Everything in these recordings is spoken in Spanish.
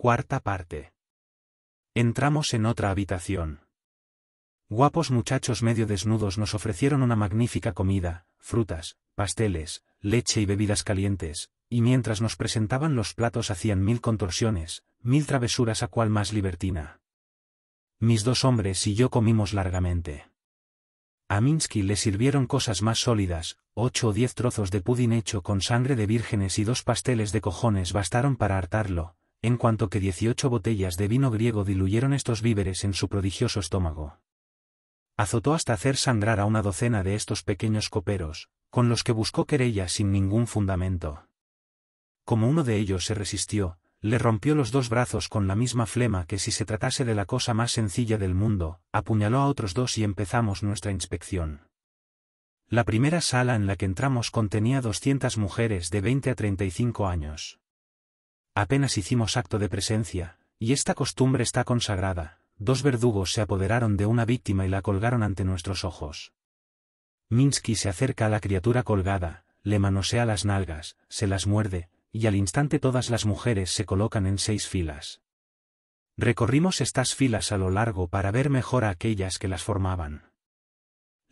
Cuarta parte. Entramos en otra habitación. Guapos muchachos medio desnudos nos ofrecieron una magnífica comida, frutas, pasteles, leche y bebidas calientes, y mientras nos presentaban los platos hacían mil contorsiones, mil travesuras a cual más libertina. Mis dos hombres y yo comimos largamente. A Minsky le sirvieron cosas más sólidas, ocho o diez trozos de pudín hecho con sangre de vírgenes y dos pasteles de cojones bastaron para hartarlo, en cuanto que dieciocho botellas de vino griego diluyeron estos víveres en su prodigioso estómago. Azotó hasta hacer sangrar a una docena de estos pequeños coperos, con los que buscó querella sin ningún fundamento. Como uno de ellos se resistió, le rompió los dos brazos con la misma flema que si se tratase de la cosa más sencilla del mundo, apuñaló a otros dos y empezamos nuestra inspección. La primera sala en la que entramos contenía doscientas mujeres de veinte a treinta cinco años apenas hicimos acto de presencia, y esta costumbre está consagrada, dos verdugos se apoderaron de una víctima y la colgaron ante nuestros ojos. Minsky se acerca a la criatura colgada, le manosea las nalgas, se las muerde, y al instante todas las mujeres se colocan en seis filas. Recorrimos estas filas a lo largo para ver mejor a aquellas que las formaban.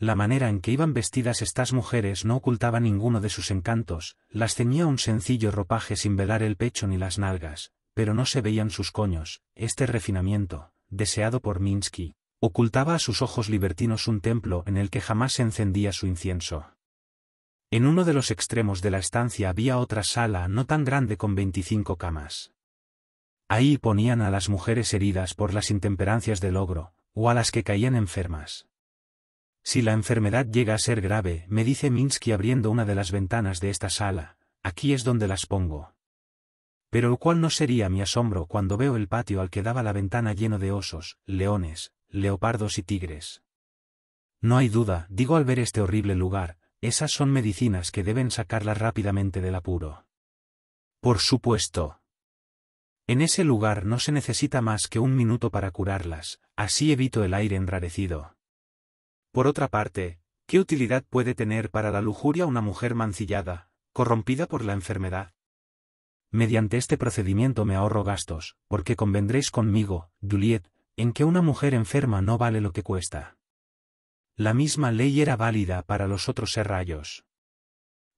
La manera en que iban vestidas estas mujeres no ocultaba ninguno de sus encantos, las ceñía un sencillo ropaje sin velar el pecho ni las nalgas, pero no se veían sus coños, este refinamiento, deseado por Minsky, ocultaba a sus ojos libertinos un templo en el que jamás se encendía su incienso. En uno de los extremos de la estancia había otra sala no tan grande con veinticinco camas. Ahí ponían a las mujeres heridas por las intemperancias del ogro, o a las que caían enfermas. Si la enfermedad llega a ser grave, me dice Minsky abriendo una de las ventanas de esta sala, aquí es donde las pongo. Pero el cual no sería mi asombro cuando veo el patio al que daba la ventana lleno de osos, leones, leopardos y tigres. No hay duda, digo al ver este horrible lugar, esas son medicinas que deben sacarlas rápidamente del apuro. Por supuesto. En ese lugar no se necesita más que un minuto para curarlas, así evito el aire enrarecido. Por otra parte, ¿qué utilidad puede tener para la lujuria una mujer mancillada, corrompida por la enfermedad? Mediante este procedimiento me ahorro gastos, porque convendréis conmigo, Juliet, en que una mujer enferma no vale lo que cuesta. La misma ley era válida para los otros serrallos.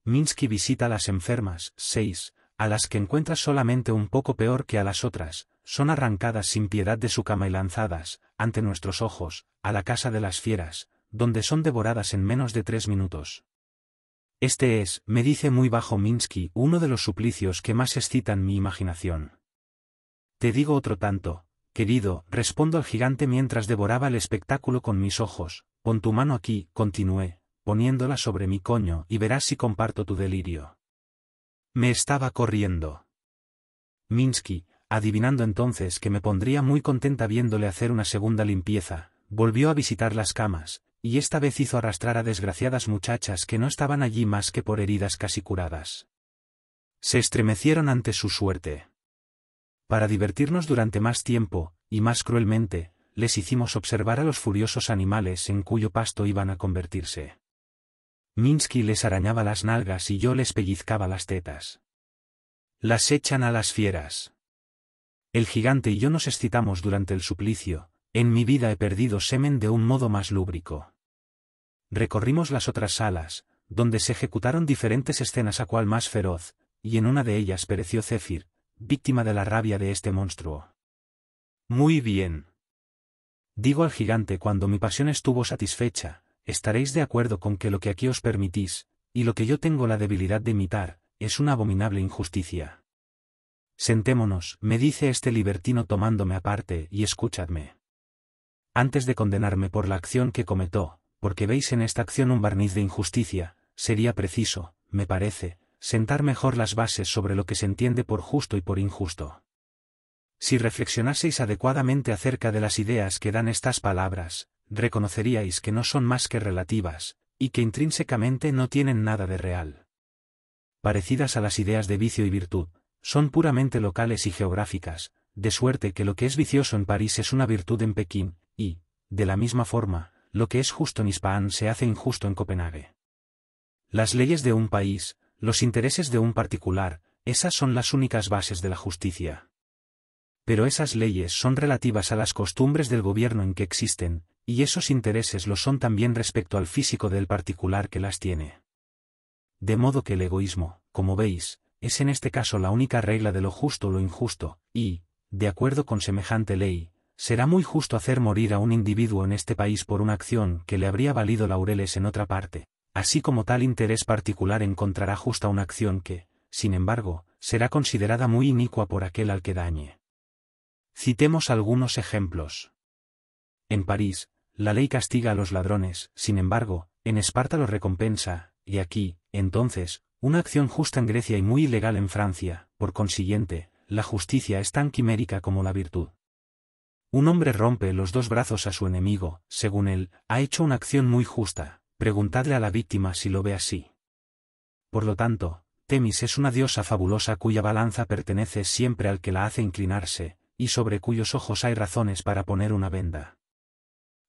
Minsky visita a las enfermas, seis, a las que encuentra solamente un poco peor que a las otras, son arrancadas sin piedad de su cama y lanzadas, ante nuestros ojos, a la casa de las fieras, donde son devoradas en menos de tres minutos. Este es, me dice muy bajo Minsky, uno de los suplicios que más excitan mi imaginación. Te digo otro tanto, querido, respondo al gigante mientras devoraba el espectáculo con mis ojos, pon tu mano aquí, continué, poniéndola sobre mi coño y verás si comparto tu delirio. Me estaba corriendo. Minsky, adivinando entonces que me pondría muy contenta viéndole hacer una segunda limpieza, volvió a visitar las camas, y esta vez hizo arrastrar a desgraciadas muchachas que no estaban allí más que por heridas casi curadas. Se estremecieron ante su suerte. Para divertirnos durante más tiempo, y más cruelmente, les hicimos observar a los furiosos animales en cuyo pasto iban a convertirse. Minsky les arañaba las nalgas y yo les pellizcaba las tetas. Las echan a las fieras. El gigante y yo nos excitamos durante el suplicio, en mi vida he perdido semen de un modo más lúbrico. Recorrimos las otras salas, donde se ejecutaron diferentes escenas a cual más feroz, y en una de ellas pereció Zephyr, víctima de la rabia de este monstruo. Muy bien. Digo al gigante cuando mi pasión estuvo satisfecha, estaréis de acuerdo con que lo que aquí os permitís, y lo que yo tengo la debilidad de imitar, es una abominable injusticia. Sentémonos, me dice este libertino tomándome aparte, y escúchadme antes de condenarme por la acción que cometó, porque veis en esta acción un barniz de injusticia, sería preciso, me parece, sentar mejor las bases sobre lo que se entiende por justo y por injusto. Si reflexionaseis adecuadamente acerca de las ideas que dan estas palabras, reconoceríais que no son más que relativas, y que intrínsecamente no tienen nada de real. Parecidas a las ideas de vicio y virtud, son puramente locales y geográficas, de suerte que lo que es vicioso en París es una virtud en Pekín, y, de la misma forma, lo que es justo en Hispán se hace injusto en Copenhague. Las leyes de un país, los intereses de un particular, esas son las únicas bases de la justicia. Pero esas leyes son relativas a las costumbres del gobierno en que existen, y esos intereses lo son también respecto al físico del particular que las tiene. De modo que el egoísmo, como veis, es en este caso la única regla de lo justo o lo injusto, y, de acuerdo con semejante ley, Será muy justo hacer morir a un individuo en este país por una acción que le habría valido laureles en otra parte, así como tal interés particular encontrará justa una acción que, sin embargo, será considerada muy inicua por aquel al que dañe. Citemos algunos ejemplos. En París, la ley castiga a los ladrones, sin embargo, en Esparta los recompensa, y aquí, entonces, una acción justa en Grecia y muy ilegal en Francia, por consiguiente, la justicia es tan quimérica como la virtud. Un hombre rompe los dos brazos a su enemigo, según él, ha hecho una acción muy justa, preguntadle a la víctima si lo ve así. Por lo tanto, Temis es una diosa fabulosa cuya balanza pertenece siempre al que la hace inclinarse, y sobre cuyos ojos hay razones para poner una venda.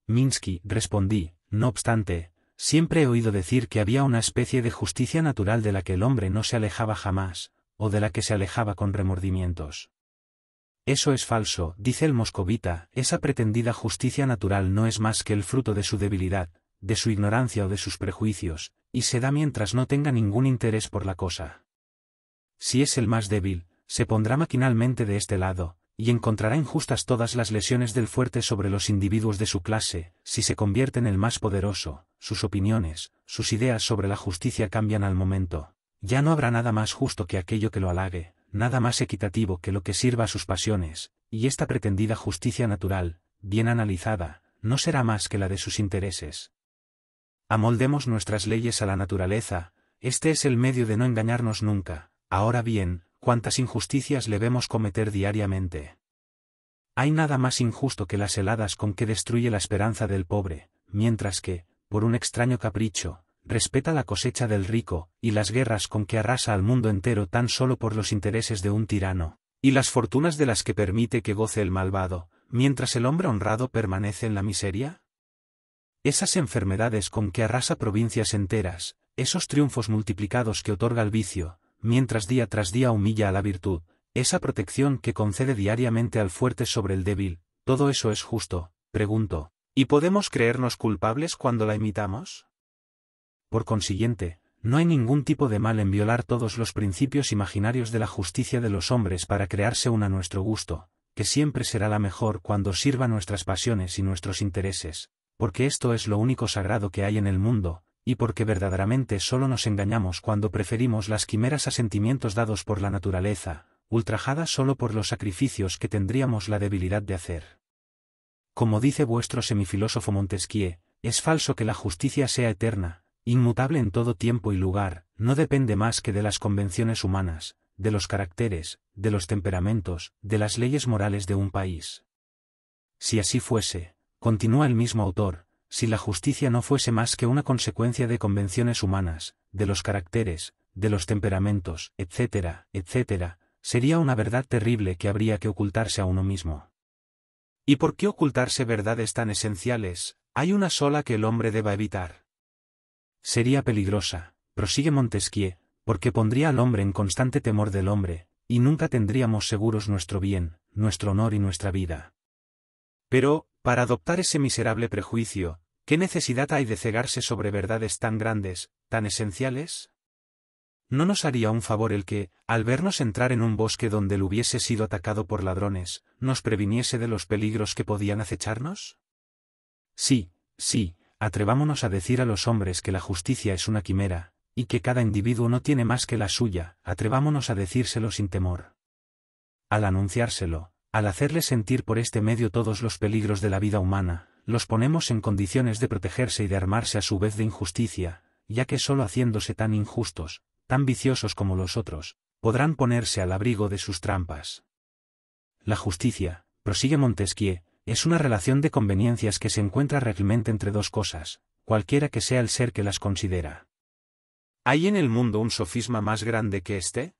Minsky, respondí, no obstante, siempre he oído decir que había una especie de justicia natural de la que el hombre no se alejaba jamás, o de la que se alejaba con remordimientos. Eso es falso, dice el moscovita, esa pretendida justicia natural no es más que el fruto de su debilidad, de su ignorancia o de sus prejuicios, y se da mientras no tenga ningún interés por la cosa. Si es el más débil, se pondrá maquinalmente de este lado, y encontrará injustas todas las lesiones del fuerte sobre los individuos de su clase, si se convierte en el más poderoso, sus opiniones, sus ideas sobre la justicia cambian al momento. Ya no habrá nada más justo que aquello que lo halague, nada más equitativo que lo que sirva a sus pasiones, y esta pretendida justicia natural, bien analizada, no será más que la de sus intereses. Amoldemos nuestras leyes a la naturaleza, este es el medio de no engañarnos nunca, ahora bien, cuántas injusticias le vemos cometer diariamente. Hay nada más injusto que las heladas con que destruye la esperanza del pobre, mientras que, por un extraño capricho, respeta la cosecha del rico, y las guerras con que arrasa al mundo entero tan solo por los intereses de un tirano, y las fortunas de las que permite que goce el malvado, mientras el hombre honrado permanece en la miseria? Esas enfermedades con que arrasa provincias enteras, esos triunfos multiplicados que otorga el vicio, mientras día tras día humilla a la virtud, esa protección que concede diariamente al fuerte sobre el débil, todo eso es justo, pregunto, ¿y podemos creernos culpables cuando la imitamos? Por consiguiente, no hay ningún tipo de mal en violar todos los principios imaginarios de la justicia de los hombres para crearse una a nuestro gusto, que siempre será la mejor cuando sirva nuestras pasiones y nuestros intereses, porque esto es lo único sagrado que hay en el mundo, y porque verdaderamente solo nos engañamos cuando preferimos las quimeras a sentimientos dados por la naturaleza, ultrajada solo por los sacrificios que tendríamos la debilidad de hacer. Como dice vuestro semifilósofo Montesquieu, es falso que la justicia sea eterna, inmutable en todo tiempo y lugar, no depende más que de las convenciones humanas, de los caracteres, de los temperamentos, de las leyes morales de un país. Si así fuese, continúa el mismo autor, si la justicia no fuese más que una consecuencia de convenciones humanas, de los caracteres, de los temperamentos, etcétera, etcétera, sería una verdad terrible que habría que ocultarse a uno mismo. ¿Y por qué ocultarse verdades tan esenciales? Hay una sola que el hombre deba evitar. Sería peligrosa, prosigue Montesquieu, porque pondría al hombre en constante temor del hombre, y nunca tendríamos seguros nuestro bien, nuestro honor y nuestra vida. Pero, para adoptar ese miserable prejuicio, ¿qué necesidad hay de cegarse sobre verdades tan grandes, tan esenciales? ¿No nos haría un favor el que, al vernos entrar en un bosque donde él hubiese sido atacado por ladrones, nos previniese de los peligros que podían acecharnos? Sí, sí, atrevámonos a decir a los hombres que la justicia es una quimera, y que cada individuo no tiene más que la suya, atrevámonos a decírselo sin temor. Al anunciárselo, al hacerle sentir por este medio todos los peligros de la vida humana, los ponemos en condiciones de protegerse y de armarse a su vez de injusticia, ya que sólo haciéndose tan injustos, tan viciosos como los otros, podrán ponerse al abrigo de sus trampas. La justicia, prosigue Montesquieu, es una relación de conveniencias que se encuentra realmente entre dos cosas, cualquiera que sea el ser que las considera. ¿Hay en el mundo un sofisma más grande que este?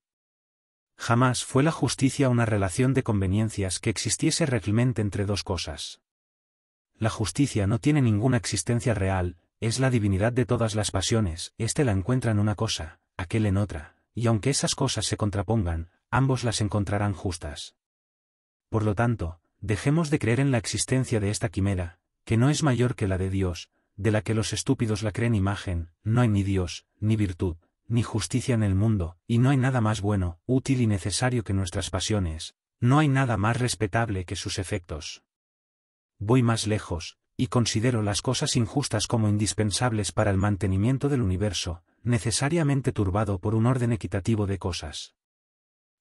Jamás fue la justicia una relación de conveniencias que existiese realmente entre dos cosas. La justicia no tiene ninguna existencia real, es la divinidad de todas las pasiones, éste la encuentra en una cosa, aquel en otra, y aunque esas cosas se contrapongan, ambos las encontrarán justas. Por lo tanto, dejemos de creer en la existencia de esta quimera, que no es mayor que la de Dios, de la que los estúpidos la creen imagen, no hay ni Dios, ni virtud, ni justicia en el mundo, y no hay nada más bueno, útil y necesario que nuestras pasiones, no hay nada más respetable que sus efectos. Voy más lejos, y considero las cosas injustas como indispensables para el mantenimiento del universo, necesariamente turbado por un orden equitativo de cosas.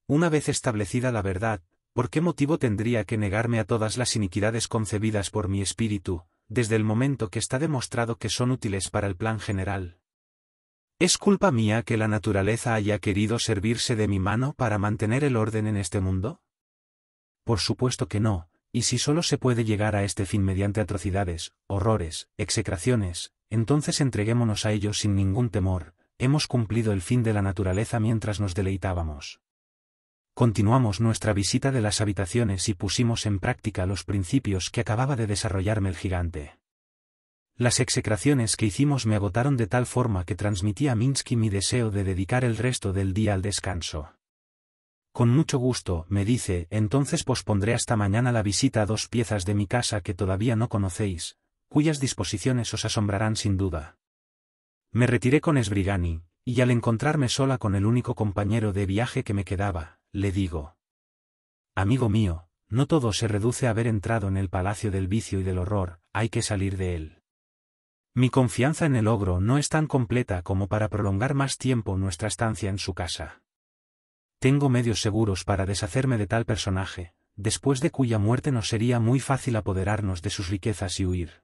Una vez establecida la verdad, ¿por qué motivo tendría que negarme a todas las iniquidades concebidas por mi espíritu, desde el momento que está demostrado que son útiles para el plan general? Es culpa mía que la naturaleza haya querido servirse de mi mano para mantener el orden en este mundo? Por supuesto que no, y si solo se puede llegar a este fin mediante atrocidades, horrores, execraciones, entonces entreguémonos a ello sin ningún temor, hemos cumplido el fin de la naturaleza mientras nos deleitábamos. Continuamos nuestra visita de las habitaciones y pusimos en práctica los principios que acababa de desarrollarme el gigante. Las execraciones que hicimos me agotaron de tal forma que transmití a Minsky mi deseo de dedicar el resto del día al descanso. Con mucho gusto, me dice, entonces pospondré hasta mañana la visita a dos piezas de mi casa que todavía no conocéis, cuyas disposiciones os asombrarán sin duda. Me retiré con Esbrigani, y al encontrarme sola con el único compañero de viaje que me quedaba, le digo. Amigo mío, no todo se reduce a haber entrado en el palacio del vicio y del horror, hay que salir de él. Mi confianza en el ogro no es tan completa como para prolongar más tiempo nuestra estancia en su casa. Tengo medios seguros para deshacerme de tal personaje, después de cuya muerte nos sería muy fácil apoderarnos de sus riquezas y huir.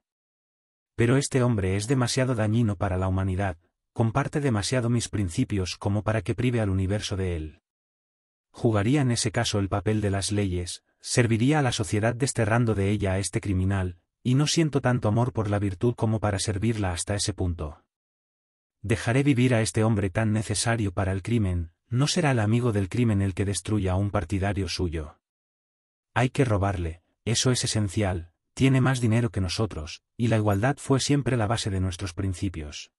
Pero este hombre es demasiado dañino para la humanidad, comparte demasiado mis principios como para que prive al universo de él jugaría en ese caso el papel de las leyes, serviría a la sociedad desterrando de ella a este criminal, y no siento tanto amor por la virtud como para servirla hasta ese punto. Dejaré vivir a este hombre tan necesario para el crimen, no será el amigo del crimen el que destruya a un partidario suyo. Hay que robarle, eso es esencial, tiene más dinero que nosotros, y la igualdad fue siempre la base de nuestros principios.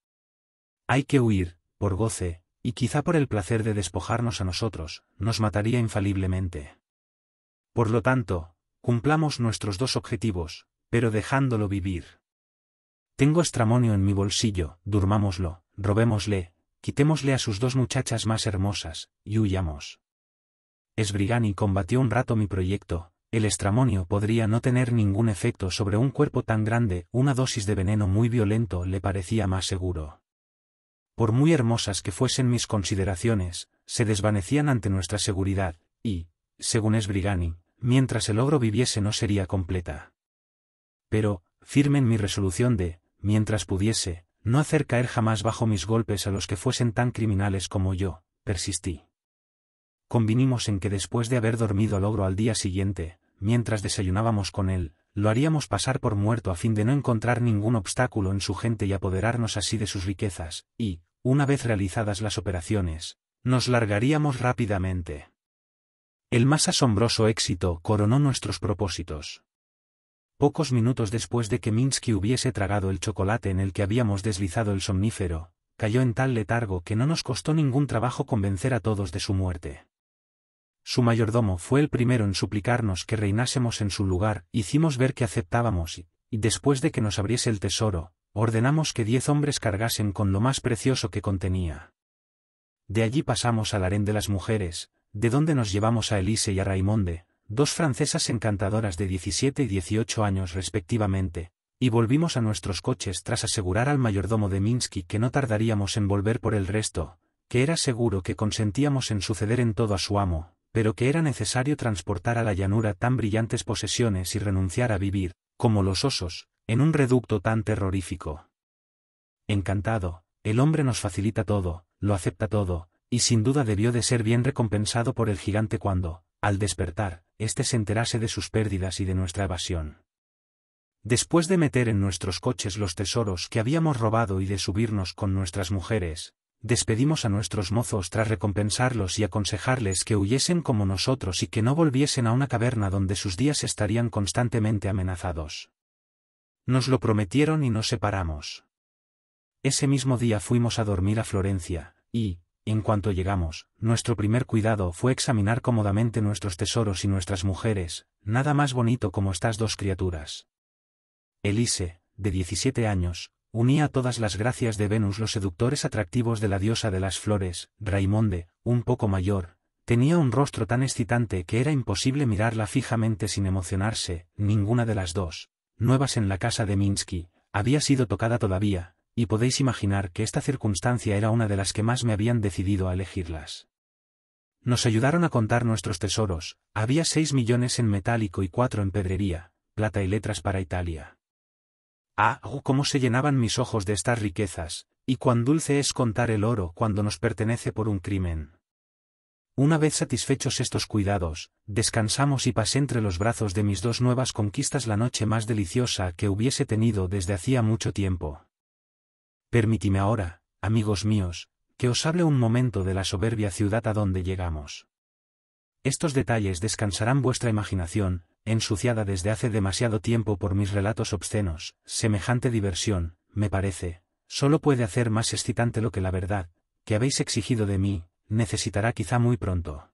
Hay que huir, por goce, y quizá por el placer de despojarnos a nosotros, nos mataría infaliblemente. Por lo tanto, cumplamos nuestros dos objetivos, pero dejándolo vivir. Tengo estramonio en mi bolsillo, durmámoslo, robémosle, quitémosle a sus dos muchachas más hermosas, y huyamos. Esbrigani combatió un rato mi proyecto, el estramonio podría no tener ningún efecto sobre un cuerpo tan grande, una dosis de veneno muy violento le parecía más seguro por muy hermosas que fuesen mis consideraciones, se desvanecían ante nuestra seguridad, y, según es Brigani, mientras el ogro viviese no sería completa. Pero, firme en mi resolución de, mientras pudiese, no hacer caer jamás bajo mis golpes a los que fuesen tan criminales como yo, persistí. Convinimos en que después de haber dormido al ogro al día siguiente, mientras desayunábamos con él, lo haríamos pasar por muerto a fin de no encontrar ningún obstáculo en su gente y apoderarnos así de sus riquezas, y, una vez realizadas las operaciones, nos largaríamos rápidamente. El más asombroso éxito coronó nuestros propósitos. Pocos minutos después de que Minsky hubiese tragado el chocolate en el que habíamos deslizado el somnífero, cayó en tal letargo que no nos costó ningún trabajo convencer a todos de su muerte. Su mayordomo fue el primero en suplicarnos que reinásemos en su lugar, hicimos ver que aceptábamos y, después de que nos abriese el tesoro, ordenamos que diez hombres cargasen con lo más precioso que contenía. De allí pasamos al harén de las mujeres, de donde nos llevamos a Elise y a Raimonde, dos francesas encantadoras de 17 y 18 años respectivamente, y volvimos a nuestros coches tras asegurar al mayordomo de Minsky que no tardaríamos en volver por el resto, que era seguro que consentíamos en suceder en todo a su amo, pero que era necesario transportar a la llanura tan brillantes posesiones y renunciar a vivir, como los osos, en un reducto tan terrorífico. Encantado, el hombre nos facilita todo, lo acepta todo, y sin duda debió de ser bien recompensado por el gigante cuando, al despertar, éste se enterase de sus pérdidas y de nuestra evasión. Después de meter en nuestros coches los tesoros que habíamos robado y de subirnos con nuestras mujeres, despedimos a nuestros mozos tras recompensarlos y aconsejarles que huyesen como nosotros y que no volviesen a una caverna donde sus días estarían constantemente amenazados. Nos lo prometieron y nos separamos. Ese mismo día fuimos a dormir a Florencia, y, en cuanto llegamos, nuestro primer cuidado fue examinar cómodamente nuestros tesoros y nuestras mujeres, nada más bonito como estas dos criaturas. Elise, de 17 años, unía a todas las gracias de Venus los seductores atractivos de la diosa de las flores, Raimonde, un poco mayor, tenía un rostro tan excitante que era imposible mirarla fijamente sin emocionarse, ninguna de las dos nuevas en la casa de Minsky, había sido tocada todavía, y podéis imaginar que esta circunstancia era una de las que más me habían decidido a elegirlas. Nos ayudaron a contar nuestros tesoros, había seis millones en metálico y cuatro en pedrería, plata y letras para Italia. Ah, oh, cómo se llenaban mis ojos de estas riquezas, y cuán dulce es contar el oro cuando nos pertenece por un crimen. Una vez satisfechos estos cuidados, descansamos y pasé entre los brazos de mis dos nuevas conquistas la noche más deliciosa que hubiese tenido desde hacía mucho tiempo. Permítime ahora, amigos míos, que os hable un momento de la soberbia ciudad a donde llegamos. Estos detalles descansarán vuestra imaginación, ensuciada desde hace demasiado tiempo por mis relatos obscenos, semejante diversión, me parece, solo puede hacer más excitante lo que la verdad, que habéis exigido de mí, necesitará quizá muy pronto.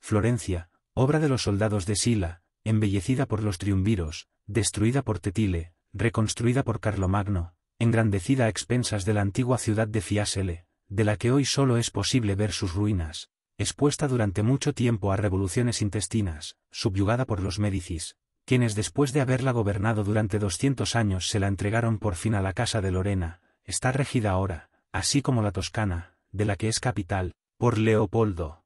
Florencia, obra de los soldados de Sila, embellecida por los triunviros, destruida por Tetile, reconstruida por Carlomagno, engrandecida a expensas de la antigua ciudad de Fiasele, de la que hoy solo es posible ver sus ruinas, expuesta durante mucho tiempo a revoluciones intestinas, subyugada por los Médicis, quienes después de haberla gobernado durante doscientos años se la entregaron por fin a la Casa de Lorena, está regida ahora, así como la Toscana, de la que es capital, por Leopoldo.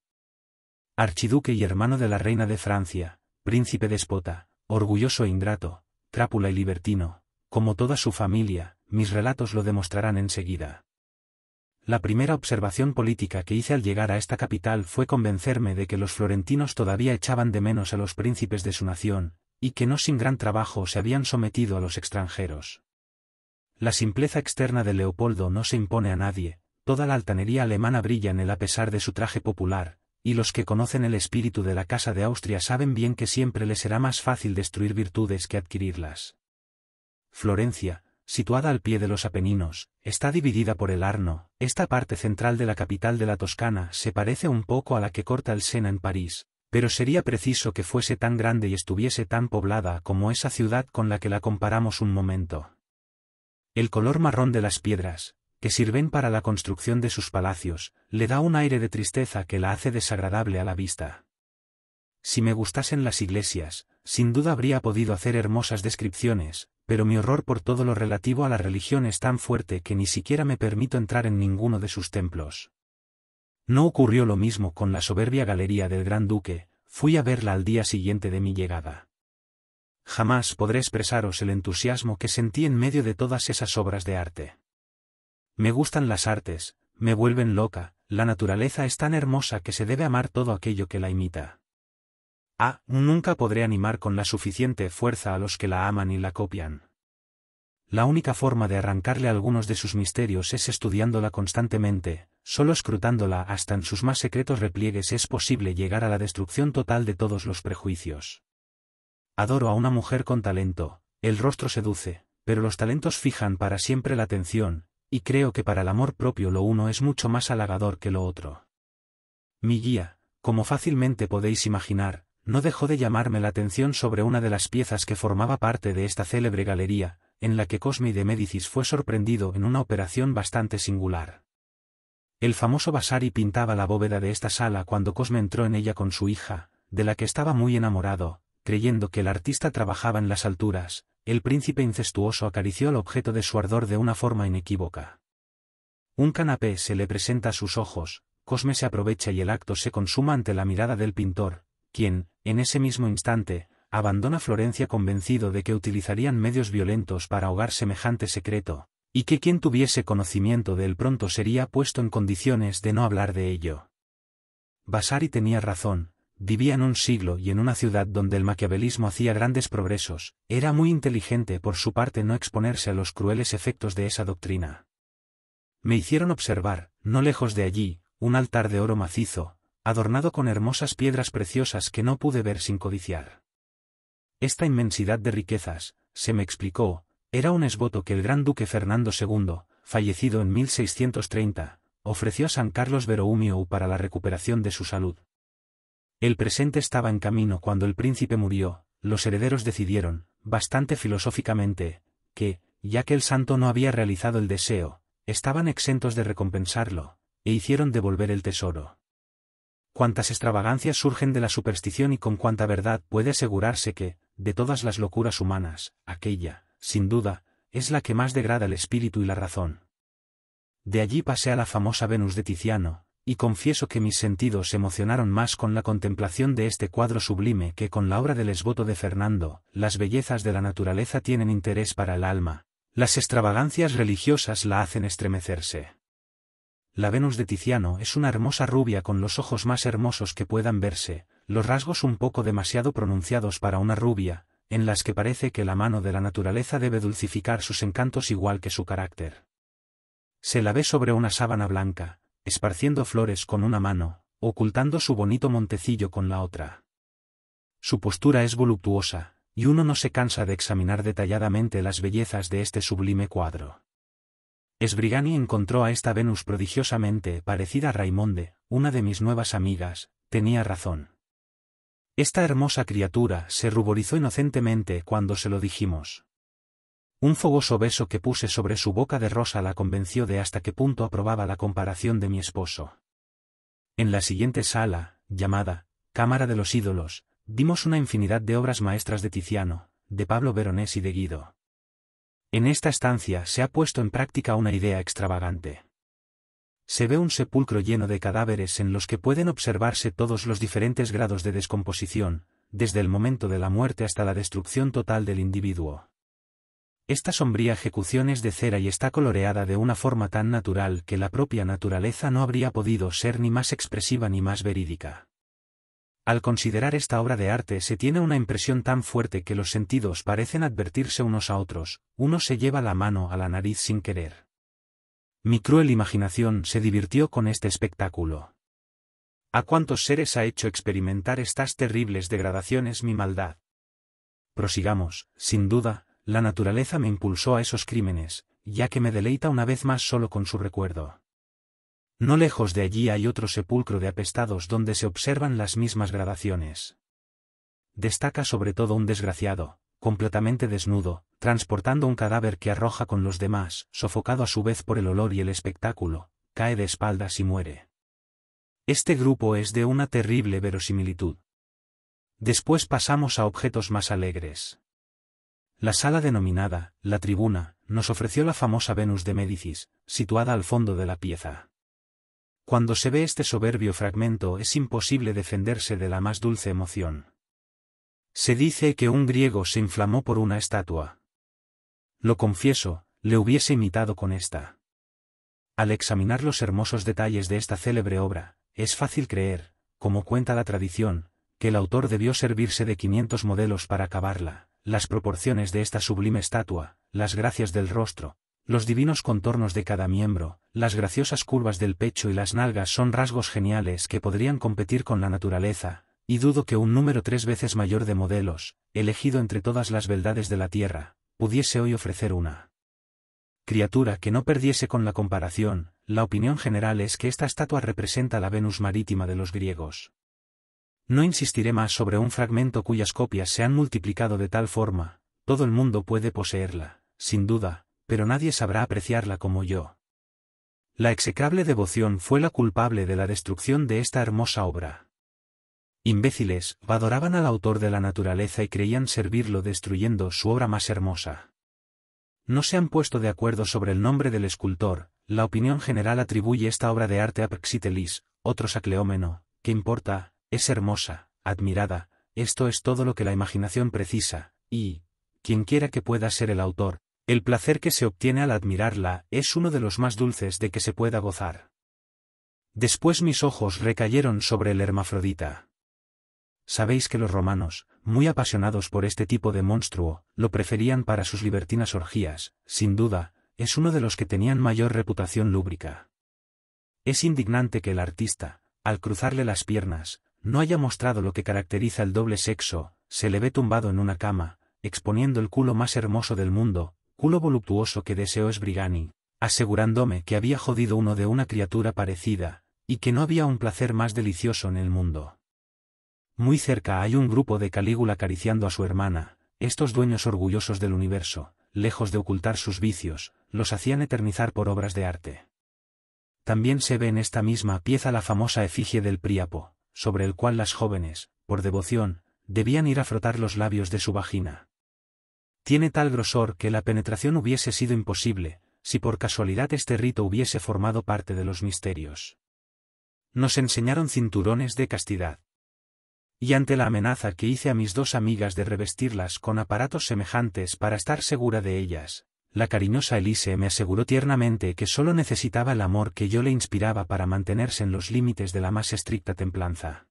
Archiduque y hermano de la reina de Francia, príncipe despota, orgulloso e ingrato, trápula y libertino, como toda su familia, mis relatos lo demostrarán enseguida. La primera observación política que hice al llegar a esta capital fue convencerme de que los florentinos todavía echaban de menos a los príncipes de su nación, y que no sin gran trabajo se habían sometido a los extranjeros. La simpleza externa de Leopoldo no se impone a nadie, Toda la altanería alemana brilla en él a pesar de su traje popular, y los que conocen el espíritu de la Casa de Austria saben bien que siempre les será más fácil destruir virtudes que adquirirlas. Florencia, situada al pie de los Apeninos, está dividida por el Arno, esta parte central de la capital de la Toscana se parece un poco a la que corta el Sena en París, pero sería preciso que fuese tan grande y estuviese tan poblada como esa ciudad con la que la comparamos un momento. El color marrón de las piedras, que sirven para la construcción de sus palacios, le da un aire de tristeza que la hace desagradable a la vista. Si me gustasen las iglesias, sin duda habría podido hacer hermosas descripciones, pero mi horror por todo lo relativo a la religión es tan fuerte que ni siquiera me permito entrar en ninguno de sus templos. No ocurrió lo mismo con la soberbia galería del Gran Duque, fui a verla al día siguiente de mi llegada. Jamás podré expresaros el entusiasmo que sentí en medio de todas esas obras de arte. Me gustan las artes, me vuelven loca, la naturaleza es tan hermosa que se debe amar todo aquello que la imita. Ah, nunca podré animar con la suficiente fuerza a los que la aman y la copian. La única forma de arrancarle algunos de sus misterios es estudiándola constantemente, solo escrutándola hasta en sus más secretos repliegues es posible llegar a la destrucción total de todos los prejuicios. Adoro a una mujer con talento, el rostro seduce, pero los talentos fijan para siempre la atención, y creo que para el amor propio lo uno es mucho más halagador que lo otro. Mi guía, como fácilmente podéis imaginar, no dejó de llamarme la atención sobre una de las piezas que formaba parte de esta célebre galería, en la que Cosme de Médicis fue sorprendido en una operación bastante singular. El famoso Vasari pintaba la bóveda de esta sala cuando Cosme entró en ella con su hija, de la que estaba muy enamorado, creyendo que el artista trabajaba en las alturas, el príncipe incestuoso acarició el objeto de su ardor de una forma inequívoca. Un canapé se le presenta a sus ojos, Cosme se aprovecha y el acto se consuma ante la mirada del pintor, quien, en ese mismo instante, abandona Florencia convencido de que utilizarían medios violentos para ahogar semejante secreto, y que quien tuviese conocimiento de él pronto sería puesto en condiciones de no hablar de ello. Vasari tenía razón, Vivía en un siglo y en una ciudad donde el maquiavelismo hacía grandes progresos, era muy inteligente por su parte no exponerse a los crueles efectos de esa doctrina. Me hicieron observar, no lejos de allí, un altar de oro macizo, adornado con hermosas piedras preciosas que no pude ver sin codiciar. Esta inmensidad de riquezas, se me explicó, era un esboto que el gran duque Fernando II, fallecido en 1630, ofreció a San Carlos Veroumio para la recuperación de su salud. El presente estaba en camino cuando el príncipe murió, los herederos decidieron, bastante filosóficamente, que, ya que el santo no había realizado el deseo, estaban exentos de recompensarlo, e hicieron devolver el tesoro. Cuántas extravagancias surgen de la superstición y con cuánta verdad puede asegurarse que, de todas las locuras humanas, aquella, sin duda, es la que más degrada el espíritu y la razón. De allí pasé a la famosa Venus de Tiziano, y confieso que mis sentidos se emocionaron más con la contemplación de este cuadro sublime que con la obra del esboto de Fernando, las bellezas de la naturaleza tienen interés para el alma, las extravagancias religiosas la hacen estremecerse. La Venus de Tiziano es una hermosa rubia con los ojos más hermosos que puedan verse, los rasgos un poco demasiado pronunciados para una rubia, en las que parece que la mano de la naturaleza debe dulcificar sus encantos igual que su carácter. Se la ve sobre una sábana blanca, esparciendo flores con una mano, ocultando su bonito montecillo con la otra. Su postura es voluptuosa, y uno no se cansa de examinar detalladamente las bellezas de este sublime cuadro. Esbrigani encontró a esta Venus prodigiosamente parecida a Raimonde, una de mis nuevas amigas, tenía razón. Esta hermosa criatura se ruborizó inocentemente cuando se lo dijimos. Un fogoso beso que puse sobre su boca de rosa la convenció de hasta qué punto aprobaba la comparación de mi esposo. En la siguiente sala, llamada Cámara de los Ídolos, dimos una infinidad de obras maestras de Tiziano, de Pablo Veronés y de Guido. En esta estancia se ha puesto en práctica una idea extravagante. Se ve un sepulcro lleno de cadáveres en los que pueden observarse todos los diferentes grados de descomposición, desde el momento de la muerte hasta la destrucción total del individuo. Esta sombría ejecución es de cera y está coloreada de una forma tan natural que la propia naturaleza no habría podido ser ni más expresiva ni más verídica. Al considerar esta obra de arte se tiene una impresión tan fuerte que los sentidos parecen advertirse unos a otros, uno se lleva la mano a la nariz sin querer. Mi cruel imaginación se divirtió con este espectáculo. ¿A cuántos seres ha hecho experimentar estas terribles degradaciones mi maldad? Prosigamos, sin duda, la naturaleza me impulsó a esos crímenes, ya que me deleita una vez más solo con su recuerdo. No lejos de allí hay otro sepulcro de apestados donde se observan las mismas gradaciones. Destaca sobre todo un desgraciado, completamente desnudo, transportando un cadáver que arroja con los demás, sofocado a su vez por el olor y el espectáculo, cae de espaldas y muere. Este grupo es de una terrible verosimilitud. Después pasamos a objetos más alegres. La sala denominada, la tribuna, nos ofreció la famosa Venus de Médicis, situada al fondo de la pieza. Cuando se ve este soberbio fragmento es imposible defenderse de la más dulce emoción. Se dice que un griego se inflamó por una estatua. Lo confieso, le hubiese imitado con esta. Al examinar los hermosos detalles de esta célebre obra, es fácil creer, como cuenta la tradición, que el autor debió servirse de 500 modelos para acabarla, las proporciones de esta sublime estatua, las gracias del rostro, los divinos contornos de cada miembro, las graciosas curvas del pecho y las nalgas son rasgos geniales que podrían competir con la naturaleza, y dudo que un número tres veces mayor de modelos, elegido entre todas las beldades de la tierra, pudiese hoy ofrecer una criatura que no perdiese con la comparación, la opinión general es que esta estatua representa la Venus marítima de los griegos. No insistiré más sobre un fragmento cuyas copias se han multiplicado de tal forma, todo el mundo puede poseerla, sin duda, pero nadie sabrá apreciarla como yo. La execrable devoción fue la culpable de la destrucción de esta hermosa obra. Imbéciles, adoraban al autor de la naturaleza y creían servirlo destruyendo su obra más hermosa. No se han puesto de acuerdo sobre el nombre del escultor, la opinión general atribuye esta obra de arte a Praxitelis, otros a Cleómeno, ¿qué importa? Es hermosa, admirada, esto es todo lo que la imaginación precisa, y, quien quiera que pueda ser el autor, el placer que se obtiene al admirarla es uno de los más dulces de que se pueda gozar. Después mis ojos recayeron sobre el hermafrodita. Sabéis que los romanos, muy apasionados por este tipo de monstruo, lo preferían para sus libertinas orgías, sin duda, es uno de los que tenían mayor reputación lúbrica. Es indignante que el artista, al cruzarle las piernas, no haya mostrado lo que caracteriza el doble sexo, se le ve tumbado en una cama, exponiendo el culo más hermoso del mundo, culo voluptuoso que deseó Esbrigani, asegurándome que había jodido uno de una criatura parecida, y que no había un placer más delicioso en el mundo. Muy cerca hay un grupo de Calígula acariciando a su hermana, estos dueños orgullosos del universo, lejos de ocultar sus vicios, los hacían eternizar por obras de arte. También se ve en esta misma pieza la famosa efigie del príapo sobre el cual las jóvenes, por devoción, debían ir a frotar los labios de su vagina. Tiene tal grosor que la penetración hubiese sido imposible, si por casualidad este rito hubiese formado parte de los misterios. Nos enseñaron cinturones de castidad. Y ante la amenaza que hice a mis dos amigas de revestirlas con aparatos semejantes para estar segura de ellas, la cariñosa Elise me aseguró tiernamente que solo necesitaba el amor que yo le inspiraba para mantenerse en los límites de la más estricta templanza.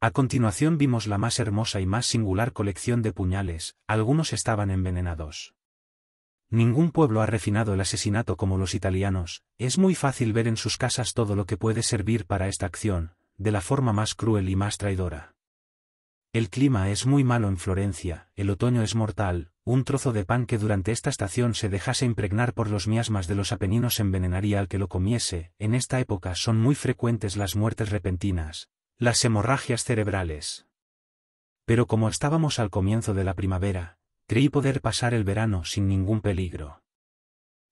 A continuación vimos la más hermosa y más singular colección de puñales, algunos estaban envenenados. Ningún pueblo ha refinado el asesinato como los italianos, es muy fácil ver en sus casas todo lo que puede servir para esta acción, de la forma más cruel y más traidora. El clima es muy malo en Florencia, el otoño es mortal, un trozo de pan que durante esta estación se dejase impregnar por los miasmas de los apeninos envenenaría al que lo comiese, en esta época son muy frecuentes las muertes repentinas, las hemorragias cerebrales. Pero como estábamos al comienzo de la primavera, creí poder pasar el verano sin ningún peligro.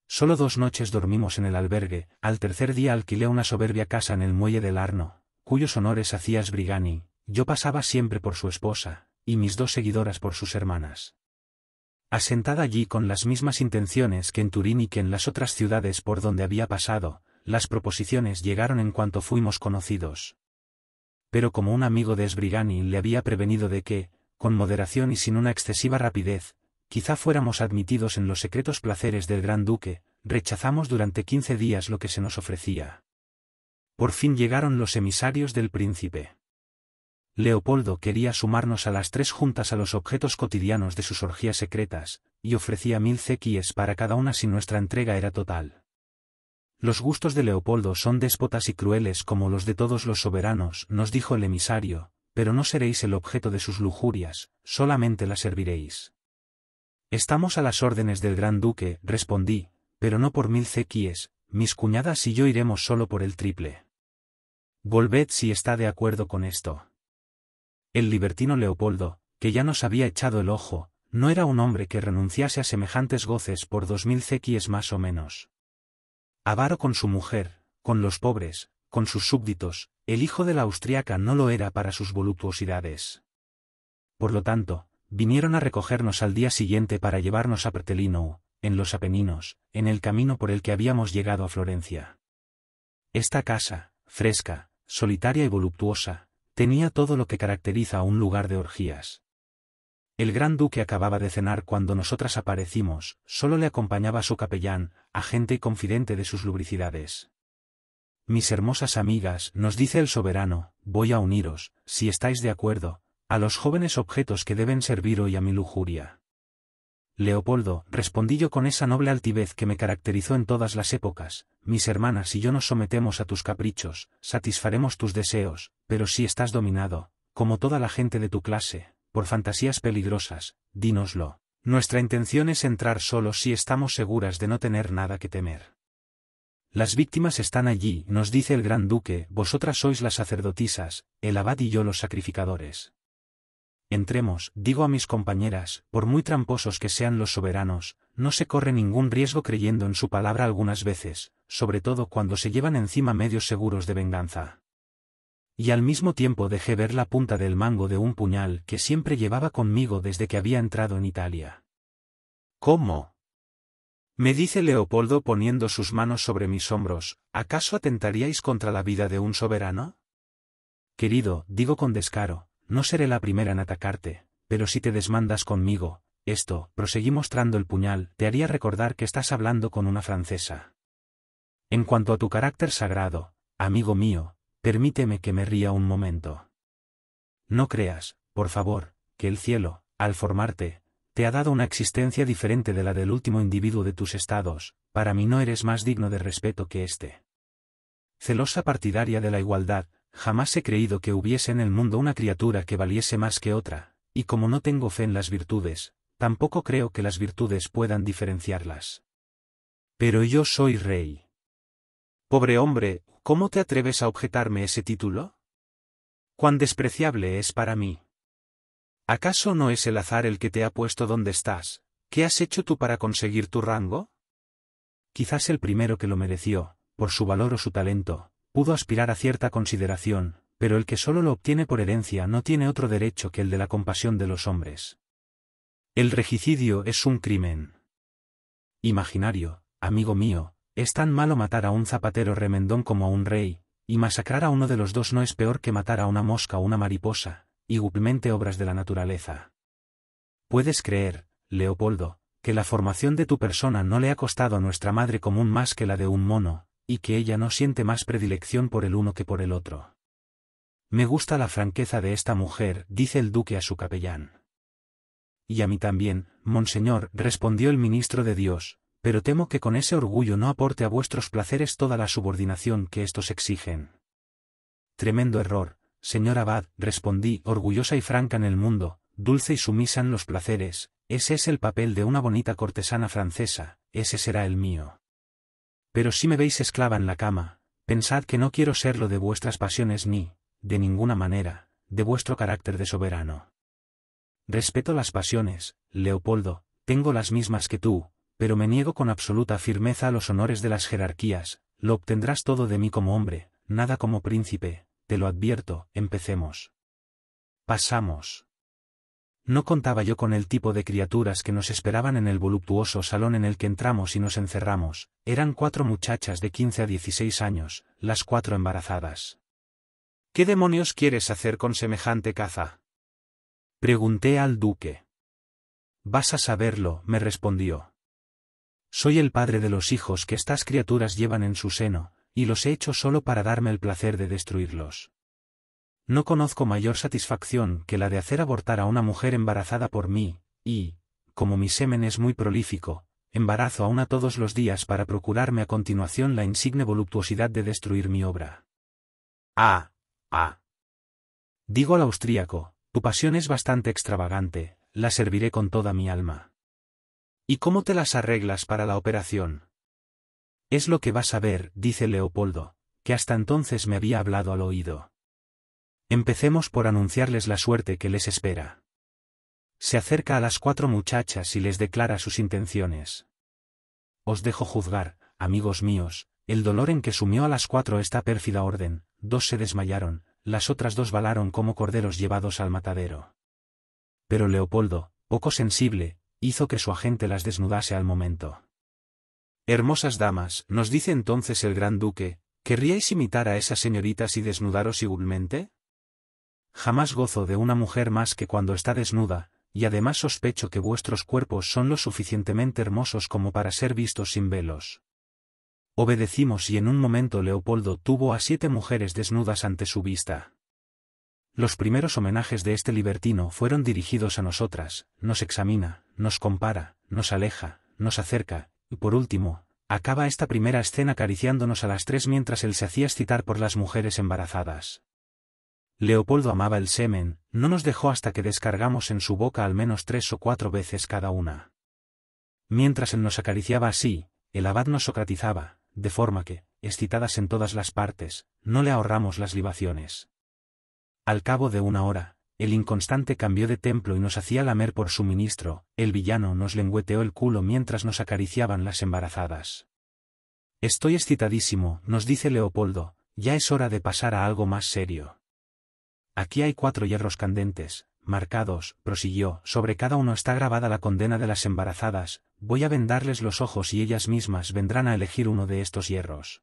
Solo dos noches dormimos en el albergue, al tercer día alquilé una soberbia casa en el muelle del Arno, cuyos honores hacías Brigani, yo pasaba siempre por su esposa, y mis dos seguidoras por sus hermanas. Asentada allí con las mismas intenciones que en Turín y que en las otras ciudades por donde había pasado, las proposiciones llegaron en cuanto fuimos conocidos. Pero como un amigo de Esbrigani le había prevenido de que, con moderación y sin una excesiva rapidez, quizá fuéramos admitidos en los secretos placeres del gran duque, rechazamos durante quince días lo que se nos ofrecía. Por fin llegaron los emisarios del príncipe. Leopoldo quería sumarnos a las tres juntas a los objetos cotidianos de sus orgías secretas, y ofrecía mil cequies para cada una si nuestra entrega era total. Los gustos de Leopoldo son déspotas y crueles como los de todos los soberanos, nos dijo el emisario, pero no seréis el objeto de sus lujurias, solamente la serviréis. Estamos a las órdenes del gran duque, respondí, pero no por mil cequies, mis cuñadas y yo iremos solo por el triple. Volved si está de acuerdo con esto. El libertino Leopoldo, que ya nos había echado el ojo, no era un hombre que renunciase a semejantes goces por dos mil cequies más o menos. Avaro con su mujer, con los pobres, con sus súbditos, el hijo de la austriaca no lo era para sus voluptuosidades. Por lo tanto, vinieron a recogernos al día siguiente para llevarnos a Pertelino, en los Apeninos, en el camino por el que habíamos llegado a Florencia. Esta casa, fresca, solitaria y voluptuosa, Tenía todo lo que caracteriza a un lugar de orgías. El gran duque acababa de cenar cuando nosotras aparecimos, solo le acompañaba su capellán, agente y confidente de sus lubricidades. Mis hermosas amigas, nos dice el soberano, voy a uniros, si estáis de acuerdo, a los jóvenes objetos que deben servir hoy a mi lujuria. Leopoldo, respondí yo con esa noble altivez que me caracterizó en todas las épocas, mis hermanas y yo nos sometemos a tus caprichos, satisfaremos tus deseos, pero si estás dominado, como toda la gente de tu clase, por fantasías peligrosas, dínoslo. Nuestra intención es entrar solo si estamos seguras de no tener nada que temer. Las víctimas están allí, nos dice el gran duque, vosotras sois las sacerdotisas, el abad y yo los sacrificadores entremos, digo a mis compañeras, por muy tramposos que sean los soberanos, no se corre ningún riesgo creyendo en su palabra algunas veces, sobre todo cuando se llevan encima medios seguros de venganza. Y al mismo tiempo dejé ver la punta del mango de un puñal que siempre llevaba conmigo desde que había entrado en Italia. ¿Cómo? Me dice Leopoldo poniendo sus manos sobre mis hombros, ¿acaso atentaríais contra la vida de un soberano? Querido, digo con descaro, no seré la primera en atacarte, pero si te desmandas conmigo, esto, proseguí mostrando el puñal, te haría recordar que estás hablando con una francesa. En cuanto a tu carácter sagrado, amigo mío, permíteme que me ría un momento. No creas, por favor, que el cielo, al formarte, te ha dado una existencia diferente de la del último individuo de tus estados, para mí no eres más digno de respeto que éste. Celosa partidaria de la igualdad, Jamás he creído que hubiese en el mundo una criatura que valiese más que otra, y como no tengo fe en las virtudes, tampoco creo que las virtudes puedan diferenciarlas. Pero yo soy rey. Pobre hombre, ¿cómo te atreves a objetarme ese título? Cuán despreciable es para mí. ¿Acaso no es el azar el que te ha puesto donde estás? ¿Qué has hecho tú para conseguir tu rango? Quizás el primero que lo mereció, por su valor o su talento, pudo aspirar a cierta consideración, pero el que solo lo obtiene por herencia no tiene otro derecho que el de la compasión de los hombres. El regicidio es un crimen. Imaginario, amigo mío, es tan malo matar a un zapatero remendón como a un rey, y masacrar a uno de los dos no es peor que matar a una mosca o una mariposa, igualmente obras de la naturaleza. Puedes creer, Leopoldo, que la formación de tu persona no le ha costado a nuestra madre común más que la de un mono, y que ella no siente más predilección por el uno que por el otro. Me gusta la franqueza de esta mujer, dice el duque a su capellán. Y a mí también, monseñor, respondió el ministro de Dios, pero temo que con ese orgullo no aporte a vuestros placeres toda la subordinación que estos exigen. Tremendo error, señor abad, respondí, orgullosa y franca en el mundo, dulce y sumisa en los placeres, ese es el papel de una bonita cortesana francesa, ese será el mío. Pero si me veis esclava en la cama, pensad que no quiero serlo de vuestras pasiones ni, de ninguna manera, de vuestro carácter de soberano. Respeto las pasiones, Leopoldo, tengo las mismas que tú, pero me niego con absoluta firmeza a los honores de las jerarquías, lo obtendrás todo de mí como hombre, nada como príncipe, te lo advierto, empecemos. Pasamos. No contaba yo con el tipo de criaturas que nos esperaban en el voluptuoso salón en el que entramos y nos encerramos, eran cuatro muchachas de quince a dieciséis años, las cuatro embarazadas. ¿Qué demonios quieres hacer con semejante caza? Pregunté al duque. Vas a saberlo, me respondió. Soy el padre de los hijos que estas criaturas llevan en su seno, y los he hecho solo para darme el placer de destruirlos. No conozco mayor satisfacción que la de hacer abortar a una mujer embarazada por mí, y, como mi semen es muy prolífico, embarazo a una todos los días para procurarme a continuación la insigne voluptuosidad de destruir mi obra. Ah, ah. Digo al austríaco, tu pasión es bastante extravagante, la serviré con toda mi alma. ¿Y cómo te las arreglas para la operación? Es lo que vas a ver, dice Leopoldo, que hasta entonces me había hablado al oído. Empecemos por anunciarles la suerte que les espera. Se acerca a las cuatro muchachas y les declara sus intenciones. Os dejo juzgar, amigos míos, el dolor en que sumió a las cuatro esta pérfida orden, dos se desmayaron, las otras dos balaron como corderos llevados al matadero. Pero Leopoldo, poco sensible, hizo que su agente las desnudase al momento. Hermosas damas, nos dice entonces el gran duque, ¿querríais imitar a esas señoritas y desnudaros igualmente? jamás gozo de una mujer más que cuando está desnuda, y además sospecho que vuestros cuerpos son lo suficientemente hermosos como para ser vistos sin velos. Obedecimos y en un momento Leopoldo tuvo a siete mujeres desnudas ante su vista. Los primeros homenajes de este libertino fueron dirigidos a nosotras, nos examina, nos compara, nos aleja, nos acerca, y por último, acaba esta primera escena acariciándonos a las tres mientras él se hacía excitar por las mujeres embarazadas. Leopoldo amaba el semen, no nos dejó hasta que descargamos en su boca al menos tres o cuatro veces cada una. Mientras él nos acariciaba así, el abad nos socratizaba, de forma que, excitadas en todas las partes, no le ahorramos las libaciones. Al cabo de una hora, el inconstante cambió de templo y nos hacía lamer por su ministro, el villano nos lengüeteó el culo mientras nos acariciaban las embarazadas. Estoy excitadísimo, nos dice Leopoldo, ya es hora de pasar a algo más serio. Aquí hay cuatro hierros candentes, marcados, prosiguió, sobre cada uno está grabada la condena de las embarazadas, voy a vendarles los ojos y ellas mismas vendrán a elegir uno de estos hierros.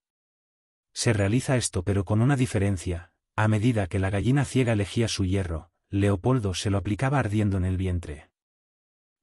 Se realiza esto pero con una diferencia, a medida que la gallina ciega elegía su hierro, Leopoldo se lo aplicaba ardiendo en el vientre.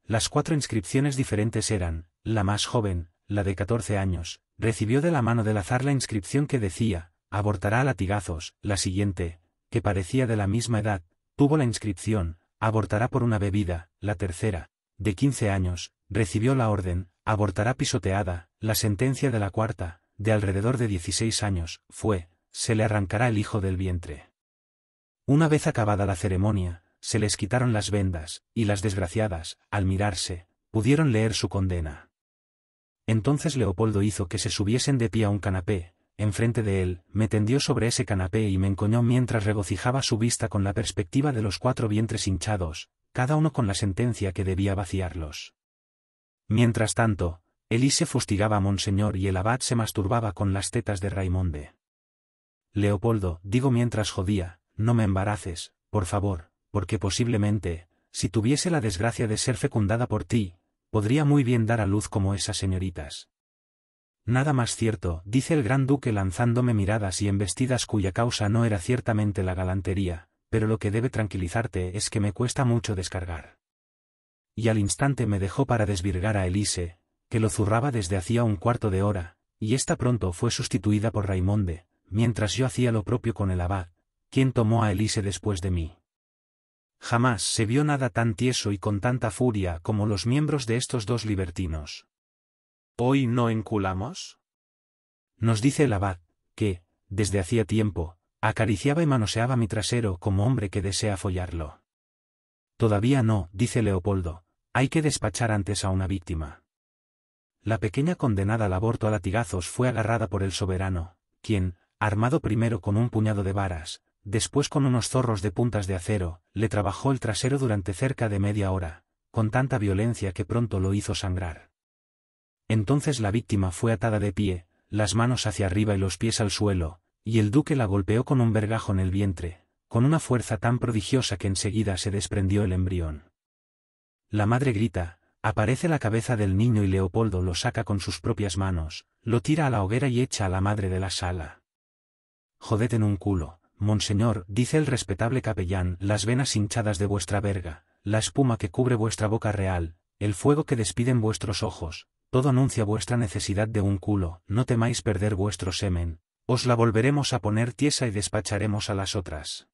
Las cuatro inscripciones diferentes eran, la más joven, la de 14 años, recibió de la mano del azar la inscripción que decía, abortará a latigazos, la siguiente, que parecía de la misma edad, tuvo la inscripción, abortará por una bebida, la tercera, de 15 años, recibió la orden, abortará pisoteada, la sentencia de la cuarta, de alrededor de 16 años, fue, se le arrancará el hijo del vientre. Una vez acabada la ceremonia, se les quitaron las vendas, y las desgraciadas, al mirarse, pudieron leer su condena. Entonces Leopoldo hizo que se subiesen de pie a un canapé, enfrente de él, me tendió sobre ese canapé y me encoñó mientras regocijaba su vista con la perspectiva de los cuatro vientres hinchados, cada uno con la sentencia que debía vaciarlos. Mientras tanto, Elise fustigaba a Monseñor y el abad se masturbaba con las tetas de Raimonde. Leopoldo, digo mientras jodía, no me embaraces, por favor, porque posiblemente, si tuviese la desgracia de ser fecundada por ti, podría muy bien dar a luz como esas señoritas. Nada más cierto, dice el gran duque lanzándome miradas y embestidas cuya causa no era ciertamente la galantería, pero lo que debe tranquilizarte es que me cuesta mucho descargar. Y al instante me dejó para desvirgar a Elise, que lo zurraba desde hacía un cuarto de hora, y esta pronto fue sustituida por Raimonde, mientras yo hacía lo propio con el abad, quien tomó a Elise después de mí. Jamás se vio nada tan tieso y con tanta furia como los miembros de estos dos libertinos. ¿Hoy no enculamos? Nos dice el abad, que, desde hacía tiempo, acariciaba y manoseaba mi trasero como hombre que desea follarlo. Todavía no, dice Leopoldo, hay que despachar antes a una víctima. La pequeña condenada al aborto a latigazos fue agarrada por el soberano, quien, armado primero con un puñado de varas, después con unos zorros de puntas de acero, le trabajó el trasero durante cerca de media hora, con tanta violencia que pronto lo hizo sangrar. Entonces la víctima fue atada de pie, las manos hacia arriba y los pies al suelo, y el duque la golpeó con un vergajo en el vientre, con una fuerza tan prodigiosa que enseguida se desprendió el embrión. La madre grita, aparece la cabeza del niño y Leopoldo lo saca con sus propias manos, lo tira a la hoguera y echa a la madre de la sala. Joded en un culo, monseñor, dice el respetable capellán, las venas hinchadas de vuestra verga, la espuma que cubre vuestra boca real, el fuego que despiden vuestros ojos, todo anuncia vuestra necesidad de un culo, no temáis perder vuestro semen, os la volveremos a poner tiesa y despacharemos a las otras.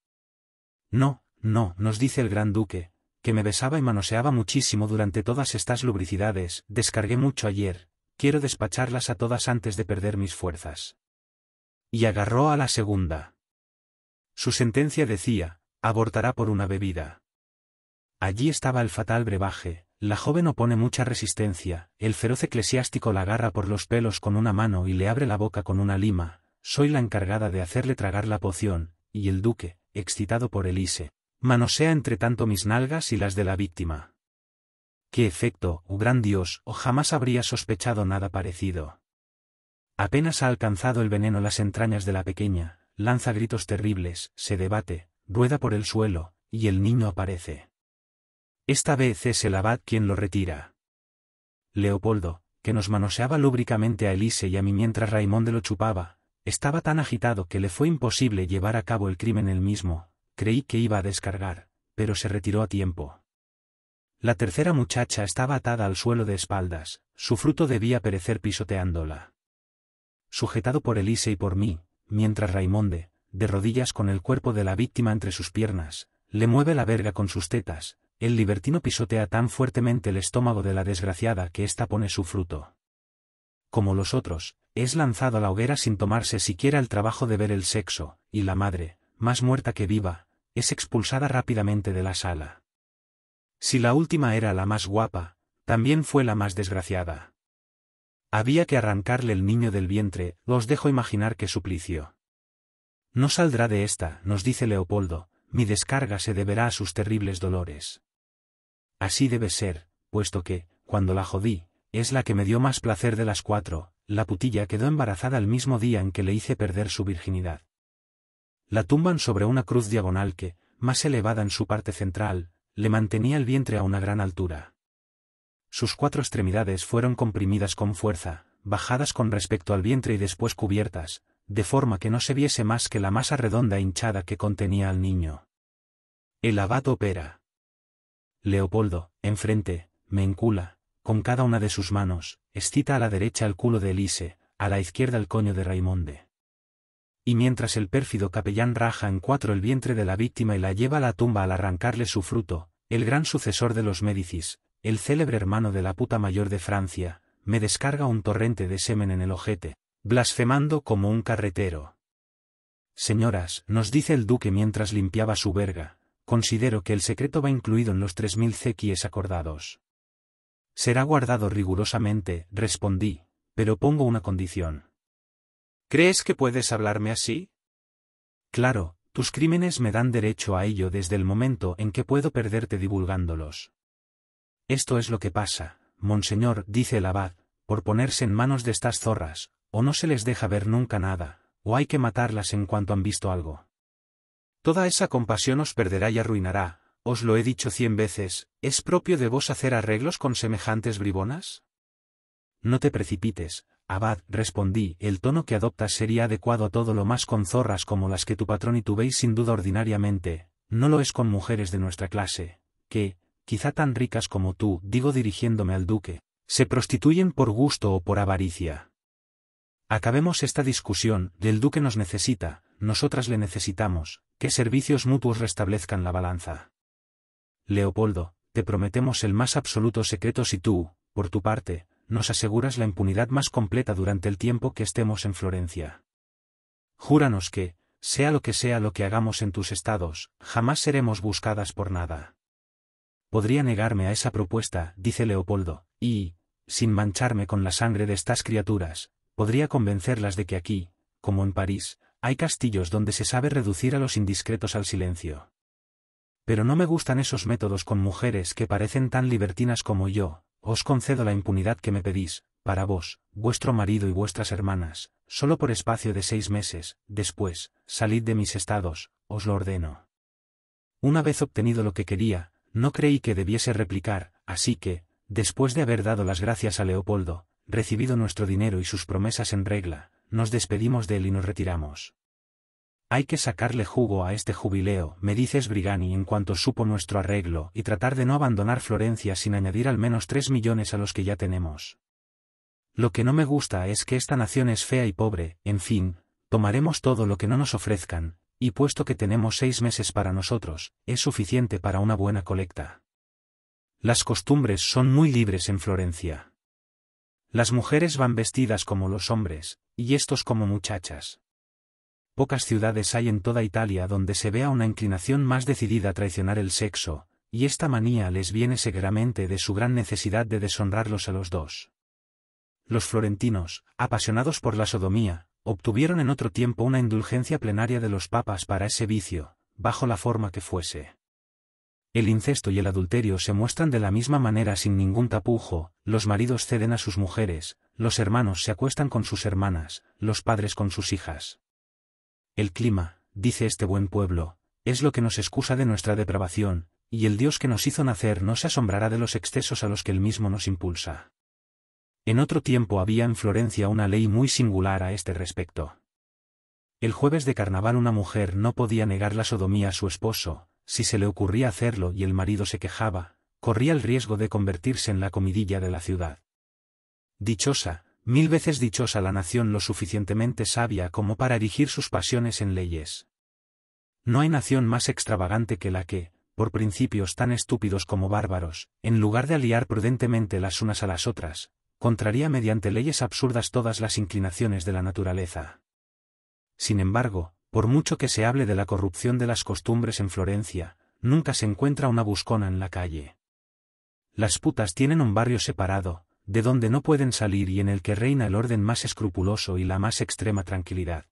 No, no, nos dice el gran duque, que me besaba y manoseaba muchísimo durante todas estas lubricidades, descargué mucho ayer, quiero despacharlas a todas antes de perder mis fuerzas. Y agarró a la segunda. Su sentencia decía, abortará por una bebida. Allí estaba el fatal brebaje, la joven opone mucha resistencia, el feroz eclesiástico la agarra por los pelos con una mano y le abre la boca con una lima, soy la encargada de hacerle tragar la poción, y el duque, excitado por Elise, manosea entre tanto mis nalgas y las de la víctima. ¡Qué efecto, oh gran Dios! o oh jamás habría sospechado nada parecido. Apenas ha alcanzado el veneno las entrañas de la pequeña, lanza gritos terribles, se debate, rueda por el suelo, y el niño aparece. Esta vez es el abad quien lo retira. Leopoldo, que nos manoseaba lúbricamente a Elise y a mí mientras Raimonde lo chupaba, estaba tan agitado que le fue imposible llevar a cabo el crimen él mismo, creí que iba a descargar, pero se retiró a tiempo. La tercera muchacha estaba atada al suelo de espaldas, su fruto debía perecer pisoteándola. Sujetado por Elise y por mí, mientras Raimonde, de rodillas con el cuerpo de la víctima entre sus piernas, le mueve la verga con sus tetas, el libertino pisotea tan fuertemente el estómago de la desgraciada que ésta pone su fruto. Como los otros, es lanzado a la hoguera sin tomarse siquiera el trabajo de ver el sexo, y la madre, más muerta que viva, es expulsada rápidamente de la sala. Si la última era la más guapa, también fue la más desgraciada. Había que arrancarle el niño del vientre, los dejo imaginar qué suplicio. No saldrá de esta, nos dice Leopoldo, mi descarga se deberá a sus terribles dolores. Así debe ser, puesto que, cuando la jodí, es la que me dio más placer de las cuatro, la putilla quedó embarazada el mismo día en que le hice perder su virginidad. La tumban sobre una cruz diagonal que, más elevada en su parte central, le mantenía el vientre a una gran altura. Sus cuatro extremidades fueron comprimidas con fuerza, bajadas con respecto al vientre y después cubiertas, de forma que no se viese más que la masa redonda e hinchada que contenía al niño. El abad opera. Leopoldo, enfrente, me encula, con cada una de sus manos, excita a la derecha el culo de Elise, a la izquierda el coño de Raimonde. Y mientras el pérfido capellán raja en cuatro el vientre de la víctima y la lleva a la tumba al arrancarle su fruto, el gran sucesor de los Médicis, el célebre hermano de la puta mayor de Francia, me descarga un torrente de semen en el ojete, blasfemando como un carretero. Señoras, nos dice el duque mientras limpiaba su verga, considero que el secreto va incluido en los tres mil cequies acordados. Será guardado rigurosamente, respondí, pero pongo una condición. ¿Crees que puedes hablarme así? Claro, tus crímenes me dan derecho a ello desde el momento en que puedo perderte divulgándolos. Esto es lo que pasa, monseñor, dice el abad, por ponerse en manos de estas zorras, o no se les deja ver nunca nada, o hay que matarlas en cuanto han visto algo. Toda esa compasión os perderá y arruinará, os lo he dicho cien veces, ¿es propio de vos hacer arreglos con semejantes bribonas? No te precipites, abad, respondí, el tono que adoptas sería adecuado a todo lo más con zorras como las que tu patrón y tú veis sin duda ordinariamente, no lo es con mujeres de nuestra clase, que, quizá tan ricas como tú, digo dirigiéndome al duque, se prostituyen por gusto o por avaricia. Acabemos esta discusión, el duque nos necesita, nosotras le necesitamos, que servicios mutuos restablezcan la balanza. Leopoldo, te prometemos el más absoluto secreto si tú, por tu parte, nos aseguras la impunidad más completa durante el tiempo que estemos en Florencia. Júranos que, sea lo que sea lo que hagamos en tus estados, jamás seremos buscadas por nada. Podría negarme a esa propuesta, dice Leopoldo, y, sin mancharme con la sangre de estas criaturas, podría convencerlas de que aquí, como en París, hay castillos donde se sabe reducir a los indiscretos al silencio. Pero no me gustan esos métodos con mujeres que parecen tan libertinas como yo, os concedo la impunidad que me pedís, para vos, vuestro marido y vuestras hermanas, solo por espacio de seis meses, después, salid de mis estados, os lo ordeno. Una vez obtenido lo que quería, no creí que debiese replicar, así que, después de haber dado las gracias a Leopoldo, recibido nuestro dinero y sus promesas en regla, nos despedimos de él y nos retiramos. Hay que sacarle jugo a este jubileo, me dices Brigani en cuanto supo nuestro arreglo, y tratar de no abandonar Florencia sin añadir al menos tres millones a los que ya tenemos. Lo que no me gusta es que esta nación es fea y pobre, en fin, tomaremos todo lo que no nos ofrezcan, y puesto que tenemos seis meses para nosotros, es suficiente para una buena colecta. Las costumbres son muy libres en Florencia. Las mujeres van vestidas como los hombres, y estos como muchachas. Pocas ciudades hay en toda Italia donde se vea una inclinación más decidida a traicionar el sexo, y esta manía les viene seguramente de su gran necesidad de deshonrarlos a los dos. Los florentinos, apasionados por la sodomía, obtuvieron en otro tiempo una indulgencia plenaria de los papas para ese vicio, bajo la forma que fuese. El incesto y el adulterio se muestran de la misma manera sin ningún tapujo, los maridos ceden a sus mujeres, los hermanos se acuestan con sus hermanas, los padres con sus hijas. El clima, dice este buen pueblo, es lo que nos excusa de nuestra depravación, y el Dios que nos hizo nacer no se asombrará de los excesos a los que él mismo nos impulsa. En otro tiempo había en Florencia una ley muy singular a este respecto. El jueves de carnaval una mujer no podía negar la sodomía a su esposo, si se le ocurría hacerlo y el marido se quejaba, corría el riesgo de convertirse en la comidilla de la ciudad. Dichosa, mil veces dichosa la nación lo suficientemente sabia como para erigir sus pasiones en leyes. No hay nación más extravagante que la que, por principios tan estúpidos como bárbaros, en lugar de aliar prudentemente las unas a las otras, contraría mediante leyes absurdas todas las inclinaciones de la naturaleza. Sin embargo, por mucho que se hable de la corrupción de las costumbres en Florencia, nunca se encuentra una buscona en la calle. Las putas tienen un barrio separado, de donde no pueden salir y en el que reina el orden más escrupuloso y la más extrema tranquilidad.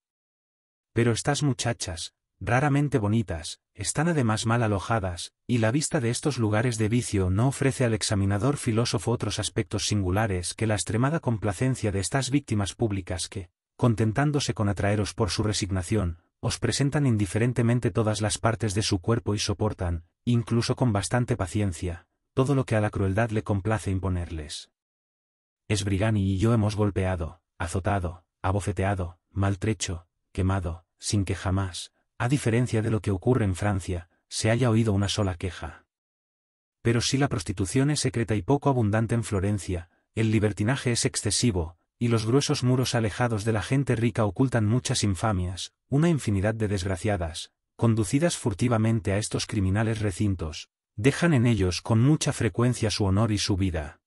Pero estas muchachas, raramente bonitas, están además mal alojadas, y la vista de estos lugares de vicio no ofrece al examinador filósofo otros aspectos singulares que la extremada complacencia de estas víctimas públicas que, contentándose con atraeros por su resignación, os presentan indiferentemente todas las partes de su cuerpo y soportan, incluso con bastante paciencia, todo lo que a la crueldad le complace imponerles. Esbrigani y yo hemos golpeado, azotado, abofeteado, maltrecho, quemado, sin que jamás, a diferencia de lo que ocurre en Francia, se haya oído una sola queja. Pero si la prostitución es secreta y poco abundante en Florencia, el libertinaje es excesivo, y los gruesos muros alejados de la gente rica ocultan muchas infamias, una infinidad de desgraciadas, conducidas furtivamente a estos criminales recintos, dejan en ellos con mucha frecuencia su honor y su vida.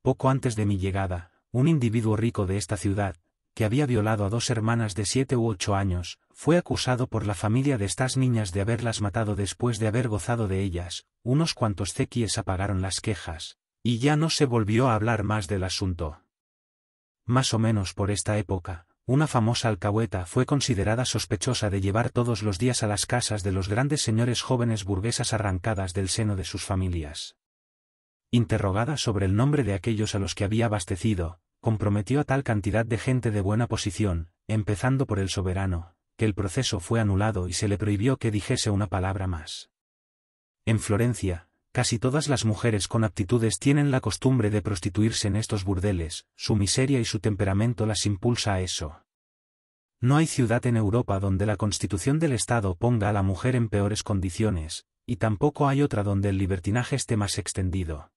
Poco antes de mi llegada, un individuo rico de esta ciudad, que había violado a dos hermanas de siete u ocho años, fue acusado por la familia de estas niñas de haberlas matado después de haber gozado de ellas, unos cuantos cequies apagaron las quejas, y ya no se volvió a hablar más del asunto. Más o menos por esta época, una famosa alcahueta fue considerada sospechosa de llevar todos los días a las casas de los grandes señores jóvenes burguesas arrancadas del seno de sus familias. Interrogada sobre el nombre de aquellos a los que había abastecido, comprometió a tal cantidad de gente de buena posición, empezando por el soberano, que el proceso fue anulado y se le prohibió que dijese una palabra más. En Florencia, Casi todas las mujeres con aptitudes tienen la costumbre de prostituirse en estos burdeles, su miseria y su temperamento las impulsa a eso. No hay ciudad en Europa donde la constitución del Estado ponga a la mujer en peores condiciones, y tampoco hay otra donde el libertinaje esté más extendido.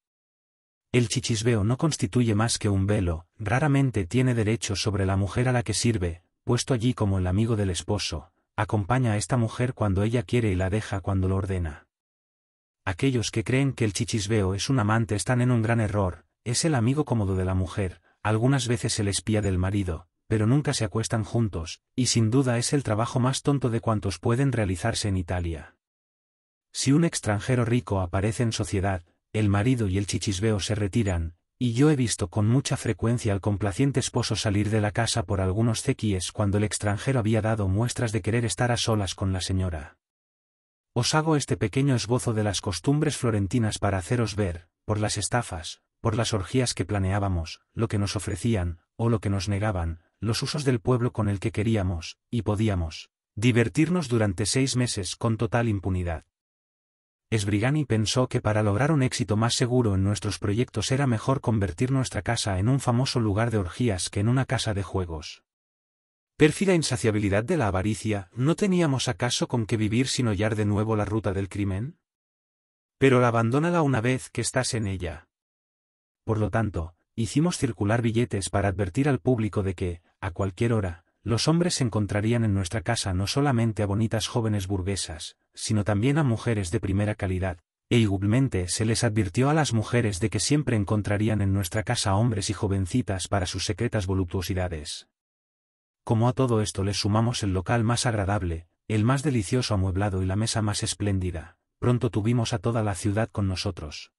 El chichisbeo no constituye más que un velo, raramente tiene derecho sobre la mujer a la que sirve, puesto allí como el amigo del esposo, acompaña a esta mujer cuando ella quiere y la deja cuando lo ordena. Aquellos que creen que el chichisbeo es un amante están en un gran error, es el amigo cómodo de la mujer, algunas veces el espía del marido, pero nunca se acuestan juntos, y sin duda es el trabajo más tonto de cuantos pueden realizarse en Italia. Si un extranjero rico aparece en sociedad, el marido y el chichisbeo se retiran, y yo he visto con mucha frecuencia al complaciente esposo salir de la casa por algunos cequíes cuando el extranjero había dado muestras de querer estar a solas con la señora. Os hago este pequeño esbozo de las costumbres florentinas para haceros ver, por las estafas, por las orgías que planeábamos, lo que nos ofrecían, o lo que nos negaban, los usos del pueblo con el que queríamos, y podíamos, divertirnos durante seis meses con total impunidad. Esbrigani pensó que para lograr un éxito más seguro en nuestros proyectos era mejor convertir nuestra casa en un famoso lugar de orgías que en una casa de juegos pérfida insaciabilidad de la avaricia, ¿no teníamos acaso con qué vivir sin hollar de nuevo la ruta del crimen? Pero la abandónala una vez que estás en ella. Por lo tanto, hicimos circular billetes para advertir al público de que, a cualquier hora, los hombres encontrarían en nuestra casa no solamente a bonitas jóvenes burguesas, sino también a mujeres de primera calidad, e igualmente se les advirtió a las mujeres de que siempre encontrarían en nuestra casa hombres y jovencitas para sus secretas voluptuosidades como a todo esto le sumamos el local más agradable, el más delicioso amueblado y la mesa más espléndida, pronto tuvimos a toda la ciudad con nosotros.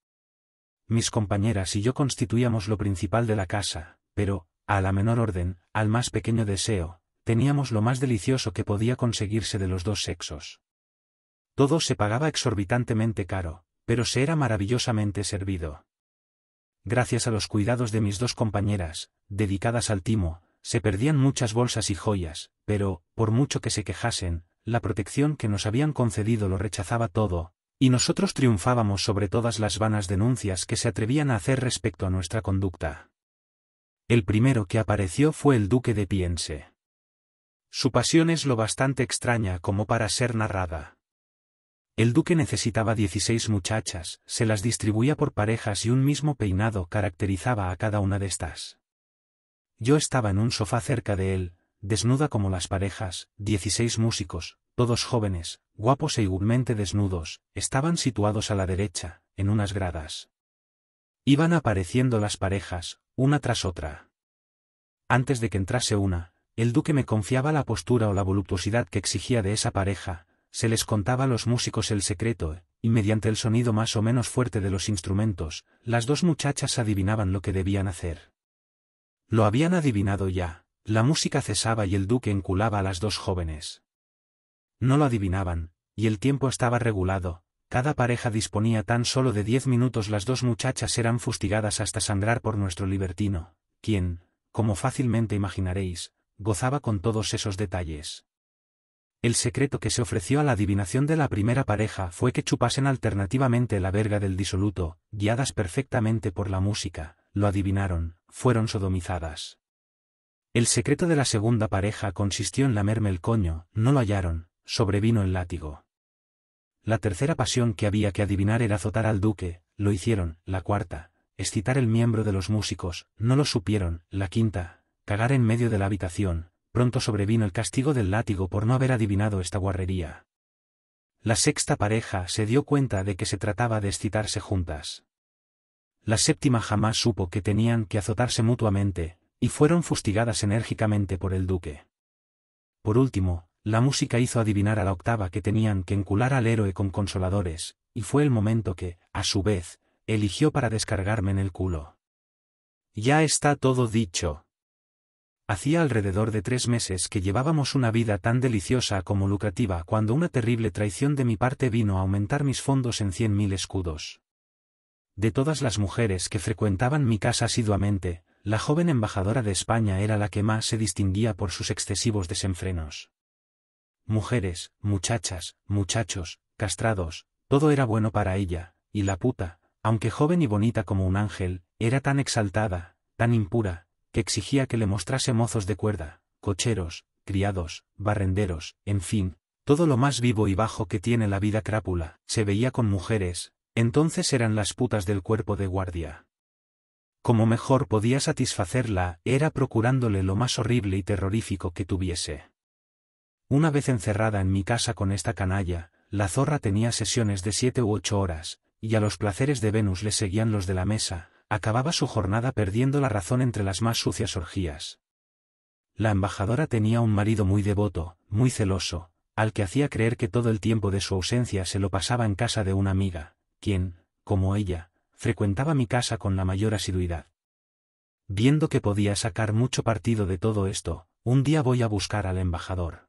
Mis compañeras y yo constituíamos lo principal de la casa, pero, a la menor orden, al más pequeño deseo, teníamos lo más delicioso que podía conseguirse de los dos sexos. Todo se pagaba exorbitantemente caro, pero se era maravillosamente servido. Gracias a los cuidados de mis dos compañeras, dedicadas al timo, se perdían muchas bolsas y joyas, pero, por mucho que se quejasen, la protección que nos habían concedido lo rechazaba todo, y nosotros triunfábamos sobre todas las vanas denuncias que se atrevían a hacer respecto a nuestra conducta. El primero que apareció fue el duque de Piense. Su pasión es lo bastante extraña como para ser narrada. El duque necesitaba dieciséis muchachas, se las distribuía por parejas y un mismo peinado caracterizaba a cada una de estas. Yo estaba en un sofá cerca de él, desnuda como las parejas, dieciséis músicos, todos jóvenes, guapos e igualmente desnudos, estaban situados a la derecha, en unas gradas. Iban apareciendo las parejas, una tras otra. Antes de que entrase una, el duque me confiaba la postura o la voluptuosidad que exigía de esa pareja, se les contaba a los músicos el secreto, y mediante el sonido más o menos fuerte de los instrumentos, las dos muchachas adivinaban lo que debían hacer. Lo habían adivinado ya. La música cesaba y el duque enculaba a las dos jóvenes. No lo adivinaban, y el tiempo estaba regulado, cada pareja disponía tan solo de diez minutos las dos muchachas eran fustigadas hasta sangrar por nuestro libertino, quien, como fácilmente imaginaréis, gozaba con todos esos detalles. El secreto que se ofreció a la adivinación de la primera pareja fue que chupasen alternativamente la verga del disoluto, guiadas perfectamente por la música, lo adivinaron, fueron sodomizadas. El secreto de la segunda pareja consistió en lamerme el coño, no lo hallaron, sobrevino el látigo. La tercera pasión que había que adivinar era azotar al duque, lo hicieron, la cuarta, excitar el miembro de los músicos, no lo supieron, la quinta, cagar en medio de la habitación, pronto sobrevino el castigo del látigo por no haber adivinado esta guarrería. La sexta pareja se dio cuenta de que se trataba de excitarse juntas la séptima jamás supo que tenían que azotarse mutuamente, y fueron fustigadas enérgicamente por el duque. Por último, la música hizo adivinar a la octava que tenían que encular al héroe con consoladores, y fue el momento que, a su vez, eligió para descargarme en el culo. Ya está todo dicho. Hacía alrededor de tres meses que llevábamos una vida tan deliciosa como lucrativa cuando una terrible traición de mi parte vino a aumentar mis fondos en cien mil escudos. De todas las mujeres que frecuentaban mi casa asiduamente, la joven embajadora de España era la que más se distinguía por sus excesivos desenfrenos. Mujeres, muchachas, muchachos, castrados, todo era bueno para ella, y la puta, aunque joven y bonita como un ángel, era tan exaltada, tan impura, que exigía que le mostrase mozos de cuerda, cocheros, criados, barrenderos, en fin, todo lo más vivo y bajo que tiene la vida crápula, se veía con mujeres, entonces eran las putas del cuerpo de guardia. Como mejor podía satisfacerla, era procurándole lo más horrible y terrorífico que tuviese. Una vez encerrada en mi casa con esta canalla, la zorra tenía sesiones de siete u ocho horas, y a los placeres de Venus le seguían los de la mesa, acababa su jornada perdiendo la razón entre las más sucias orgías. La embajadora tenía un marido muy devoto, muy celoso, al que hacía creer que todo el tiempo de su ausencia se lo pasaba en casa de una amiga, quien, como ella, frecuentaba mi casa con la mayor asiduidad. Viendo que podía sacar mucho partido de todo esto, un día voy a buscar al embajador.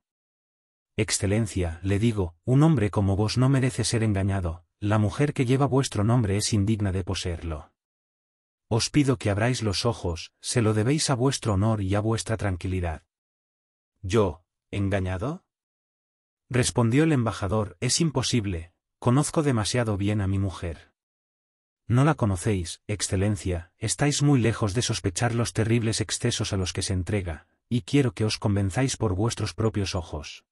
Excelencia, le digo, un hombre como vos no merece ser engañado, la mujer que lleva vuestro nombre es indigna de poseerlo. Os pido que abráis los ojos, se lo debéis a vuestro honor y a vuestra tranquilidad. Yo, ¿engañado? Respondió el embajador, es imposible, Conozco demasiado bien a mi mujer. No la conocéis, Excelencia, estáis muy lejos de sospechar los terribles excesos a los que se entrega, y quiero que os convenzáis por vuestros propios ojos.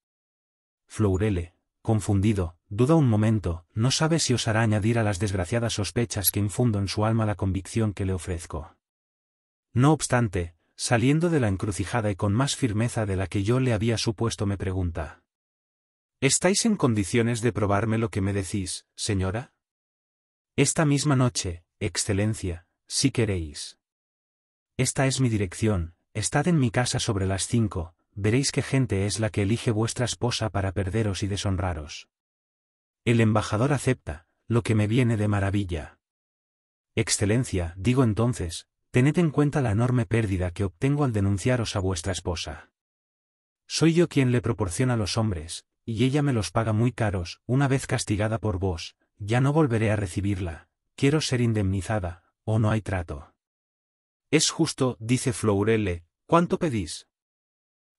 Florele, confundido, duda un momento, no sabe si os hará añadir a las desgraciadas sospechas que infundo en su alma la convicción que le ofrezco. No obstante, saliendo de la encrucijada y con más firmeza de la que yo le había supuesto me pregunta. ¿Estáis en condiciones de probarme lo que me decís, señora? Esta misma noche, Excelencia, si queréis. Esta es mi dirección, estad en mi casa sobre las cinco, veréis qué gente es la que elige vuestra esposa para perderos y deshonraros. El embajador acepta, lo que me viene de maravilla. Excelencia, digo entonces, tened en cuenta la enorme pérdida que obtengo al denunciaros a vuestra esposa. Soy yo quien le proporciona a los hombres, y ella me los paga muy caros, una vez castigada por vos, ya no volveré a recibirla, quiero ser indemnizada, o no hay trato. Es justo, dice Flourelle, ¿cuánto pedís?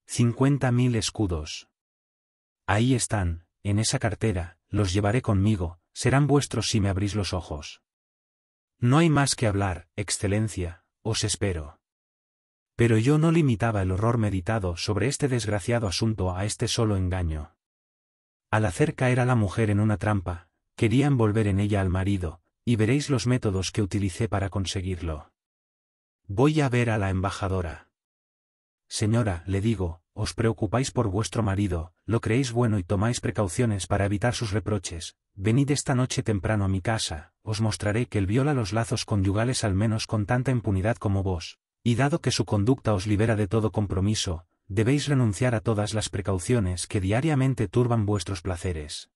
Cincuenta mil escudos. Ahí están, en esa cartera, los llevaré conmigo, serán vuestros si me abrís los ojos. No hay más que hablar, excelencia, os espero. Pero yo no limitaba el horror meditado sobre este desgraciado asunto a este solo engaño. Al hacer caer a la mujer en una trampa, quería envolver en ella al marido, y veréis los métodos que utilicé para conseguirlo. Voy a ver a la embajadora. Señora, le digo, os preocupáis por vuestro marido, lo creéis bueno y tomáis precauciones para evitar sus reproches, venid esta noche temprano a mi casa, os mostraré que él viola los lazos conyugales al menos con tanta impunidad como vos, y dado que su conducta os libera de todo compromiso, debéis renunciar a todas las precauciones que diariamente turban vuestros placeres.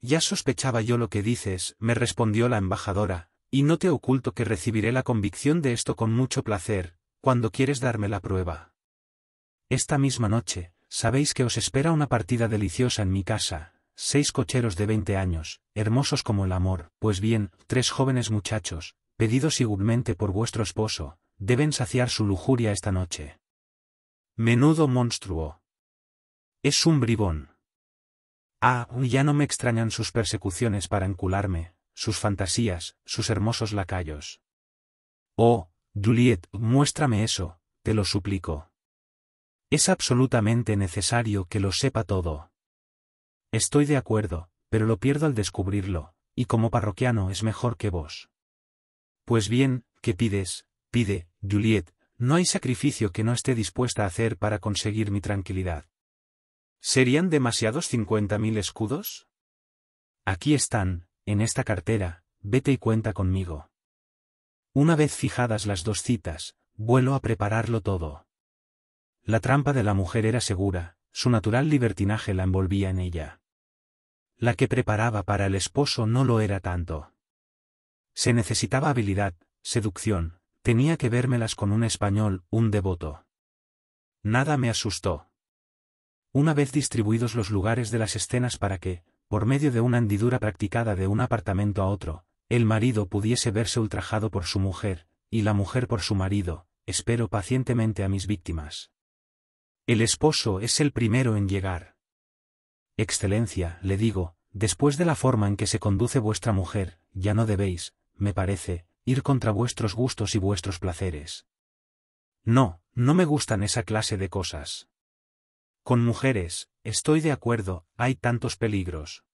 Ya sospechaba yo lo que dices, me respondió la embajadora, y no te oculto que recibiré la convicción de esto con mucho placer, cuando quieres darme la prueba. Esta misma noche, sabéis que os espera una partida deliciosa en mi casa, seis cocheros de veinte años, hermosos como el amor, pues bien, tres jóvenes muchachos, pedidos igualmente por vuestro esposo, deben saciar su lujuria esta noche. Menudo monstruo. Es un bribón. Ah, ya no me extrañan sus persecuciones para encularme, sus fantasías, sus hermosos lacayos. Oh, Juliet, muéstrame eso, te lo suplico. Es absolutamente necesario que lo sepa todo. Estoy de acuerdo, pero lo pierdo al descubrirlo, y como parroquiano es mejor que vos. Pues bien, ¿qué pides? Pide, Juliet, no hay sacrificio que no esté dispuesta a hacer para conseguir mi tranquilidad. ¿Serían demasiados cincuenta mil escudos? Aquí están, en esta cartera, vete y cuenta conmigo. Una vez fijadas las dos citas, vuelo a prepararlo todo. La trampa de la mujer era segura, su natural libertinaje la envolvía en ella. La que preparaba para el esposo no lo era tanto. Se necesitaba habilidad, seducción, Tenía que vérmelas con un español, un devoto. Nada me asustó. Una vez distribuidos los lugares de las escenas para que, por medio de una hendidura practicada de un apartamento a otro, el marido pudiese verse ultrajado por su mujer, y la mujer por su marido, espero pacientemente a mis víctimas. El esposo es el primero en llegar. Excelencia, le digo, después de la forma en que se conduce vuestra mujer, ya no debéis, me parece, ir contra vuestros gustos y vuestros placeres. No, no me gustan esa clase de cosas. Con mujeres, estoy de acuerdo, hay tantos peligros.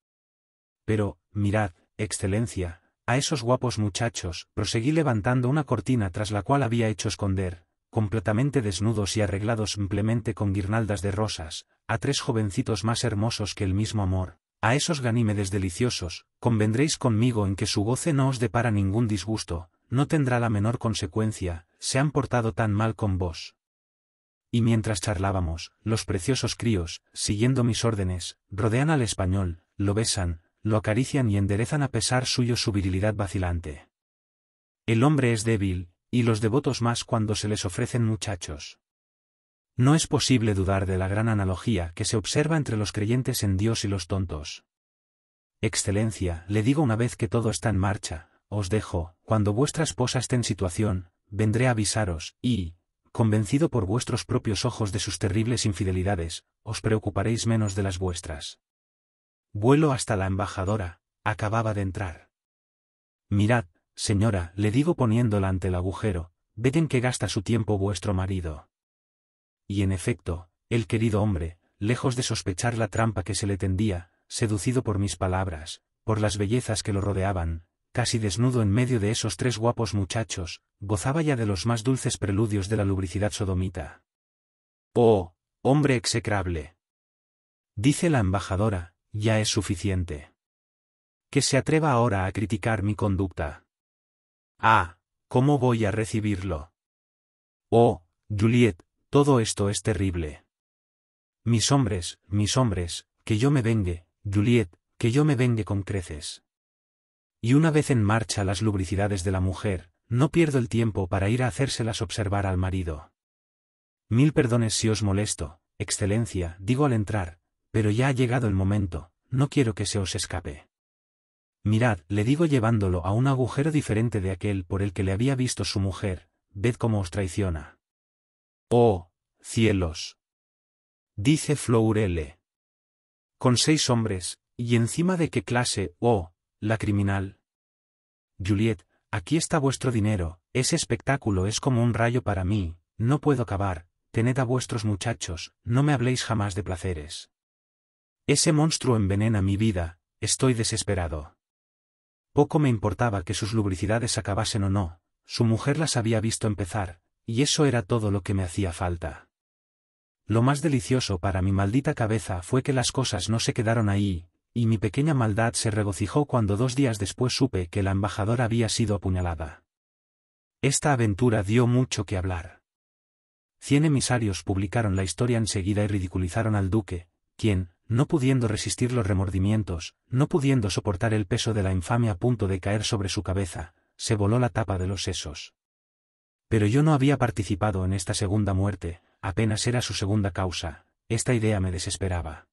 Pero, mirad, excelencia, a esos guapos muchachos, proseguí levantando una cortina tras la cual había hecho esconder, completamente desnudos y arreglados simplemente con guirnaldas de rosas, a tres jovencitos más hermosos que el mismo amor, a esos Ganímedes deliciosos, convendréis conmigo en que su goce no os depara ningún disgusto, no tendrá la menor consecuencia, se han portado tan mal con vos. Y mientras charlábamos, los preciosos críos, siguiendo mis órdenes, rodean al español, lo besan, lo acarician y enderezan a pesar suyo su virilidad vacilante. El hombre es débil, y los devotos más cuando se les ofrecen muchachos. No es posible dudar de la gran analogía que se observa entre los creyentes en Dios y los tontos. Excelencia, le digo una vez que todo está en marcha, os dejo, cuando vuestra esposa esté en situación, vendré a avisaros, y, convencido por vuestros propios ojos de sus terribles infidelidades, os preocuparéis menos de las vuestras. Vuelo hasta la embajadora, acababa de entrar. Mirad, señora, le digo poniéndola ante el agujero, ved en qué gasta su tiempo vuestro marido. Y en efecto, el querido hombre, lejos de sospechar la trampa que se le tendía, seducido por mis palabras, por las bellezas que lo rodeaban, casi desnudo en medio de esos tres guapos muchachos, gozaba ya de los más dulces preludios de la lubricidad sodomita. ¡Oh, hombre execrable! Dice la embajadora, ya es suficiente. Que se atreva ahora a criticar mi conducta. Ah, ¿cómo voy a recibirlo? Oh, Juliet, todo esto es terrible. Mis hombres, mis hombres, que yo me vengue, Juliet, que yo me vengue con creces. Y una vez en marcha las lubricidades de la mujer, no pierdo el tiempo para ir a hacérselas observar al marido. Mil perdones si os molesto, excelencia, digo al entrar, pero ya ha llegado el momento, no quiero que se os escape. Mirad, le digo llevándolo a un agujero diferente de aquel por el que le había visto su mujer, ved cómo os traiciona. Oh, cielos. Dice Flourele. Con seis hombres, y encima de qué clase, oh, la criminal. Juliet, aquí está vuestro dinero, ese espectáculo es como un rayo para mí, no puedo acabar, tened a vuestros muchachos, no me habléis jamás de placeres. Ese monstruo envenena mi vida, estoy desesperado. Poco me importaba que sus lubricidades acabasen o no, su mujer las había visto empezar, y eso era todo lo que me hacía falta. Lo más delicioso para mi maldita cabeza fue que las cosas no se quedaron ahí, y mi pequeña maldad se regocijó cuando dos días después supe que la embajadora había sido apuñalada. Esta aventura dio mucho que hablar. Cien emisarios publicaron la historia enseguida y ridiculizaron al duque, quien, no pudiendo resistir los remordimientos, no pudiendo soportar el peso de la infamia a punto de caer sobre su cabeza, se voló la tapa de los sesos. Pero yo no había participado en esta segunda muerte, apenas era su segunda causa, esta idea me desesperaba.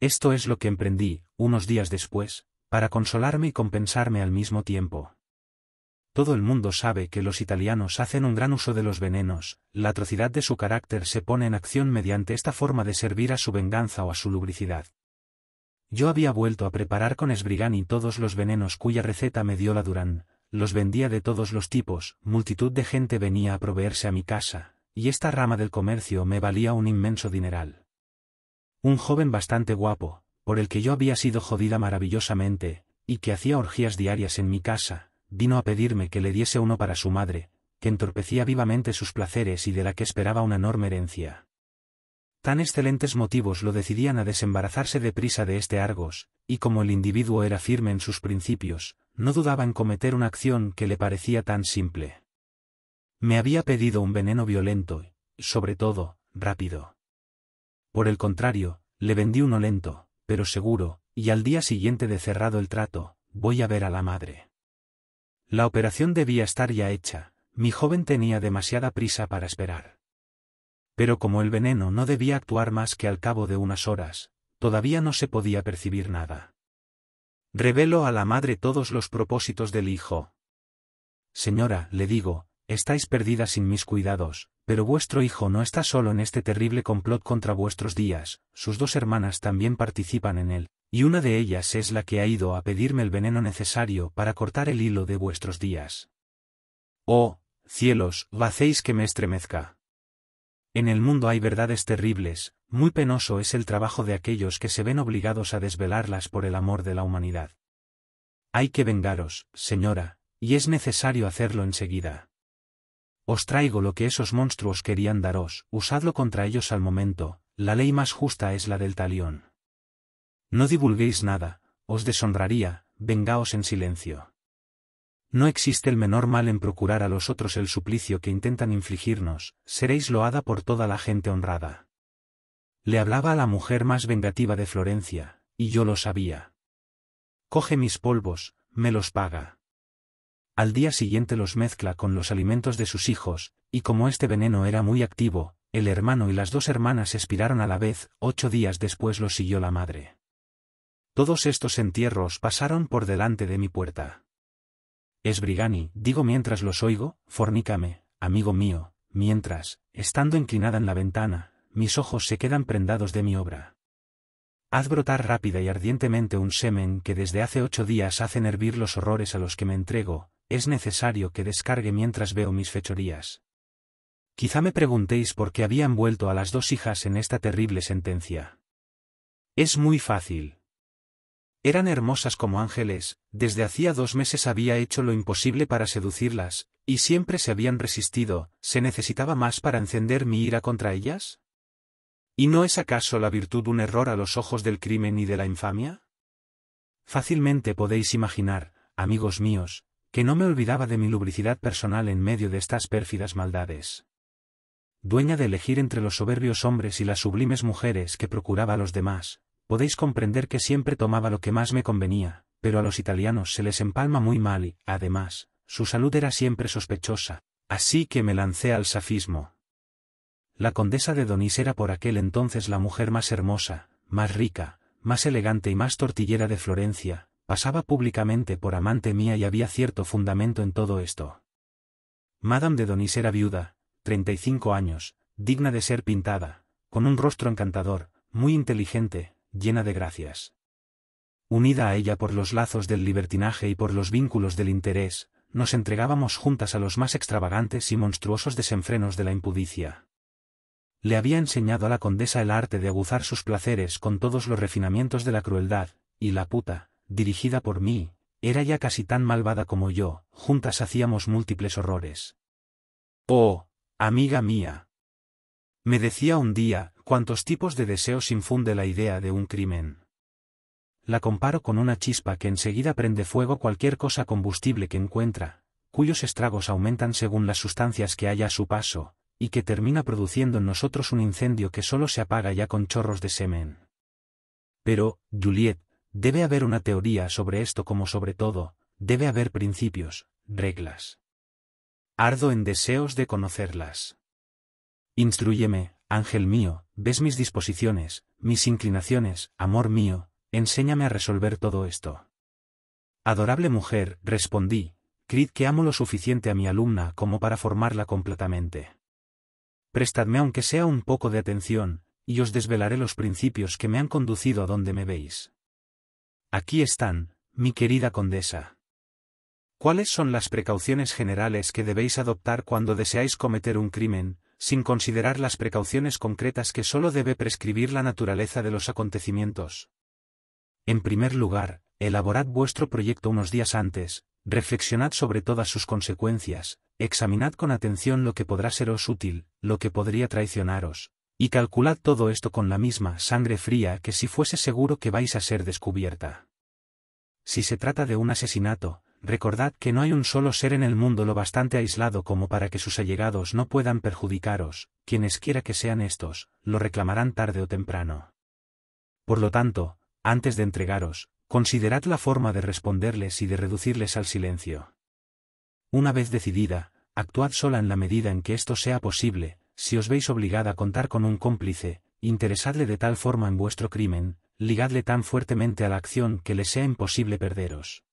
Esto es lo que emprendí, unos días después, para consolarme y compensarme al mismo tiempo. Todo el mundo sabe que los italianos hacen un gran uso de los venenos, la atrocidad de su carácter se pone en acción mediante esta forma de servir a su venganza o a su lubricidad. Yo había vuelto a preparar con esbrigani todos los venenos cuya receta me dio la Durán, los vendía de todos los tipos, multitud de gente venía a proveerse a mi casa, y esta rama del comercio me valía un inmenso dineral. Un joven bastante guapo, por el que yo había sido jodida maravillosamente, y que hacía orgías diarias en mi casa, vino a pedirme que le diese uno para su madre, que entorpecía vivamente sus placeres y de la que esperaba una enorme herencia. Tan excelentes motivos lo decidían a desembarazarse de prisa de este Argos, y como el individuo era firme en sus principios, no dudaba en cometer una acción que le parecía tan simple. Me había pedido un veneno violento, sobre todo, rápido. Por el contrario, le vendí uno lento, pero seguro, y al día siguiente de cerrado el trato, voy a ver a la madre. La operación debía estar ya hecha, mi joven tenía demasiada prisa para esperar. Pero como el veneno no debía actuar más que al cabo de unas horas, todavía no se podía percibir nada. Revelo a la madre todos los propósitos del hijo. Señora, le digo, estáis perdida sin mis cuidados, pero vuestro hijo no está solo en este terrible complot contra vuestros días, sus dos hermanas también participan en él, y una de ellas es la que ha ido a pedirme el veneno necesario para cortar el hilo de vuestros días. Oh, cielos, vacéis que me estremezca. En el mundo hay verdades terribles, muy penoso es el trabajo de aquellos que se ven obligados a desvelarlas por el amor de la humanidad. Hay que vengaros, señora, y es necesario hacerlo enseguida. Os traigo lo que esos monstruos querían daros, usadlo contra ellos al momento, la ley más justa es la del talión. No divulguéis nada, os deshonraría, vengaos en silencio. No existe el menor mal en procurar a los otros el suplicio que intentan infligirnos, seréis loada por toda la gente honrada. Le hablaba a la mujer más vengativa de Florencia, y yo lo sabía. Coge mis polvos, me los paga. Al día siguiente los mezcla con los alimentos de sus hijos, y como este veneno era muy activo, el hermano y las dos hermanas expiraron a la vez, ocho días después lo siguió la madre. Todos estos entierros pasaron por delante de mi puerta. Es Brigani, digo mientras los oigo, fornícame, amigo mío, mientras, estando inclinada en la ventana, mis ojos se quedan prendados de mi obra. Haz brotar rápida y ardientemente un semen que desde hace ocho días hacen hervir los horrores a los que me entrego, es necesario que descargue mientras veo mis fechorías. Quizá me preguntéis por qué habían vuelto a las dos hijas en esta terrible sentencia. Es muy fácil. Eran hermosas como ángeles, desde hacía dos meses había hecho lo imposible para seducirlas, y siempre se habían resistido, ¿se necesitaba más para encender mi ira contra ellas? ¿Y no es acaso la virtud un error a los ojos del crimen y de la infamia? Fácilmente podéis imaginar, amigos míos, que no me olvidaba de mi lubricidad personal en medio de estas pérfidas maldades. Dueña de elegir entre los soberbios hombres y las sublimes mujeres que procuraba a los demás, podéis comprender que siempre tomaba lo que más me convenía, pero a los italianos se les empalma muy mal y, además, su salud era siempre sospechosa, así que me lancé al safismo. La condesa de Donis era por aquel entonces la mujer más hermosa, más rica, más elegante y más tortillera de Florencia, pasaba públicamente por amante mía y había cierto fundamento en todo esto. Madame de Donis era viuda, treinta cinco años, digna de ser pintada, con un rostro encantador, muy inteligente, llena de gracias. Unida a ella por los lazos del libertinaje y por los vínculos del interés, nos entregábamos juntas a los más extravagantes y monstruosos desenfrenos de la impudicia le había enseñado a la condesa el arte de aguzar sus placeres con todos los refinamientos de la crueldad, y la puta, dirigida por mí, era ya casi tan malvada como yo, juntas hacíamos múltiples horrores. Oh, amiga mía. Me decía un día, cuántos tipos de deseos infunde la idea de un crimen. La comparo con una chispa que enseguida prende fuego cualquier cosa combustible que encuentra, cuyos estragos aumentan según las sustancias que haya a su paso, y que termina produciendo en nosotros un incendio que solo se apaga ya con chorros de semen. Pero, Juliet, debe haber una teoría sobre esto como sobre todo, debe haber principios, reglas. Ardo en deseos de conocerlas. Instruyeme, ángel mío, ves mis disposiciones, mis inclinaciones, amor mío, enséñame a resolver todo esto. Adorable mujer, respondí, creed que amo lo suficiente a mi alumna como para formarla completamente prestadme aunque sea un poco de atención, y os desvelaré los principios que me han conducido a donde me veis. Aquí están, mi querida condesa. ¿Cuáles son las precauciones generales que debéis adoptar cuando deseáis cometer un crimen, sin considerar las precauciones concretas que solo debe prescribir la naturaleza de los acontecimientos? En primer lugar, elaborad vuestro proyecto unos días antes, reflexionad sobre todas sus consecuencias, Examinad con atención lo que podrá seros útil, lo que podría traicionaros, y calculad todo esto con la misma sangre fría que si fuese seguro que vais a ser descubierta. Si se trata de un asesinato, recordad que no hay un solo ser en el mundo lo bastante aislado como para que sus allegados no puedan perjudicaros, quienesquiera que sean estos, lo reclamarán tarde o temprano. Por lo tanto, antes de entregaros, considerad la forma de responderles y de reducirles al silencio. Una vez decidida, actuad sola en la medida en que esto sea posible, si os veis obligada a contar con un cómplice, interesadle de tal forma en vuestro crimen, ligadle tan fuertemente a la acción que le sea imposible perderos.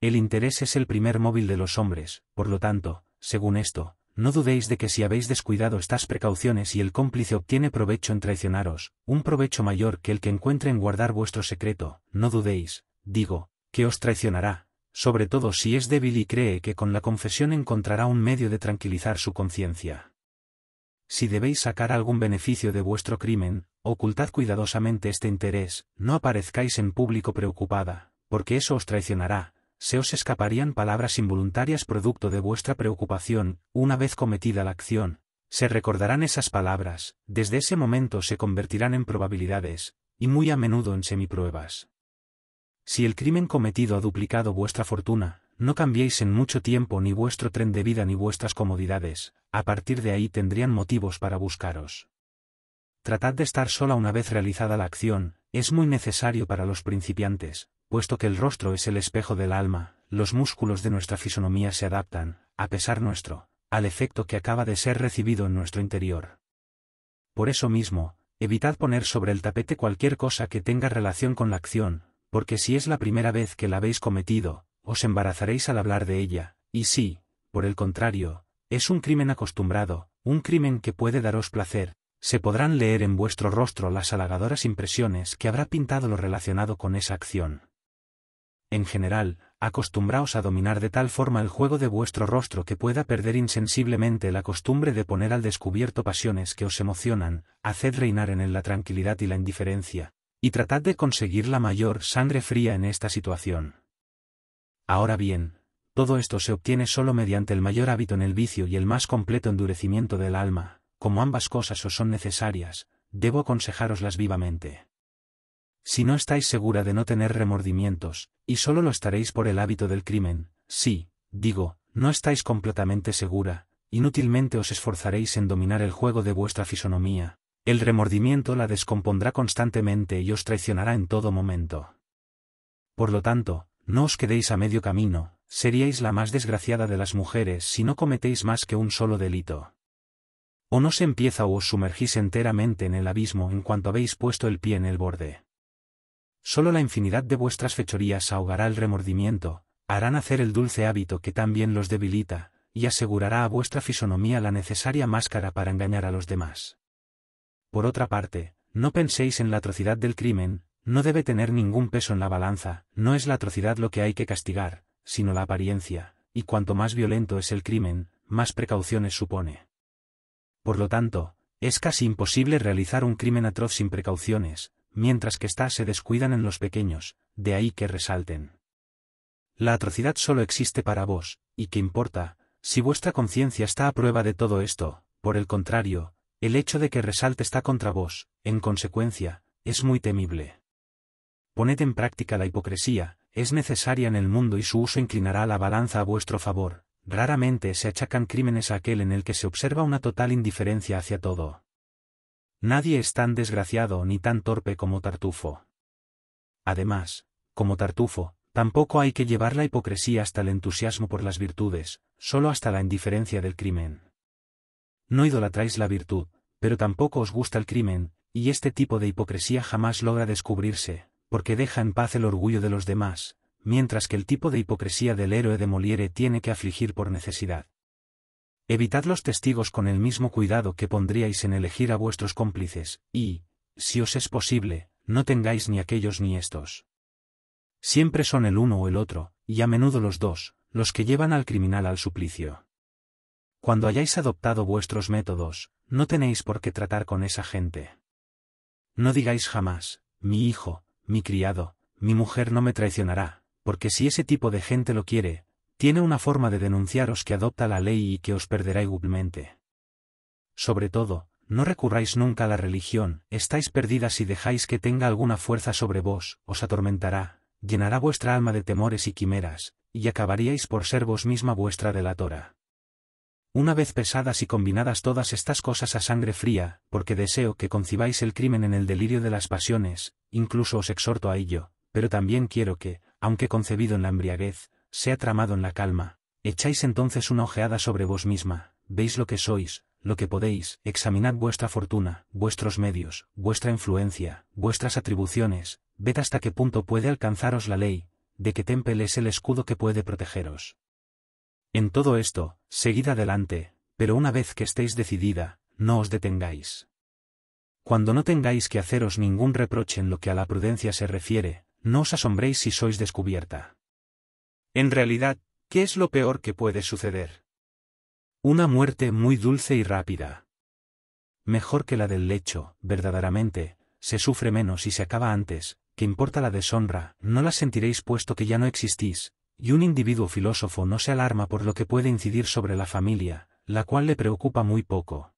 El interés es el primer móvil de los hombres, por lo tanto, según esto, no dudéis de que si habéis descuidado estas precauciones y el cómplice obtiene provecho en traicionaros, un provecho mayor que el que encuentre en guardar vuestro secreto, no dudéis, digo, que os traicionará, sobre todo si es débil y cree que con la confesión encontrará un medio de tranquilizar su conciencia. Si debéis sacar algún beneficio de vuestro crimen, ocultad cuidadosamente este interés, no aparezcáis en público preocupada, porque eso os traicionará, se os escaparían palabras involuntarias producto de vuestra preocupación, una vez cometida la acción, se recordarán esas palabras, desde ese momento se convertirán en probabilidades, y muy a menudo en semipruebas. Si el crimen cometido ha duplicado vuestra fortuna, no cambiéis en mucho tiempo ni vuestro tren de vida ni vuestras comodidades, a partir de ahí tendrían motivos para buscaros. Tratad de estar sola una vez realizada la acción, es muy necesario para los principiantes, puesto que el rostro es el espejo del alma, los músculos de nuestra fisonomía se adaptan, a pesar nuestro, al efecto que acaba de ser recibido en nuestro interior. Por eso mismo, evitad poner sobre el tapete cualquier cosa que tenga relación con la acción, porque si es la primera vez que la habéis cometido, os embarazaréis al hablar de ella, y si, por el contrario, es un crimen acostumbrado, un crimen que puede daros placer, se podrán leer en vuestro rostro las halagadoras impresiones que habrá pintado lo relacionado con esa acción. En general, acostumbraos a dominar de tal forma el juego de vuestro rostro que pueda perder insensiblemente la costumbre de poner al descubierto pasiones que os emocionan, haced reinar en él la tranquilidad y la indiferencia, y tratad de conseguir la mayor sangre fría en esta situación. Ahora bien, todo esto se obtiene solo mediante el mayor hábito en el vicio y el más completo endurecimiento del alma, como ambas cosas os son necesarias, debo aconsejaroslas vivamente. Si no estáis segura de no tener remordimientos, y solo lo estaréis por el hábito del crimen, sí, digo, no estáis completamente segura, inútilmente os esforzaréis en dominar el juego de vuestra fisonomía, el remordimiento la descompondrá constantemente y os traicionará en todo momento. Por lo tanto, no os quedéis a medio camino, seríais la más desgraciada de las mujeres si no cometéis más que un solo delito. O no se empieza o os sumergís enteramente en el abismo en cuanto habéis puesto el pie en el borde. Solo la infinidad de vuestras fechorías ahogará el remordimiento, hará nacer el dulce hábito que también los debilita, y asegurará a vuestra fisonomía la necesaria máscara para engañar a los demás. Por otra parte, no penséis en la atrocidad del crimen, no debe tener ningún peso en la balanza, no es la atrocidad lo que hay que castigar, sino la apariencia, y cuanto más violento es el crimen, más precauciones supone. Por lo tanto, es casi imposible realizar un crimen atroz sin precauciones, mientras que éstas se descuidan en los pequeños, de ahí que resalten. La atrocidad solo existe para vos, y qué importa, si vuestra conciencia está a prueba de todo esto, por el contrario, el hecho de que resalte está contra vos, en consecuencia, es muy temible. Poned en práctica la hipocresía, es necesaria en el mundo y su uso inclinará la balanza a vuestro favor. Raramente se achacan crímenes a aquel en el que se observa una total indiferencia hacia todo. Nadie es tan desgraciado ni tan torpe como Tartufo. Además, como Tartufo, tampoco hay que llevar la hipocresía hasta el entusiasmo por las virtudes, solo hasta la indiferencia del crimen. No idolatráis la virtud, pero tampoco os gusta el crimen, y este tipo de hipocresía jamás logra descubrirse, porque deja en paz el orgullo de los demás, mientras que el tipo de hipocresía del héroe de Moliere tiene que afligir por necesidad. Evitad los testigos con el mismo cuidado que pondríais en elegir a vuestros cómplices, y, si os es posible, no tengáis ni aquellos ni estos. Siempre son el uno o el otro, y a menudo los dos, los que llevan al criminal al suplicio. Cuando hayáis adoptado vuestros métodos, no tenéis por qué tratar con esa gente. No digáis jamás, mi hijo, mi criado, mi mujer no me traicionará, porque si ese tipo de gente lo quiere, tiene una forma de denunciaros que adopta la ley y que os perderá igualmente. Sobre todo, no recurráis nunca a la religión, estáis perdidas si dejáis que tenga alguna fuerza sobre vos, os atormentará, llenará vuestra alma de temores y quimeras, y acabaríais por ser vos misma vuestra delatora. Una vez pesadas y combinadas todas estas cosas a sangre fría, porque deseo que concibáis el crimen en el delirio de las pasiones, incluso os exhorto a ello, pero también quiero que, aunque concebido en la embriaguez, sea tramado en la calma. Echáis entonces una ojeada sobre vos misma, veis lo que sois, lo que podéis, examinad vuestra fortuna, vuestros medios, vuestra influencia, vuestras atribuciones, ved hasta qué punto puede alcanzaros la ley, de qué temple es el escudo que puede protegeros. En todo esto, seguid adelante, pero una vez que estéis decidida, no os detengáis. Cuando no tengáis que haceros ningún reproche en lo que a la prudencia se refiere, no os asombréis si sois descubierta. En realidad, ¿qué es lo peor que puede suceder? Una muerte muy dulce y rápida. Mejor que la del lecho, verdaderamente, se sufre menos y se acaba antes, que importa la deshonra, no la sentiréis puesto que ya no existís, y un individuo filósofo no se alarma por lo que puede incidir sobre la familia, la cual le preocupa muy poco.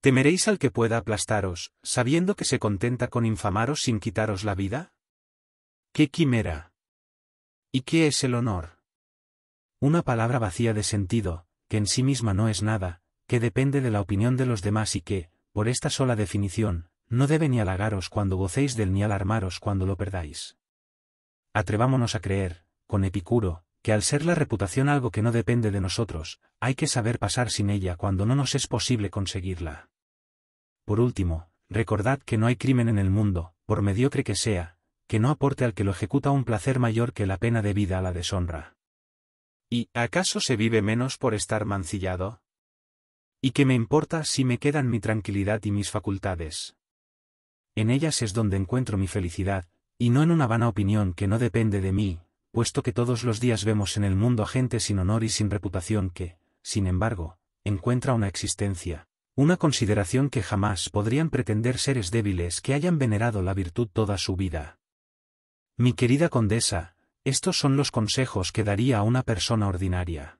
¿Temeréis al que pueda aplastaros, sabiendo que se contenta con infamaros sin quitaros la vida? ¡Qué quimera! ¿Y qué es el honor? Una palabra vacía de sentido, que en sí misma no es nada, que depende de la opinión de los demás y que, por esta sola definición, no debe ni halagaros cuando gocéis del ni alarmaros cuando lo perdáis. Atrevámonos a creer, con Epicuro, que al ser la reputación algo que no depende de nosotros, hay que saber pasar sin ella cuando no nos es posible conseguirla. Por último, recordad que no hay crimen en el mundo, por mediocre que sea, que no aporte al que lo ejecuta un placer mayor que la pena debida a la deshonra. ¿Y acaso se vive menos por estar mancillado? ¿Y qué me importa si me quedan mi tranquilidad y mis facultades? En ellas es donde encuentro mi felicidad, y no en una vana opinión que no depende de mí, puesto que todos los días vemos en el mundo a gente sin honor y sin reputación que, sin embargo, encuentra una existencia, una consideración que jamás podrían pretender seres débiles que hayan venerado la virtud toda su vida. Mi querida condesa, estos son los consejos que daría a una persona ordinaria.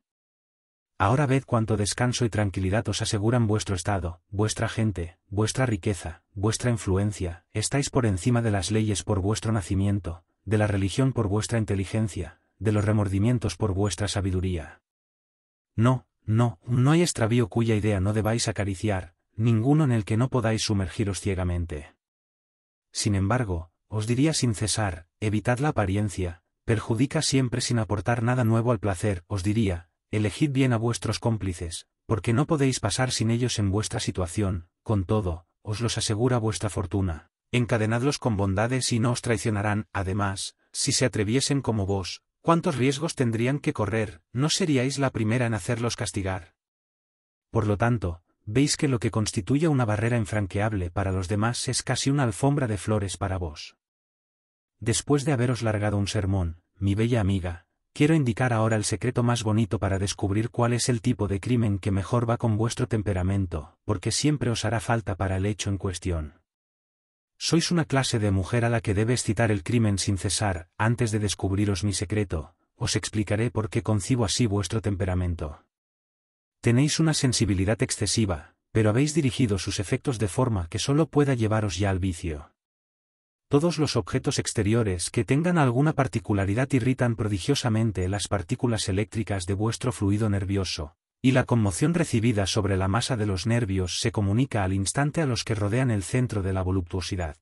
Ahora ved cuánto descanso y tranquilidad os aseguran vuestro estado, vuestra gente, vuestra riqueza, vuestra influencia, estáis por encima de las leyes por vuestro nacimiento, de la religión por vuestra inteligencia, de los remordimientos por vuestra sabiduría. No, no, no hay extravío cuya idea no debáis acariciar, ninguno en el que no podáis sumergiros ciegamente. Sin embargo, os diría sin cesar, evitad la apariencia, perjudica siempre sin aportar nada nuevo al placer, os diría, elegid bien a vuestros cómplices, porque no podéis pasar sin ellos en vuestra situación, con todo, os los asegura vuestra fortuna encadenadlos con bondades y no os traicionarán, además, si se atreviesen como vos, cuántos riesgos tendrían que correr, no seríais la primera en hacerlos castigar. Por lo tanto, veis que lo que constituye una barrera infranqueable para los demás es casi una alfombra de flores para vos. Después de haberos largado un sermón, mi bella amiga, quiero indicar ahora el secreto más bonito para descubrir cuál es el tipo de crimen que mejor va con vuestro temperamento, porque siempre os hará falta para el hecho en cuestión. Sois una clase de mujer a la que debes citar el crimen sin cesar, antes de descubriros mi secreto, os explicaré por qué concibo así vuestro temperamento. Tenéis una sensibilidad excesiva, pero habéis dirigido sus efectos de forma que solo pueda llevaros ya al vicio. Todos los objetos exteriores que tengan alguna particularidad irritan prodigiosamente las partículas eléctricas de vuestro fluido nervioso, y la conmoción recibida sobre la masa de los nervios se comunica al instante a los que rodean el centro de la voluptuosidad.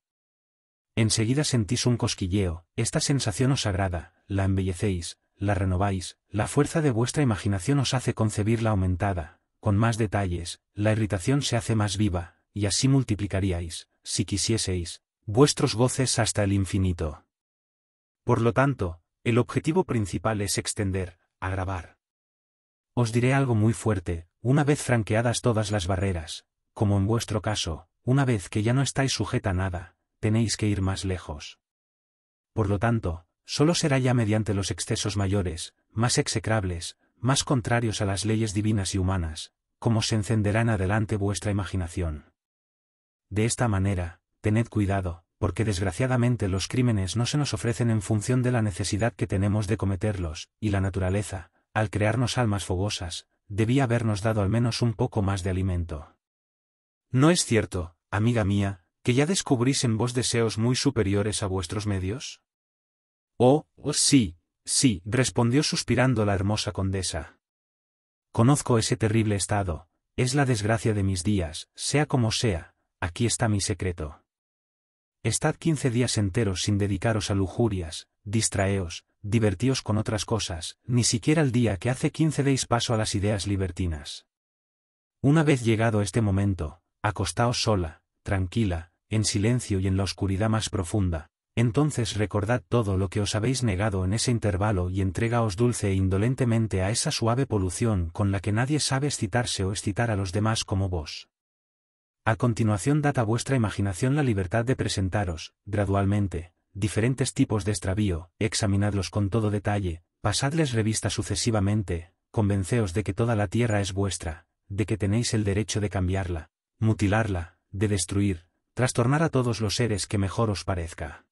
Enseguida sentís un cosquilleo, esta sensación os agrada, la embellecéis, la renováis, la fuerza de vuestra imaginación os hace concebirla aumentada, con más detalles, la irritación se hace más viva, y así multiplicaríais, si quisieseis, vuestros goces hasta el infinito. Por lo tanto, el objetivo principal es extender, agravar, os diré algo muy fuerte, una vez franqueadas todas las barreras, como en vuestro caso, una vez que ya no estáis sujeta a nada, tenéis que ir más lejos. Por lo tanto, solo será ya mediante los excesos mayores, más execrables, más contrarios a las leyes divinas y humanas, como se encenderán adelante vuestra imaginación. De esta manera, tened cuidado, porque desgraciadamente los crímenes no se nos ofrecen en función de la necesidad que tenemos de cometerlos, y la naturaleza, al crearnos almas fogosas, debía habernos dado al menos un poco más de alimento. ¿No es cierto, amiga mía, que ya descubrís en vos deseos muy superiores a vuestros medios? Oh, oh sí, sí, respondió suspirando la hermosa condesa. Conozco ese terrible estado, es la desgracia de mis días, sea como sea, aquí está mi secreto. Estad quince días enteros sin dedicaros a lujurias, distraeos, divertíos con otras cosas, ni siquiera el día que hace 15 deis paso a las ideas libertinas. Una vez llegado este momento, acostaos sola, tranquila, en silencio y en la oscuridad más profunda, entonces recordad todo lo que os habéis negado en ese intervalo y entregaos dulce e indolentemente a esa suave polución con la que nadie sabe excitarse o excitar a los demás como vos. A continuación data a vuestra imaginación la libertad de presentaros, gradualmente, diferentes tipos de extravío, examinadlos con todo detalle, pasadles revista sucesivamente, convenceos de que toda la tierra es vuestra, de que tenéis el derecho de cambiarla, mutilarla, de destruir, trastornar a todos los seres que mejor os parezca.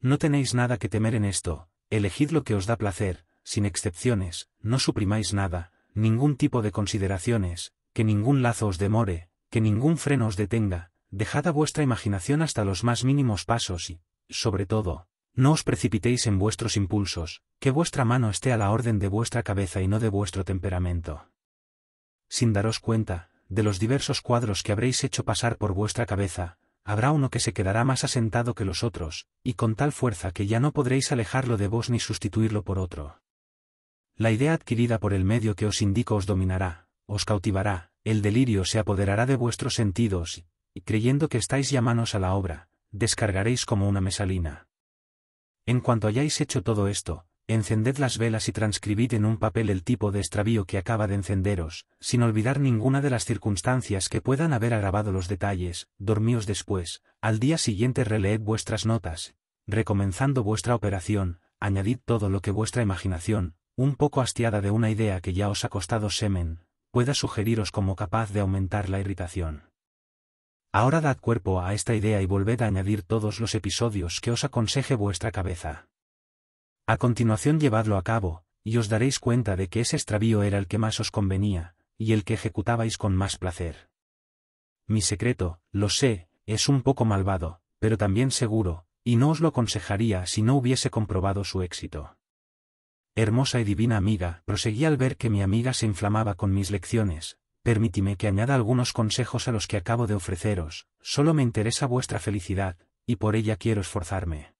No tenéis nada que temer en esto, elegid lo que os da placer, sin excepciones, no suprimáis nada, ningún tipo de consideraciones, que ningún lazo os demore, que ningún freno os detenga, dejad a vuestra imaginación hasta los más mínimos pasos y, sobre todo, no os precipitéis en vuestros impulsos, que vuestra mano esté a la orden de vuestra cabeza y no de vuestro temperamento. Sin daros cuenta, de los diversos cuadros que habréis hecho pasar por vuestra cabeza, habrá uno que se quedará más asentado que los otros, y con tal fuerza que ya no podréis alejarlo de vos ni sustituirlo por otro. La idea adquirida por el medio que os indico os dominará, os cautivará, el delirio se apoderará de vuestros sentidos, y creyendo que estáis ya manos a la obra, descargaréis como una mesalina. En cuanto hayáis hecho todo esto, encended las velas y transcribid en un papel el tipo de extravío que acaba de encenderos, sin olvidar ninguna de las circunstancias que puedan haber agravado los detalles, dormíos después, al día siguiente releed vuestras notas, recomenzando vuestra operación, añadid todo lo que vuestra imaginación, un poco hastiada de una idea que ya os ha costado semen, pueda sugeriros como capaz de aumentar la irritación. Ahora dad cuerpo a esta idea y volved a añadir todos los episodios que os aconseje vuestra cabeza. A continuación llevadlo a cabo, y os daréis cuenta de que ese extravío era el que más os convenía, y el que ejecutabais con más placer. Mi secreto, lo sé, es un poco malvado, pero también seguro, y no os lo aconsejaría si no hubiese comprobado su éxito. Hermosa y divina amiga, proseguí al ver que mi amiga se inflamaba con mis lecciones, permítime que añada algunos consejos a los que acabo de ofreceros, solo me interesa vuestra felicidad, y por ella quiero esforzarme.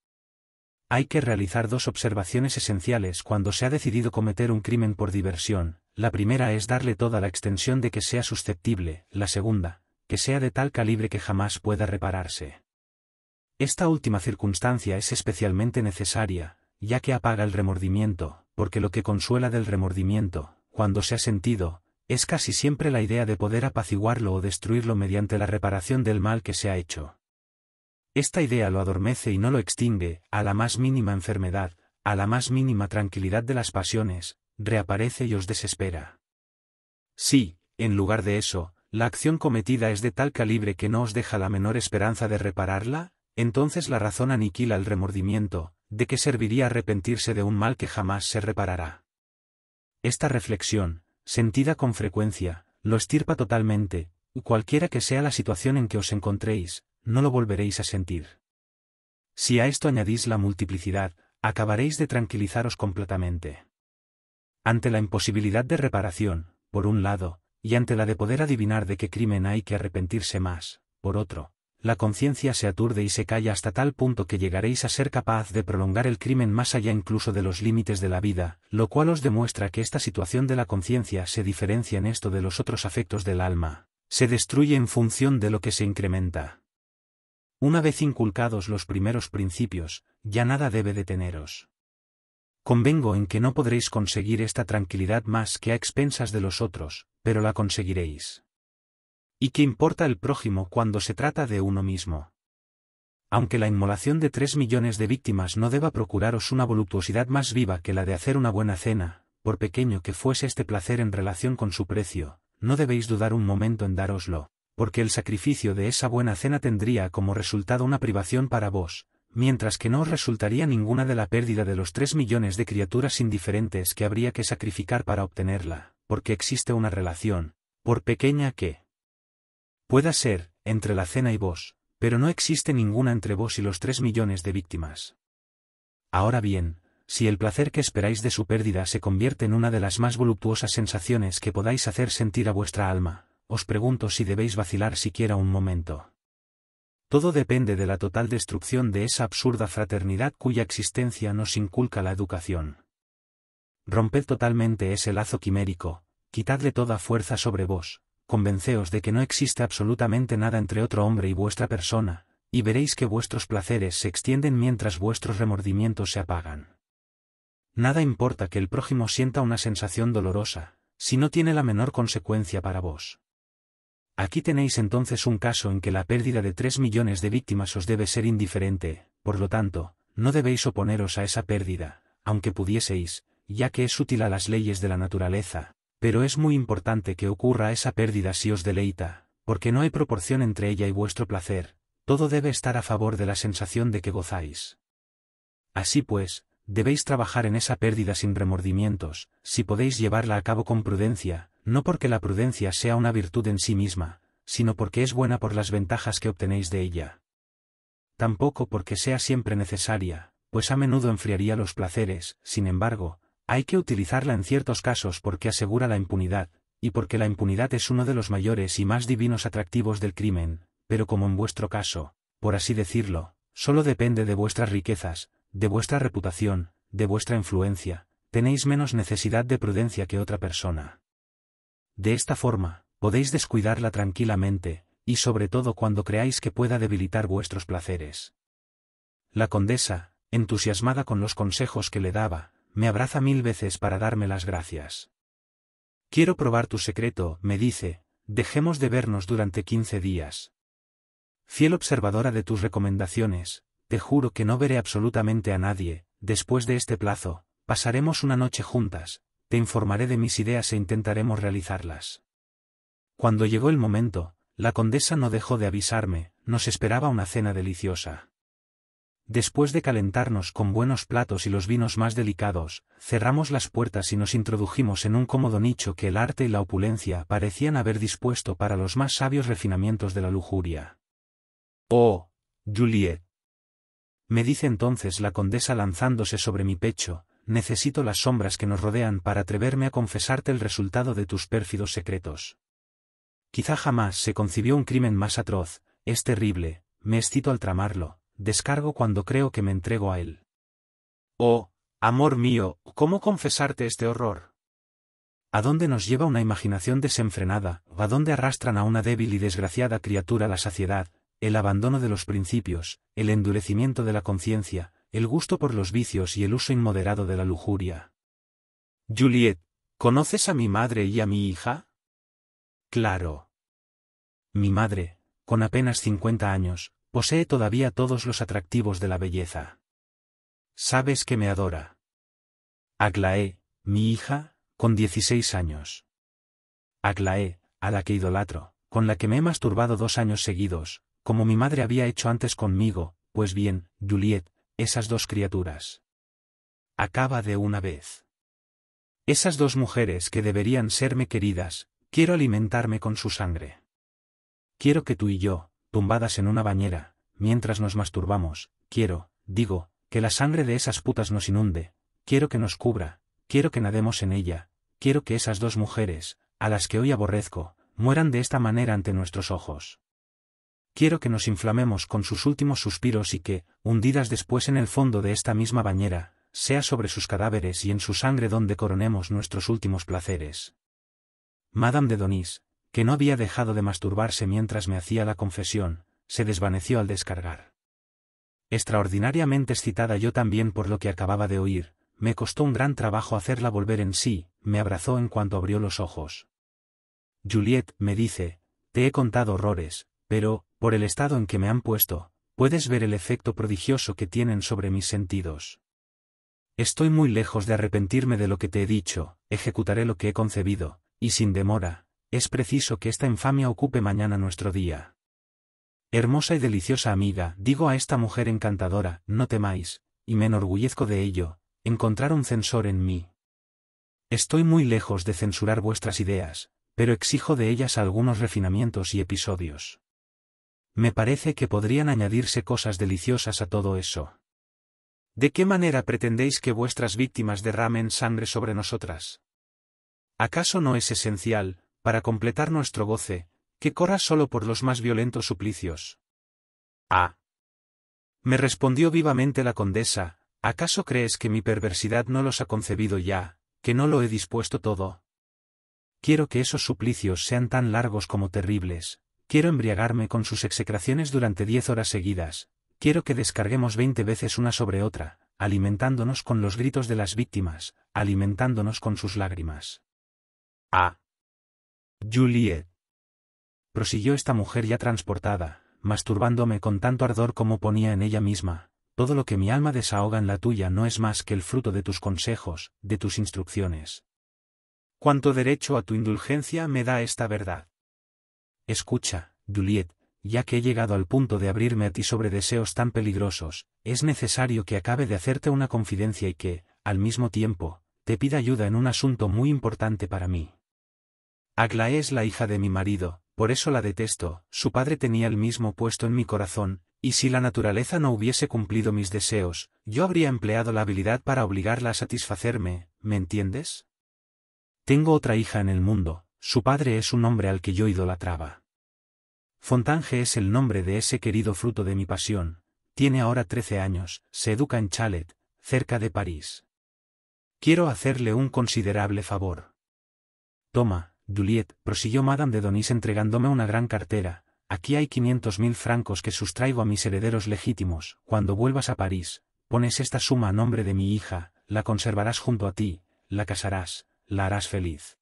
Hay que realizar dos observaciones esenciales cuando se ha decidido cometer un crimen por diversión, la primera es darle toda la extensión de que sea susceptible, la segunda, que sea de tal calibre que jamás pueda repararse. Esta última circunstancia es especialmente necesaria, ya que apaga el remordimiento, porque lo que consuela del remordimiento, cuando se ha sentido, es casi siempre la idea de poder apaciguarlo o destruirlo mediante la reparación del mal que se ha hecho. Esta idea lo adormece y no lo extingue, a la más mínima enfermedad, a la más mínima tranquilidad de las pasiones, reaparece y os desespera. Sí, en lugar de eso, la acción cometida es de tal calibre que no os deja la menor esperanza de repararla, entonces la razón aniquila el remordimiento, de qué serviría arrepentirse de un mal que jamás se reparará. Esta reflexión, sentida con frecuencia, lo estirpa totalmente, y cualquiera que sea la situación en que os encontréis, no lo volveréis a sentir. Si a esto añadís la multiplicidad, acabaréis de tranquilizaros completamente. Ante la imposibilidad de reparación, por un lado, y ante la de poder adivinar de qué crimen hay que arrepentirse más, por otro, la conciencia se aturde y se calla hasta tal punto que llegaréis a ser capaz de prolongar el crimen más allá incluso de los límites de la vida, lo cual os demuestra que esta situación de la conciencia se diferencia en esto de los otros afectos del alma, se destruye en función de lo que se incrementa. Una vez inculcados los primeros principios, ya nada debe deteneros. Convengo en que no podréis conseguir esta tranquilidad más que a expensas de los otros, pero la conseguiréis. ¿Y qué importa el prójimo cuando se trata de uno mismo? Aunque la inmolación de tres millones de víctimas no deba procuraros una voluptuosidad más viva que la de hacer una buena cena, por pequeño que fuese este placer en relación con su precio, no debéis dudar un momento en daroslo, porque el sacrificio de esa buena cena tendría como resultado una privación para vos, mientras que no os resultaría ninguna de la pérdida de los tres millones de criaturas indiferentes que habría que sacrificar para obtenerla, porque existe una relación, por pequeña que, Pueda ser, entre la cena y vos, pero no existe ninguna entre vos y los tres millones de víctimas. Ahora bien, si el placer que esperáis de su pérdida se convierte en una de las más voluptuosas sensaciones que podáis hacer sentir a vuestra alma, os pregunto si debéis vacilar siquiera un momento. Todo depende de la total destrucción de esa absurda fraternidad cuya existencia nos inculca la educación. Romped totalmente ese lazo quimérico, quitadle toda fuerza sobre vos, convenceos de que no existe absolutamente nada entre otro hombre y vuestra persona, y veréis que vuestros placeres se extienden mientras vuestros remordimientos se apagan. Nada importa que el prójimo sienta una sensación dolorosa, si no tiene la menor consecuencia para vos. Aquí tenéis entonces un caso en que la pérdida de tres millones de víctimas os debe ser indiferente, por lo tanto, no debéis oponeros a esa pérdida, aunque pudieseis, ya que es útil a las leyes de la naturaleza, pero es muy importante que ocurra esa pérdida si os deleita, porque no hay proporción entre ella y vuestro placer, todo debe estar a favor de la sensación de que gozáis. Así pues, debéis trabajar en esa pérdida sin remordimientos, si podéis llevarla a cabo con prudencia, no porque la prudencia sea una virtud en sí misma, sino porque es buena por las ventajas que obtenéis de ella. Tampoco porque sea siempre necesaria, pues a menudo enfriaría los placeres, sin embargo, hay que utilizarla en ciertos casos porque asegura la impunidad, y porque la impunidad es uno de los mayores y más divinos atractivos del crimen, pero como en vuestro caso, por así decirlo, solo depende de vuestras riquezas, de vuestra reputación, de vuestra influencia, tenéis menos necesidad de prudencia que otra persona. De esta forma, podéis descuidarla tranquilamente, y sobre todo cuando creáis que pueda debilitar vuestros placeres. La condesa, entusiasmada con los consejos que le daba, me abraza mil veces para darme las gracias. Quiero probar tu secreto, me dice, dejemos de vernos durante quince días. Fiel observadora de tus recomendaciones, te juro que no veré absolutamente a nadie, después de este plazo, pasaremos una noche juntas, te informaré de mis ideas e intentaremos realizarlas. Cuando llegó el momento, la condesa no dejó de avisarme, nos esperaba una cena deliciosa. Después de calentarnos con buenos platos y los vinos más delicados, cerramos las puertas y nos introdujimos en un cómodo nicho que el arte y la opulencia parecían haber dispuesto para los más sabios refinamientos de la lujuria. Oh, Juliet. Me dice entonces la condesa lanzándose sobre mi pecho, necesito las sombras que nos rodean para atreverme a confesarte el resultado de tus pérfidos secretos. Quizá jamás se concibió un crimen más atroz, es terrible, me excito al tramarlo, descargo cuando creo que me entrego a él. Oh, amor mío, ¿cómo confesarte este horror? ¿A dónde nos lleva una imaginación desenfrenada, a dónde arrastran a una débil y desgraciada criatura la saciedad, el abandono de los principios, el endurecimiento de la conciencia, el gusto por los vicios y el uso inmoderado de la lujuria? Juliet, ¿conoces a mi madre y a mi hija? Claro. Mi madre, con apenas cincuenta años, Posee todavía todos los atractivos de la belleza. Sabes que me adora. Aglaé, mi hija, con 16 años. Aglaé, a la que idolatro, con la que me he masturbado dos años seguidos, como mi madre había hecho antes conmigo, pues bien, Juliet, esas dos criaturas. Acaba de una vez. Esas dos mujeres que deberían serme queridas, quiero alimentarme con su sangre. Quiero que tú y yo, tumbadas en una bañera, mientras nos masturbamos, quiero, digo, que la sangre de esas putas nos inunde, quiero que nos cubra, quiero que nademos en ella, quiero que esas dos mujeres, a las que hoy aborrezco, mueran de esta manera ante nuestros ojos. Quiero que nos inflamemos con sus últimos suspiros y que, hundidas después en el fondo de esta misma bañera, sea sobre sus cadáveres y en su sangre donde coronemos nuestros últimos placeres. Madame de Donis, que no había dejado de masturbarse mientras me hacía la confesión, se desvaneció al descargar. Extraordinariamente excitada yo también por lo que acababa de oír, me costó un gran trabajo hacerla volver en sí, me abrazó en cuanto abrió los ojos. Juliet, me dice, te he contado horrores, pero, por el estado en que me han puesto, puedes ver el efecto prodigioso que tienen sobre mis sentidos. Estoy muy lejos de arrepentirme de lo que te he dicho, ejecutaré lo que he concebido, y sin demora, es preciso que esta infamia ocupe mañana nuestro día. Hermosa y deliciosa amiga, digo a esta mujer encantadora, no temáis, y me enorgullezco de ello, encontrar un censor en mí. Estoy muy lejos de censurar vuestras ideas, pero exijo de ellas algunos refinamientos y episodios. Me parece que podrían añadirse cosas deliciosas a todo eso. ¿De qué manera pretendéis que vuestras víctimas derramen sangre sobre nosotras? ¿Acaso no es esencial, para completar nuestro goce, que corra solo por los más violentos suplicios. Ah. Me respondió vivamente la condesa, ¿acaso crees que mi perversidad no los ha concebido ya, que no lo he dispuesto todo? Quiero que esos suplicios sean tan largos como terribles, quiero embriagarme con sus execraciones durante diez horas seguidas, quiero que descarguemos veinte veces una sobre otra, alimentándonos con los gritos de las víctimas, alimentándonos con sus lágrimas. Ah. Juliet. Prosiguió esta mujer ya transportada, masturbándome con tanto ardor como ponía en ella misma, todo lo que mi alma desahoga en la tuya no es más que el fruto de tus consejos, de tus instrucciones. ¿Cuánto derecho a tu indulgencia me da esta verdad? Escucha, Juliet, ya que he llegado al punto de abrirme a ti sobre deseos tan peligrosos, es necesario que acabe de hacerte una confidencia y que, al mismo tiempo, te pida ayuda en un asunto muy importante para mí. Aglaé es la hija de mi marido, por eso la detesto, su padre tenía el mismo puesto en mi corazón, y si la naturaleza no hubiese cumplido mis deseos, yo habría empleado la habilidad para obligarla a satisfacerme, ¿me entiendes? Tengo otra hija en el mundo, su padre es un hombre al que yo idolatraba. Fontange es el nombre de ese querido fruto de mi pasión, tiene ahora trece años, se educa en Chalet, cerca de París. Quiero hacerle un considerable favor. Toma, Juliet, prosiguió Madame de Donis entregándome una gran cartera, aquí hay mil francos que sustraigo a mis herederos legítimos, cuando vuelvas a París, pones esta suma a nombre de mi hija, la conservarás junto a ti, la casarás, la harás feliz.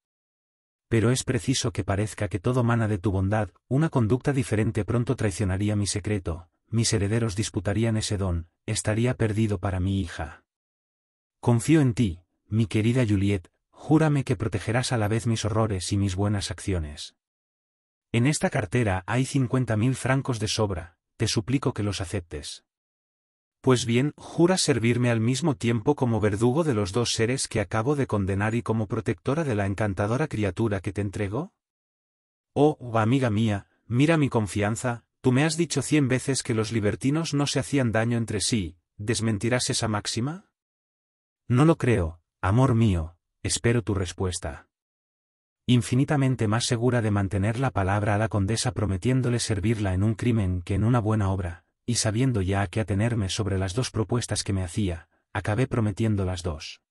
Pero es preciso que parezca que todo mana de tu bondad, una conducta diferente pronto traicionaría mi secreto, mis herederos disputarían ese don, estaría perdido para mi hija. Confío en ti, mi querida Juliet, Júrame que protegerás a la vez mis horrores y mis buenas acciones. En esta cartera hay cincuenta mil francos de sobra, te suplico que los aceptes. Pues bien, jura servirme al mismo tiempo como verdugo de los dos seres que acabo de condenar y como protectora de la encantadora criatura que te entrego? Oh, oh amiga mía, mira mi confianza, tú me has dicho cien veces que los libertinos no se hacían daño entre sí, ¿desmentirás esa máxima? No lo creo, amor mío, espero tu respuesta. Infinitamente más segura de mantener la palabra a la condesa prometiéndole servirla en un crimen que en una buena obra, y sabiendo ya a qué atenerme sobre las dos propuestas que me hacía, acabé prometiendo las dos.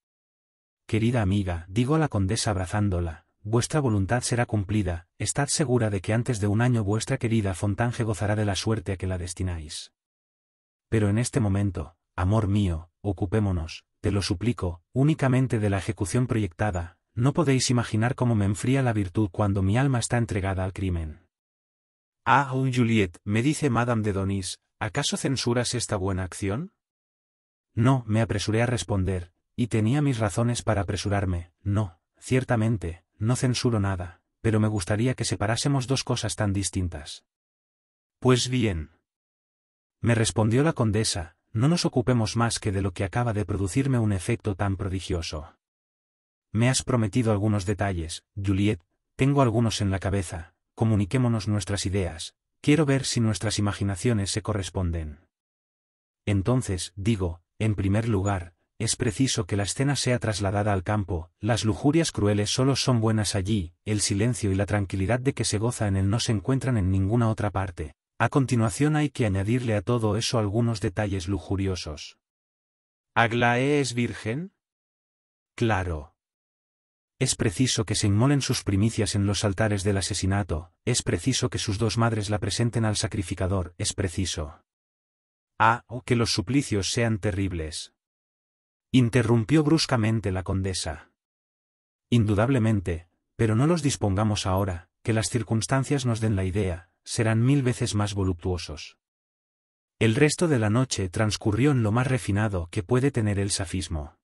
Querida amiga, digo a la condesa abrazándola, vuestra voluntad será cumplida, estad segura de que antes de un año vuestra querida Fontange gozará de la suerte a que la destináis. Pero en este momento, amor mío, ocupémonos, te lo suplico, únicamente de la ejecución proyectada, no podéis imaginar cómo me enfría la virtud cuando mi alma está entregada al crimen. Ah, un oh, Juliet, me dice Madame de Donis, ¿acaso censuras esta buena acción? No, me apresuré a responder, y tenía mis razones para apresurarme, no, ciertamente, no censuro nada, pero me gustaría que separásemos dos cosas tan distintas. Pues bien. Me respondió la condesa, no nos ocupemos más que de lo que acaba de producirme un efecto tan prodigioso. Me has prometido algunos detalles, Juliet, tengo algunos en la cabeza, comuniquémonos nuestras ideas, quiero ver si nuestras imaginaciones se corresponden. Entonces, digo, en primer lugar, es preciso que la escena sea trasladada al campo, las lujurias crueles solo son buenas allí, el silencio y la tranquilidad de que se goza en él no se encuentran en ninguna otra parte. A continuación hay que añadirle a todo eso algunos detalles lujuriosos. ¿Aglaé es virgen? Claro. Es preciso que se inmolen sus primicias en los altares del asesinato, es preciso que sus dos madres la presenten al sacrificador, es preciso. Ah, o oh, que los suplicios sean terribles. Interrumpió bruscamente la condesa. Indudablemente, pero no los dispongamos ahora, que las circunstancias nos den la idea, serán mil veces más voluptuosos. El resto de la noche transcurrió en lo más refinado que puede tener el safismo.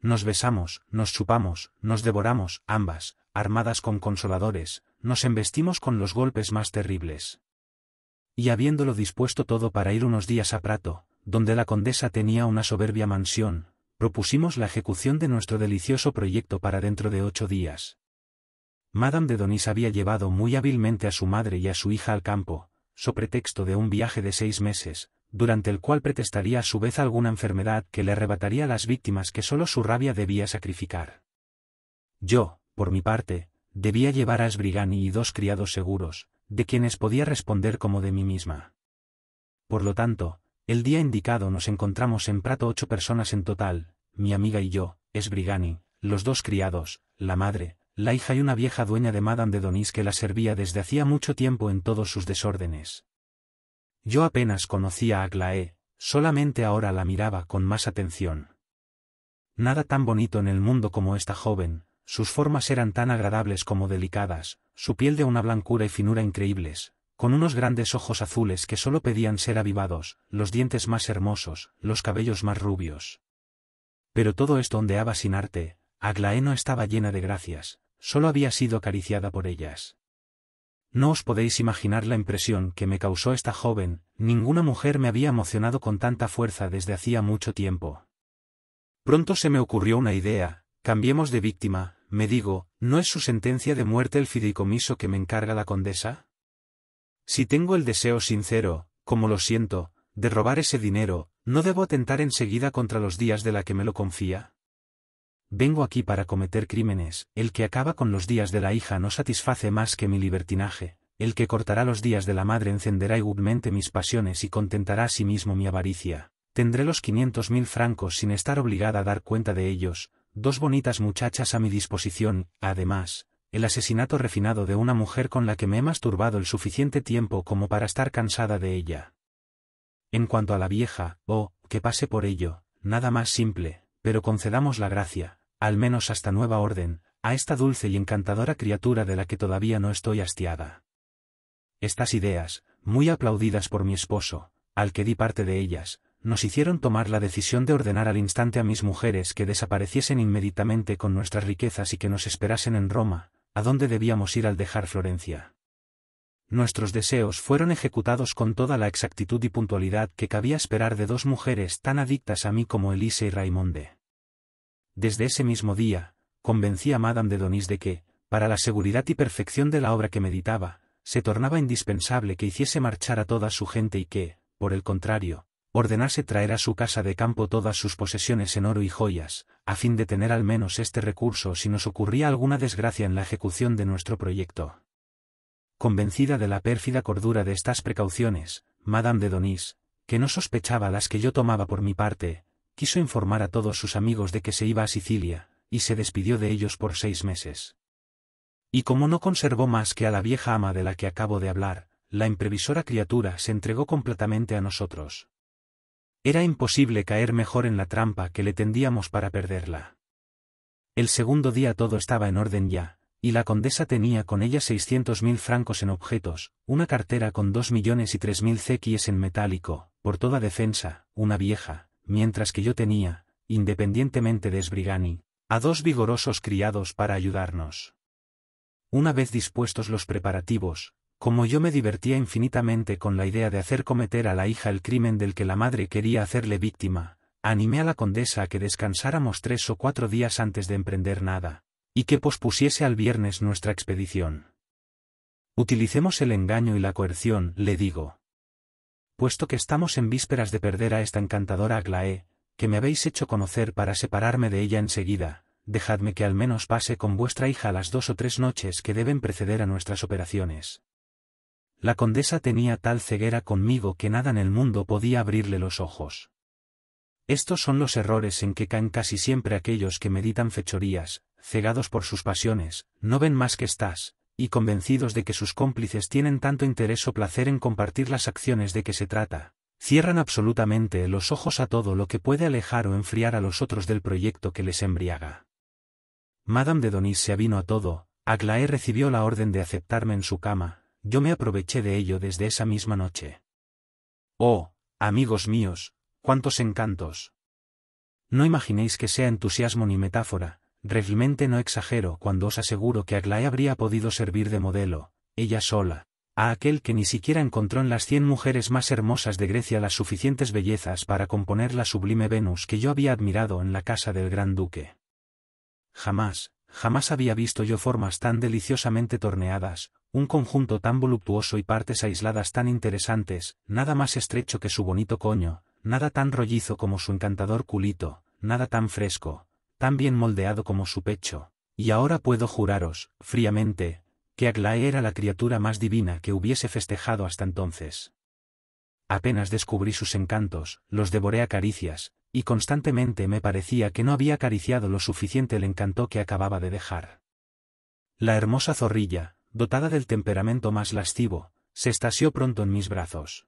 Nos besamos, nos chupamos, nos devoramos, ambas, armadas con consoladores, nos embestimos con los golpes más terribles. Y habiéndolo dispuesto todo para ir unos días a Prato, donde la condesa tenía una soberbia mansión, propusimos la ejecución de nuestro delicioso proyecto para dentro de ocho días. Madame de Donis había llevado muy hábilmente a su madre y a su hija al campo, so pretexto de un viaje de seis meses, durante el cual pretestaría a su vez alguna enfermedad que le arrebataría a las víctimas que solo su rabia debía sacrificar. Yo, por mi parte, debía llevar a Esbrigani y dos criados seguros, de quienes podía responder como de mí misma. Por lo tanto, el día indicado nos encontramos en Prato ocho personas en total, mi amiga y yo, Esbrigani, los dos criados, la madre, la hija y una vieja dueña de Madame de Donis que la servía desde hacía mucho tiempo en todos sus desórdenes. Yo apenas conocía a Aglaé, solamente ahora la miraba con más atención. Nada tan bonito en el mundo como esta joven, sus formas eran tan agradables como delicadas, su piel de una blancura y finura increíbles, con unos grandes ojos azules que solo pedían ser avivados, los dientes más hermosos, los cabellos más rubios. Pero todo esto ondeaba sin arte, Aglaé no estaba llena de gracias, solo había sido acariciada por ellas. No os podéis imaginar la impresión que me causó esta joven, ninguna mujer me había emocionado con tanta fuerza desde hacía mucho tiempo. Pronto se me ocurrió una idea, cambiemos de víctima, me digo, ¿no es su sentencia de muerte el fideicomiso que me encarga la condesa? Si tengo el deseo sincero, como lo siento, de robar ese dinero, ¿no debo atentar enseguida contra los días de la que me lo confía? vengo aquí para cometer crímenes, el que acaba con los días de la hija no satisface más que mi libertinaje, el que cortará los días de la madre encenderá igualmente mis pasiones y contentará a sí mismo mi avaricia. Tendré los quinientos mil francos sin estar obligada a dar cuenta de ellos, dos bonitas muchachas a mi disposición, además, el asesinato refinado de una mujer con la que me he masturbado el suficiente tiempo como para estar cansada de ella. En cuanto a la vieja, oh, que pase por ello, nada más simple, pero concedamos la gracia, al menos hasta nueva orden, a esta dulce y encantadora criatura de la que todavía no estoy hastiada. Estas ideas, muy aplaudidas por mi esposo, al que di parte de ellas, nos hicieron tomar la decisión de ordenar al instante a mis mujeres que desapareciesen inmediatamente con nuestras riquezas y que nos esperasen en Roma, a donde debíamos ir al dejar Florencia. Nuestros deseos fueron ejecutados con toda la exactitud y puntualidad que cabía esperar de dos mujeres tan adictas a mí como Elise y Raimonde. Desde ese mismo día, convencí a Madame de Donis de que, para la seguridad y perfección de la obra que meditaba, se tornaba indispensable que hiciese marchar a toda su gente y que, por el contrario, ordenase traer a su casa de campo todas sus posesiones en oro y joyas, a fin de tener al menos este recurso si nos ocurría alguna desgracia en la ejecución de nuestro proyecto. Convencida de la pérfida cordura de estas precauciones, Madame de Donis, que no sospechaba las que yo tomaba por mi parte, quiso informar a todos sus amigos de que se iba a Sicilia, y se despidió de ellos por seis meses. Y como no conservó más que a la vieja ama de la que acabo de hablar, la imprevisora criatura se entregó completamente a nosotros. Era imposible caer mejor en la trampa que le tendíamos para perderla. El segundo día todo estaba en orden ya, y la condesa tenía con ella seiscientos mil francos en objetos, una cartera con dos millones y tres mil cequies en metálico, por toda defensa, una vieja, mientras que yo tenía, independientemente de Sbrigani, a dos vigorosos criados para ayudarnos. Una vez dispuestos los preparativos, como yo me divertía infinitamente con la idea de hacer cometer a la hija el crimen del que la madre quería hacerle víctima, animé a la condesa a que descansáramos tres o cuatro días antes de emprender nada, y que pospusiese al viernes nuestra expedición. Utilicemos el engaño y la coerción, le digo puesto que estamos en vísperas de perder a esta encantadora Aglaé, que me habéis hecho conocer para separarme de ella enseguida, dejadme que al menos pase con vuestra hija las dos o tres noches que deben preceder a nuestras operaciones. La condesa tenía tal ceguera conmigo que nada en el mundo podía abrirle los ojos. Estos son los errores en que caen casi siempre aquellos que meditan fechorías, cegados por sus pasiones, no ven más que estás, y convencidos de que sus cómplices tienen tanto interés o placer en compartir las acciones de que se trata, cierran absolutamente los ojos a todo lo que puede alejar o enfriar a los otros del proyecto que les embriaga. Madame de Donis se avino a todo, Aglaé recibió la orden de aceptarme en su cama, yo me aproveché de ello desde esa misma noche. Oh, amigos míos, cuántos encantos. No imaginéis que sea entusiasmo ni metáfora, Realmente no exagero cuando os aseguro que Aglaé habría podido servir de modelo, ella sola, a aquel que ni siquiera encontró en las cien mujeres más hermosas de Grecia las suficientes bellezas para componer la sublime Venus que yo había admirado en la casa del gran duque. Jamás, jamás había visto yo formas tan deliciosamente torneadas, un conjunto tan voluptuoso y partes aisladas tan interesantes, nada más estrecho que su bonito coño, nada tan rollizo como su encantador culito, nada tan fresco, tan bien moldeado como su pecho, y ahora puedo juraros, fríamente, que Aglaé era la criatura más divina que hubiese festejado hasta entonces. Apenas descubrí sus encantos, los devoré a caricias, y constantemente me parecía que no había acariciado lo suficiente el encanto que acababa de dejar. La hermosa zorrilla, dotada del temperamento más lascivo, se estasió pronto en mis brazos.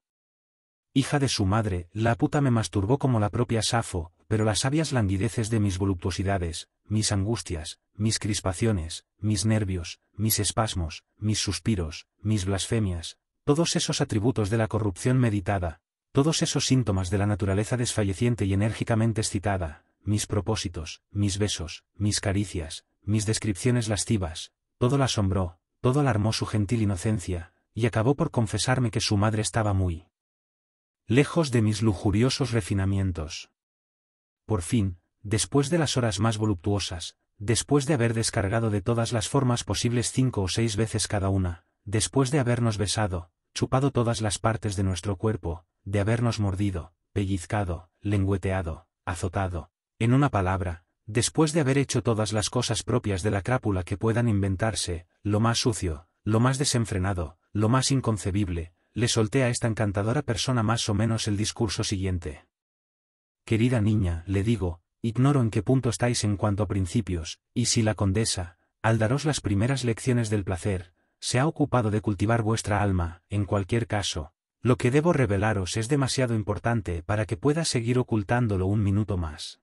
Hija de su madre, la puta me masturbó como la propia Safo, pero las sabias languideces de mis voluptuosidades, mis angustias, mis crispaciones, mis nervios, mis espasmos, mis suspiros, mis blasfemias, todos esos atributos de la corrupción meditada, todos esos síntomas de la naturaleza desfalleciente y enérgicamente excitada, mis propósitos, mis besos, mis caricias, mis descripciones lascivas, todo la asombró, todo alarmó su gentil inocencia, y acabó por confesarme que su madre estaba muy lejos de mis lujuriosos refinamientos por fin, después de las horas más voluptuosas, después de haber descargado de todas las formas posibles cinco o seis veces cada una, después de habernos besado, chupado todas las partes de nuestro cuerpo, de habernos mordido, pellizcado, lengüeteado, azotado, en una palabra, después de haber hecho todas las cosas propias de la crápula que puedan inventarse, lo más sucio, lo más desenfrenado, lo más inconcebible, le solté a esta encantadora persona más o menos el discurso siguiente. Querida niña, le digo, ignoro en qué punto estáis en cuanto a principios, y si la condesa, al daros las primeras lecciones del placer, se ha ocupado de cultivar vuestra alma, en cualquier caso, lo que debo revelaros es demasiado importante para que pueda seguir ocultándolo un minuto más.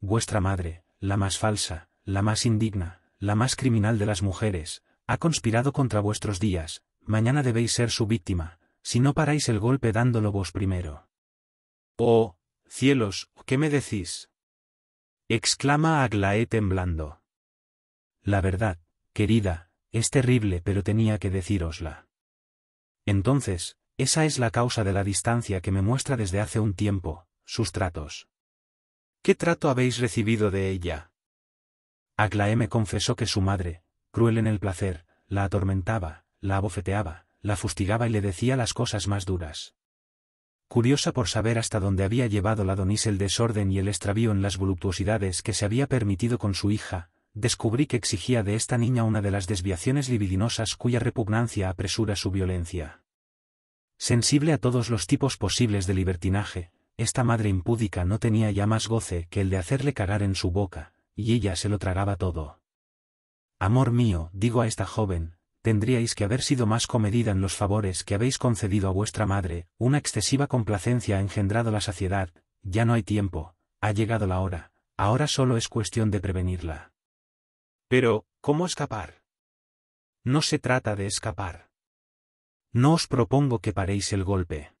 Vuestra madre, la más falsa, la más indigna, la más criminal de las mujeres, ha conspirado contra vuestros días, mañana debéis ser su víctima, si no paráis el golpe dándolo vos primero. Oh, Cielos, ¿qué me decís? exclama Aglaé temblando. La verdad, querida, es terrible pero tenía que decírosla. Entonces, esa es la causa de la distancia que me muestra desde hace un tiempo, sus tratos. ¿Qué trato habéis recibido de ella? Aglaé me confesó que su madre, cruel en el placer, la atormentaba, la abofeteaba, la fustigaba y le decía las cosas más duras curiosa por saber hasta dónde había llevado la Donis el desorden y el extravío en las voluptuosidades que se había permitido con su hija, descubrí que exigía de esta niña una de las desviaciones libidinosas cuya repugnancia apresura su violencia. Sensible a todos los tipos posibles de libertinaje, esta madre impúdica no tenía ya más goce que el de hacerle carar en su boca, y ella se lo tragaba todo. Amor mío, digo a esta joven, tendríais que haber sido más comedida en los favores que habéis concedido a vuestra madre, una excesiva complacencia ha engendrado la saciedad, ya no hay tiempo, ha llegado la hora, ahora solo es cuestión de prevenirla. Pero, ¿cómo escapar? No se trata de escapar. No os propongo que paréis el golpe.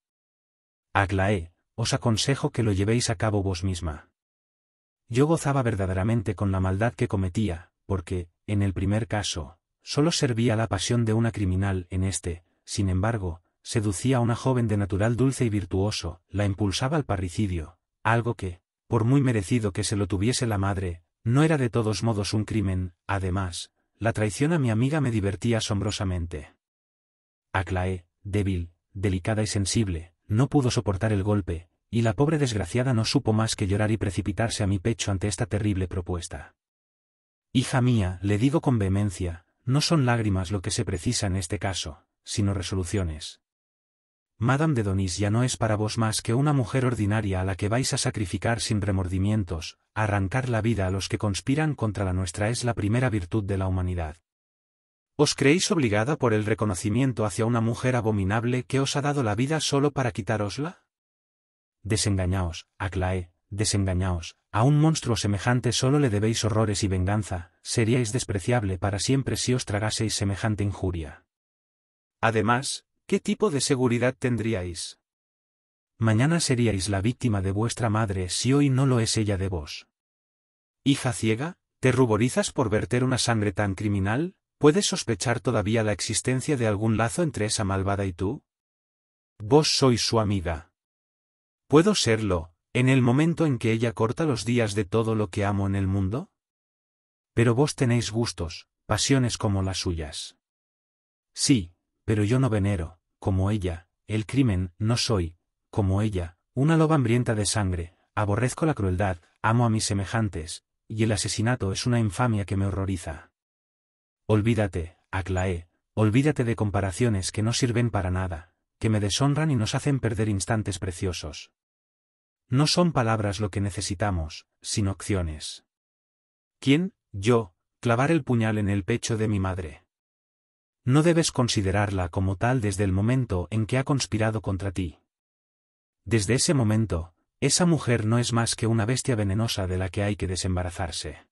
Aglaé, os aconsejo que lo llevéis a cabo vos misma. Yo gozaba verdaderamente con la maldad que cometía, porque, en el primer caso, Solo servía la pasión de una criminal en este, sin embargo, seducía a una joven de natural dulce y virtuoso, la impulsaba al parricidio, algo que, por muy merecido que se lo tuviese la madre, no era de todos modos un crimen, además, la traición a mi amiga me divertía asombrosamente. Aclaé, débil, delicada y sensible, no pudo soportar el golpe, y la pobre desgraciada no supo más que llorar y precipitarse a mi pecho ante esta terrible propuesta. Hija mía, le digo con vehemencia, no son lágrimas lo que se precisa en este caso, sino resoluciones. Madame de Donis ya no es para vos más que una mujer ordinaria a la que vais a sacrificar sin remordimientos, arrancar la vida a los que conspiran contra la nuestra es la primera virtud de la humanidad. ¿Os creéis obligada por el reconocimiento hacia una mujer abominable que os ha dado la vida solo para quitárosla? Desengañaos, Aclae, desengañaos, a un monstruo semejante solo le debéis horrores y venganza, seríais despreciable para siempre si os tragaseis semejante injuria. Además, ¿qué tipo de seguridad tendríais? Mañana seríais la víctima de vuestra madre si hoy no lo es ella de vos. Hija ciega, ¿te ruborizas por verter una sangre tan criminal? ¿Puedes sospechar todavía la existencia de algún lazo entre esa malvada y tú? Vos sois su amiga. Puedo serlo, en el momento en que ella corta los días de todo lo que amo en el mundo? Pero vos tenéis gustos, pasiones como las suyas. Sí, pero yo no venero, como ella, el crimen, no soy, como ella, una loba hambrienta de sangre, aborrezco la crueldad, amo a mis semejantes, y el asesinato es una infamia que me horroriza. Olvídate, Aclaé, olvídate de comparaciones que no sirven para nada, que me deshonran y nos hacen perder instantes preciosos. No son palabras lo que necesitamos, sino acciones. ¿Quién, yo, clavar el puñal en el pecho de mi madre? No debes considerarla como tal desde el momento en que ha conspirado contra ti. Desde ese momento, esa mujer no es más que una bestia venenosa de la que hay que desembarazarse.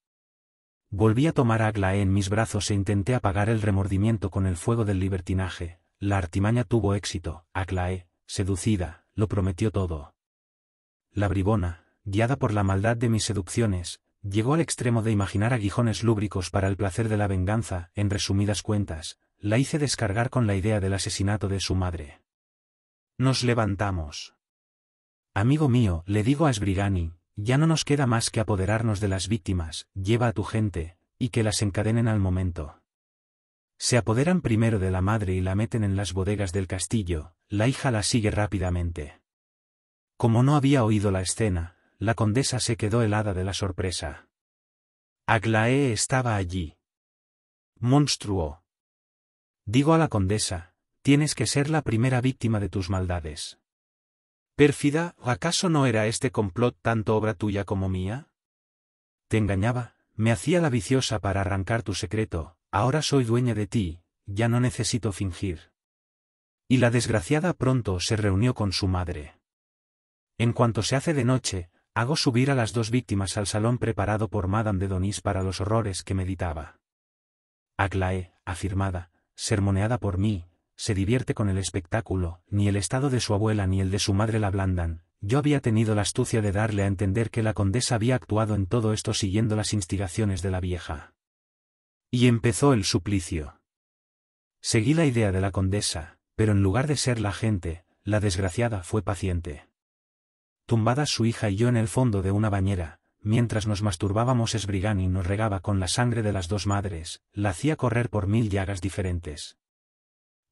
Volví a tomar a Aglaé en mis brazos e intenté apagar el remordimiento con el fuego del libertinaje. La artimaña tuvo éxito. Aglaé, eh, seducida, lo prometió todo, la bribona, guiada por la maldad de mis seducciones, llegó al extremo de imaginar aguijones lúbricos para el placer de la venganza, en resumidas cuentas, la hice descargar con la idea del asesinato de su madre. Nos levantamos. Amigo mío, le digo a Sbrigani, ya no nos queda más que apoderarnos de las víctimas, lleva a tu gente, y que las encadenen al momento. Se apoderan primero de la madre y la meten en las bodegas del castillo, la hija la sigue rápidamente. Como no había oído la escena, la condesa se quedó helada de la sorpresa. Aglaé estaba allí. Monstruo. Digo a la condesa, tienes que ser la primera víctima de tus maldades. Pérfida, ¿acaso no era este complot tanto obra tuya como mía? Te engañaba, me hacía la viciosa para arrancar tu secreto, ahora soy dueña de ti, ya no necesito fingir. Y la desgraciada pronto se reunió con su madre. En cuanto se hace de noche, hago subir a las dos víctimas al salón preparado por Madame de Donis para los horrores que meditaba. Aglaé, afirmada, sermoneada por mí, se divierte con el espectáculo, ni el estado de su abuela ni el de su madre la ablandan. Yo había tenido la astucia de darle a entender que la condesa había actuado en todo esto siguiendo las instigaciones de la vieja. Y empezó el suplicio. Seguí la idea de la condesa, pero en lugar de ser la gente, la desgraciada fue paciente tumbada su hija y yo en el fondo de una bañera, mientras nos masturbábamos y nos regaba con la sangre de las dos madres, la hacía correr por mil llagas diferentes.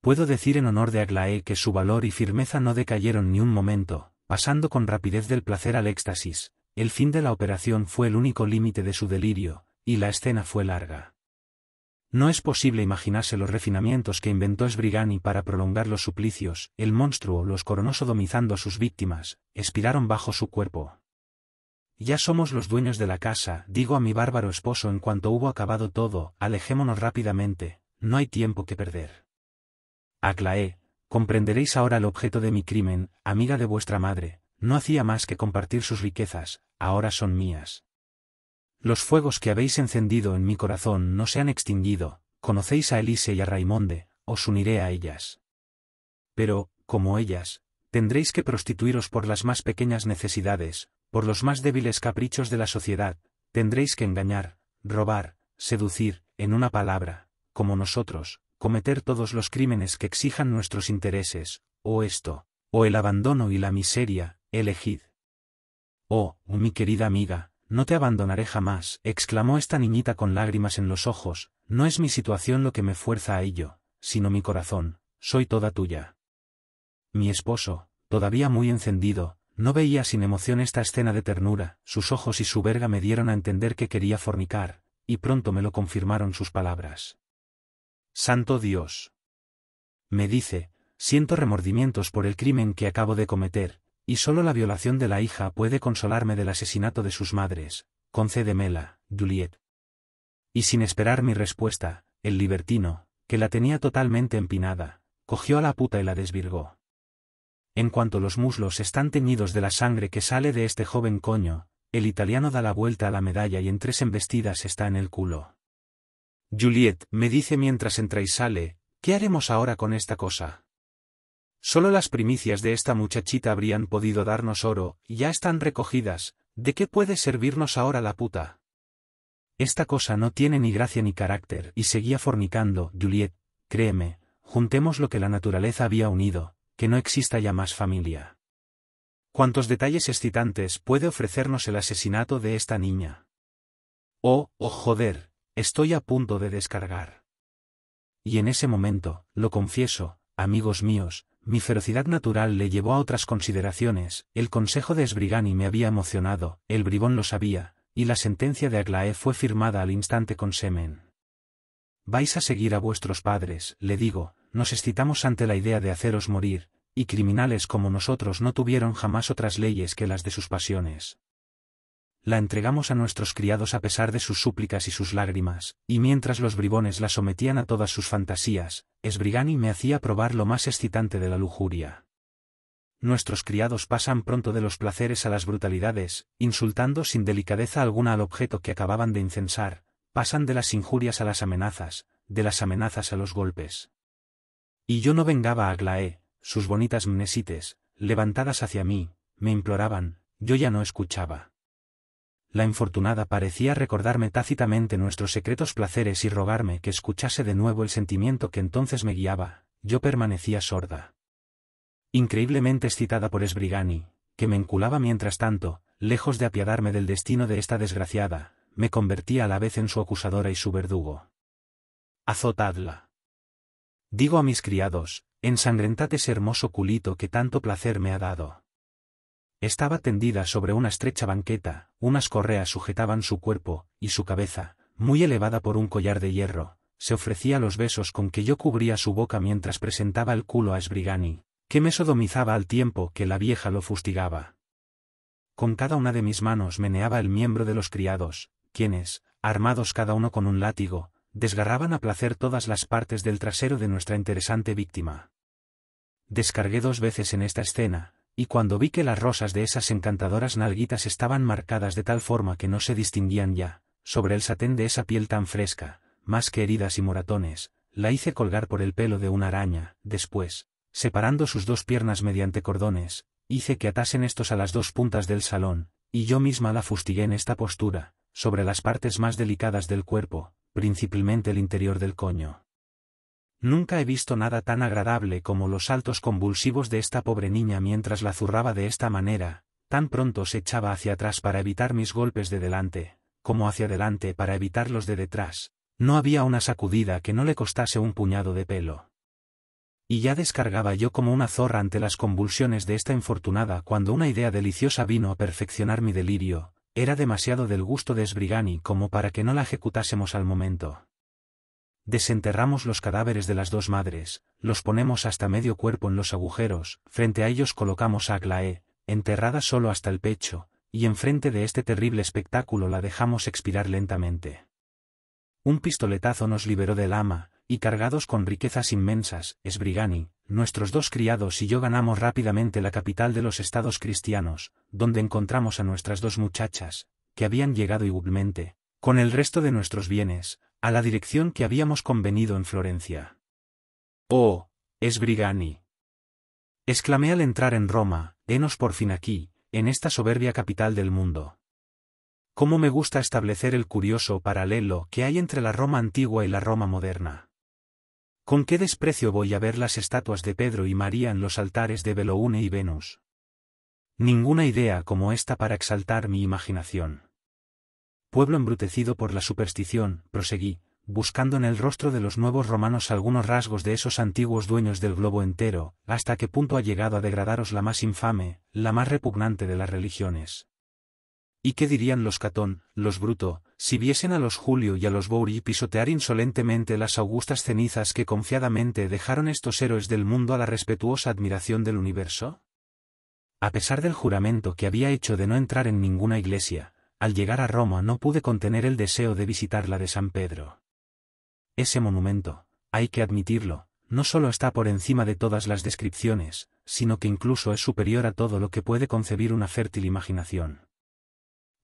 Puedo decir en honor de Aglaé que su valor y firmeza no decayeron ni un momento, pasando con rapidez del placer al éxtasis, el fin de la operación fue el único límite de su delirio, y la escena fue larga. No es posible imaginarse los refinamientos que inventó Esbrigani para prolongar los suplicios, el monstruo los coronó sodomizando a sus víctimas, expiraron bajo su cuerpo. Ya somos los dueños de la casa, digo a mi bárbaro esposo en cuanto hubo acabado todo, alejémonos rápidamente, no hay tiempo que perder. Aclaé, comprenderéis ahora el objeto de mi crimen, amiga de vuestra madre, no hacía más que compartir sus riquezas, ahora son mías. Los fuegos que habéis encendido en mi corazón no se han extinguido, conocéis a Elise y a Raimonde, os uniré a ellas. Pero, como ellas, tendréis que prostituiros por las más pequeñas necesidades, por los más débiles caprichos de la sociedad, tendréis que engañar, robar, seducir, en una palabra, como nosotros, cometer todos los crímenes que exijan nuestros intereses, o esto, o el abandono y la miseria, elegid. Oh, mi querida amiga, no te abandonaré jamás, exclamó esta niñita con lágrimas en los ojos, no es mi situación lo que me fuerza a ello, sino mi corazón, soy toda tuya. Mi esposo, todavía muy encendido, no veía sin emoción esta escena de ternura, sus ojos y su verga me dieron a entender que quería fornicar, y pronto me lo confirmaron sus palabras. Santo Dios. Me dice, siento remordimientos por el crimen que acabo de cometer, y solo la violación de la hija puede consolarme del asesinato de sus madres, concédemela, Juliet. Y sin esperar mi respuesta, el libertino, que la tenía totalmente empinada, cogió a la puta y la desvirgó. En cuanto los muslos están teñidos de la sangre que sale de este joven coño, el italiano da la vuelta a la medalla y en tres embestidas está en el culo. Juliet, me dice mientras entra y sale, ¿qué haremos ahora con esta cosa? Solo las primicias de esta muchachita habrían podido darnos oro, y ya están recogidas, ¿de qué puede servirnos ahora la puta? Esta cosa no tiene ni gracia ni carácter, y seguía fornicando, Juliet, créeme, juntemos lo que la naturaleza había unido, que no exista ya más familia. ¿Cuántos detalles excitantes puede ofrecernos el asesinato de esta niña? Oh, oh joder, estoy a punto de descargar. Y en ese momento, lo confieso, amigos míos, mi ferocidad natural le llevó a otras consideraciones, el consejo de Esbrigani me había emocionado, el bribón lo sabía, y la sentencia de Aglaé fue firmada al instante con semen. Vais a seguir a vuestros padres, le digo, nos excitamos ante la idea de haceros morir, y criminales como nosotros no tuvieron jamás otras leyes que las de sus pasiones la entregamos a nuestros criados a pesar de sus súplicas y sus lágrimas, y mientras los bribones la sometían a todas sus fantasías, Esbrigani me hacía probar lo más excitante de la lujuria. Nuestros criados pasan pronto de los placeres a las brutalidades, insultando sin delicadeza alguna al objeto que acababan de incensar, pasan de las injurias a las amenazas, de las amenazas a los golpes. Y yo no vengaba a Glaé, sus bonitas mnesites, levantadas hacia mí, me imploraban, yo ya no escuchaba la infortunada parecía recordarme tácitamente nuestros secretos placeres y rogarme que escuchase de nuevo el sentimiento que entonces me guiaba, yo permanecía sorda. Increíblemente excitada por Esbrigani, que me enculaba mientras tanto, lejos de apiadarme del destino de esta desgraciada, me convertía a la vez en su acusadora y su verdugo. Azotadla. Digo a mis criados, ensangrentad ese hermoso culito que tanto placer me ha dado. Estaba tendida sobre una estrecha banqueta, unas correas sujetaban su cuerpo, y su cabeza, muy elevada por un collar de hierro, se ofrecía los besos con que yo cubría su boca mientras presentaba el culo a Esbrigani, que me sodomizaba al tiempo que la vieja lo fustigaba. Con cada una de mis manos meneaba el miembro de los criados, quienes, armados cada uno con un látigo, desgarraban a placer todas las partes del trasero de nuestra interesante víctima. Descargué dos veces en esta escena, y cuando vi que las rosas de esas encantadoras nalguitas estaban marcadas de tal forma que no se distinguían ya, sobre el satén de esa piel tan fresca, más que heridas y moratones, la hice colgar por el pelo de una araña, después, separando sus dos piernas mediante cordones, hice que atasen estos a las dos puntas del salón, y yo misma la fustigué en esta postura, sobre las partes más delicadas del cuerpo, principalmente el interior del coño. Nunca he visto nada tan agradable como los saltos convulsivos de esta pobre niña mientras la zurraba de esta manera, tan pronto se echaba hacia atrás para evitar mis golpes de delante, como hacia adelante para evitar los de detrás, no había una sacudida que no le costase un puñado de pelo. Y ya descargaba yo como una zorra ante las convulsiones de esta infortunada cuando una idea deliciosa vino a perfeccionar mi delirio, era demasiado del gusto de Sbrigani como para que no la ejecutásemos al momento. Desenterramos los cadáveres de las dos madres, los ponemos hasta medio cuerpo en los agujeros, frente a ellos colocamos a Aglaé, enterrada solo hasta el pecho, y enfrente de este terrible espectáculo la dejamos expirar lentamente. Un pistoletazo nos liberó del ama, y cargados con riquezas inmensas, Esbrigani, nuestros dos criados y yo ganamos rápidamente la capital de los estados cristianos, donde encontramos a nuestras dos muchachas, que habían llegado igualmente, con el resto de nuestros bienes, a la dirección que habíamos convenido en Florencia. Oh, es Brigani. Exclamé al entrar en Roma, denos por fin aquí, en esta soberbia capital del mundo. ¿Cómo me gusta establecer el curioso paralelo que hay entre la Roma antigua y la Roma moderna? ¿Con qué desprecio voy a ver las estatuas de Pedro y María en los altares de Beloune y Venus? Ninguna idea como esta para exaltar mi imaginación pueblo embrutecido por la superstición, proseguí, buscando en el rostro de los nuevos romanos algunos rasgos de esos antiguos dueños del globo entero, hasta qué punto ha llegado a degradaros la más infame, la más repugnante de las religiones. ¿Y qué dirían los Catón, los Bruto, si viesen a los Julio y a los Bouri pisotear insolentemente las augustas cenizas que confiadamente dejaron estos héroes del mundo a la respetuosa admiración del universo? A pesar del juramento que había hecho de no entrar en ninguna iglesia, al llegar a Roma no pude contener el deseo de visitar la de San Pedro. Ese monumento, hay que admitirlo, no solo está por encima de todas las descripciones, sino que incluso es superior a todo lo que puede concebir una fértil imaginación.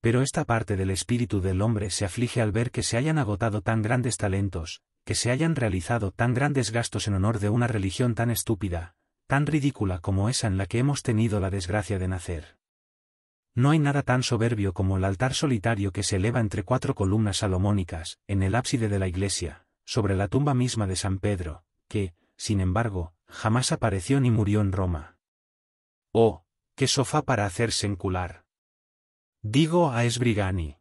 Pero esta parte del espíritu del hombre se aflige al ver que se hayan agotado tan grandes talentos, que se hayan realizado tan grandes gastos en honor de una religión tan estúpida, tan ridícula como esa en la que hemos tenido la desgracia de nacer. No hay nada tan soberbio como el altar solitario que se eleva entre cuatro columnas salomónicas, en el ábside de la iglesia, sobre la tumba misma de San Pedro, que, sin embargo, jamás apareció ni murió en Roma. ¡Oh, qué sofá para hacerse encular! Digo a Esbrigani.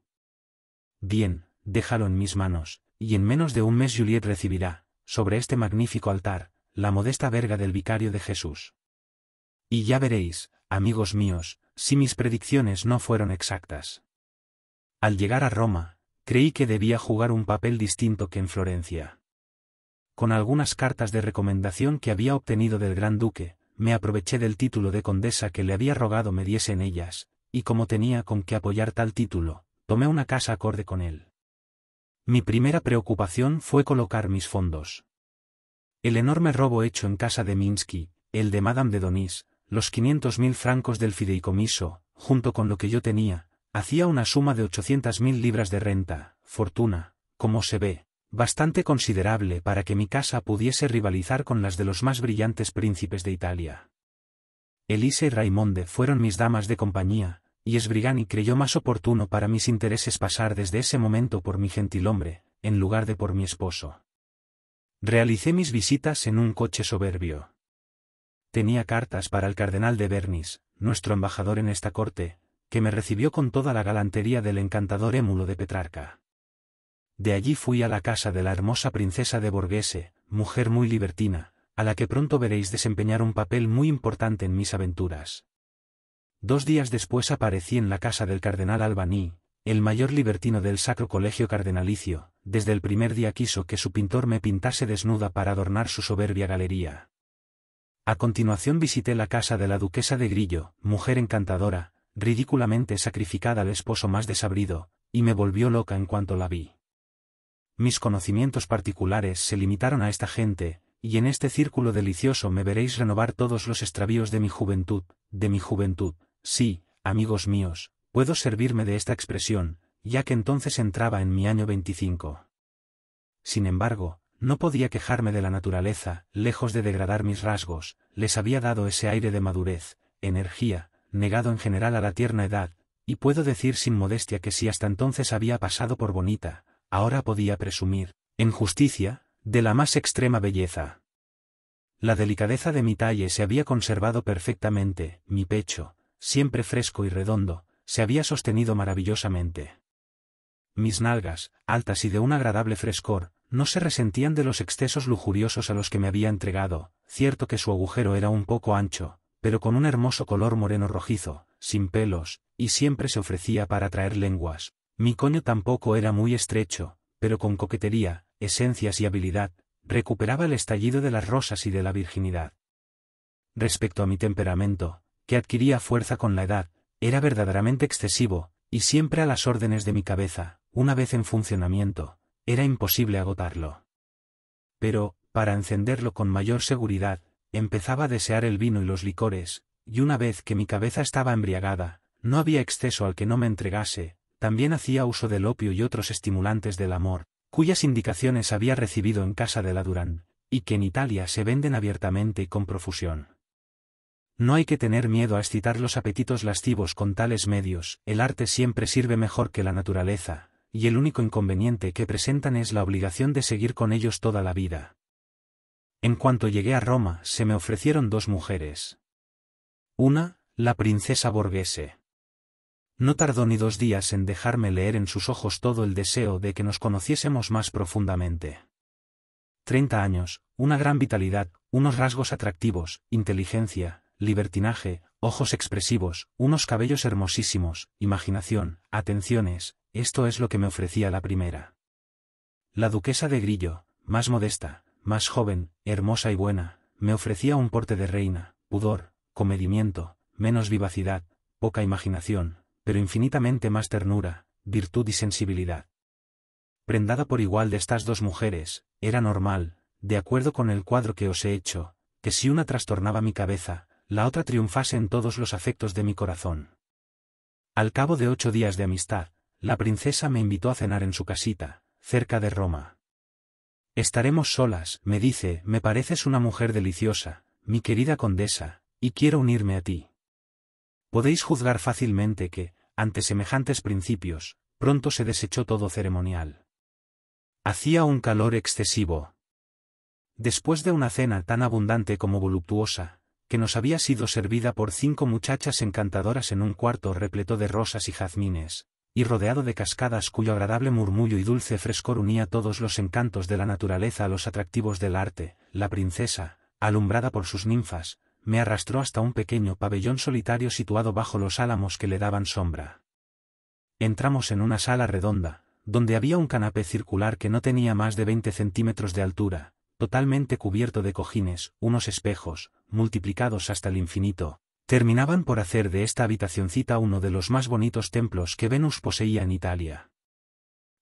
Bien, déjalo en mis manos, y en menos de un mes Juliet recibirá, sobre este magnífico altar, la modesta verga del vicario de Jesús. Y ya veréis, amigos míos, si mis predicciones no fueron exactas. Al llegar a Roma, creí que debía jugar un papel distinto que en Florencia. Con algunas cartas de recomendación que había obtenido del gran duque, me aproveché del título de condesa que le había rogado me diese en ellas, y como tenía con qué apoyar tal título, tomé una casa acorde con él. Mi primera preocupación fue colocar mis fondos. El enorme robo hecho en casa de Minsky, el de Madame de Donis, los 500.000 francos del fideicomiso, junto con lo que yo tenía, hacía una suma de 800.000 libras de renta, fortuna, como se ve, bastante considerable para que mi casa pudiese rivalizar con las de los más brillantes príncipes de Italia. Elise y Raimonde fueron mis damas de compañía, y Esbrigani creyó más oportuno para mis intereses pasar desde ese momento por mi gentilhombre, en lugar de por mi esposo. Realicé mis visitas en un coche soberbio tenía cartas para el cardenal de Bernis, nuestro embajador en esta corte, que me recibió con toda la galantería del encantador émulo de Petrarca. De allí fui a la casa de la hermosa princesa de Borghese, mujer muy libertina, a la que pronto veréis desempeñar un papel muy importante en mis aventuras. Dos días después aparecí en la casa del cardenal Albaní, el mayor libertino del Sacro Colegio Cardenalicio, desde el primer día quiso que su pintor me pintase desnuda para adornar su soberbia galería. A continuación visité la casa de la duquesa de Grillo, mujer encantadora, ridículamente sacrificada al esposo más desabrido, y me volvió loca en cuanto la vi. Mis conocimientos particulares se limitaron a esta gente, y en este círculo delicioso me veréis renovar todos los extravíos de mi juventud, de mi juventud, sí, amigos míos, puedo servirme de esta expresión, ya que entonces entraba en mi año 25. Sin embargo, no podía quejarme de la naturaleza, lejos de degradar mis rasgos, les había dado ese aire de madurez, energía, negado en general a la tierna edad, y puedo decir sin modestia que si hasta entonces había pasado por bonita, ahora podía presumir, en justicia, de la más extrema belleza. La delicadeza de mi talle se había conservado perfectamente, mi pecho, siempre fresco y redondo, se había sostenido maravillosamente. Mis nalgas, altas y de un agradable frescor, no se resentían de los excesos lujuriosos a los que me había entregado, cierto que su agujero era un poco ancho, pero con un hermoso color moreno rojizo, sin pelos, y siempre se ofrecía para traer lenguas. Mi coño tampoco era muy estrecho, pero con coquetería, esencias y habilidad, recuperaba el estallido de las rosas y de la virginidad. Respecto a mi temperamento, que adquiría fuerza con la edad, era verdaderamente excesivo, y siempre a las órdenes de mi cabeza, una vez en funcionamiento, era imposible agotarlo. Pero, para encenderlo con mayor seguridad, empezaba a desear el vino y los licores, y una vez que mi cabeza estaba embriagada, no había exceso al que no me entregase, también hacía uso del opio y otros estimulantes del amor, cuyas indicaciones había recibido en casa de la Durán, y que en Italia se venden abiertamente y con profusión. No hay que tener miedo a excitar los apetitos lascivos con tales medios, el arte siempre sirve mejor que la naturaleza, y el único inconveniente que presentan es la obligación de seguir con ellos toda la vida. En cuanto llegué a Roma, se me ofrecieron dos mujeres. Una, la princesa Borghese. No tardó ni dos días en dejarme leer en sus ojos todo el deseo de que nos conociésemos más profundamente. Treinta años, una gran vitalidad, unos rasgos atractivos, inteligencia, libertinaje, ojos expresivos, unos cabellos hermosísimos, imaginación, atenciones, esto es lo que me ofrecía la primera. La duquesa de Grillo, más modesta, más joven, hermosa y buena, me ofrecía un porte de reina, pudor, comedimiento, menos vivacidad, poca imaginación, pero infinitamente más ternura, virtud y sensibilidad. Prendada por igual de estas dos mujeres, era normal, de acuerdo con el cuadro que os he hecho, que si una trastornaba mi cabeza, la otra triunfase en todos los afectos de mi corazón. Al cabo de ocho días de amistad, la princesa me invitó a cenar en su casita, cerca de Roma. Estaremos solas, me dice, me pareces una mujer deliciosa, mi querida condesa, y quiero unirme a ti. Podéis juzgar fácilmente que, ante semejantes principios, pronto se desechó todo ceremonial. Hacía un calor excesivo. Después de una cena tan abundante como voluptuosa, que nos había sido servida por cinco muchachas encantadoras en un cuarto repleto de rosas y jazmines, y rodeado de cascadas cuyo agradable murmullo y dulce frescor unía todos los encantos de la naturaleza a los atractivos del arte, la princesa, alumbrada por sus ninfas, me arrastró hasta un pequeño pabellón solitario situado bajo los álamos que le daban sombra. Entramos en una sala redonda, donde había un canapé circular que no tenía más de veinte centímetros de altura, totalmente cubierto de cojines, unos espejos, multiplicados hasta el infinito, terminaban por hacer de esta habitacioncita uno de los más bonitos templos que Venus poseía en Italia.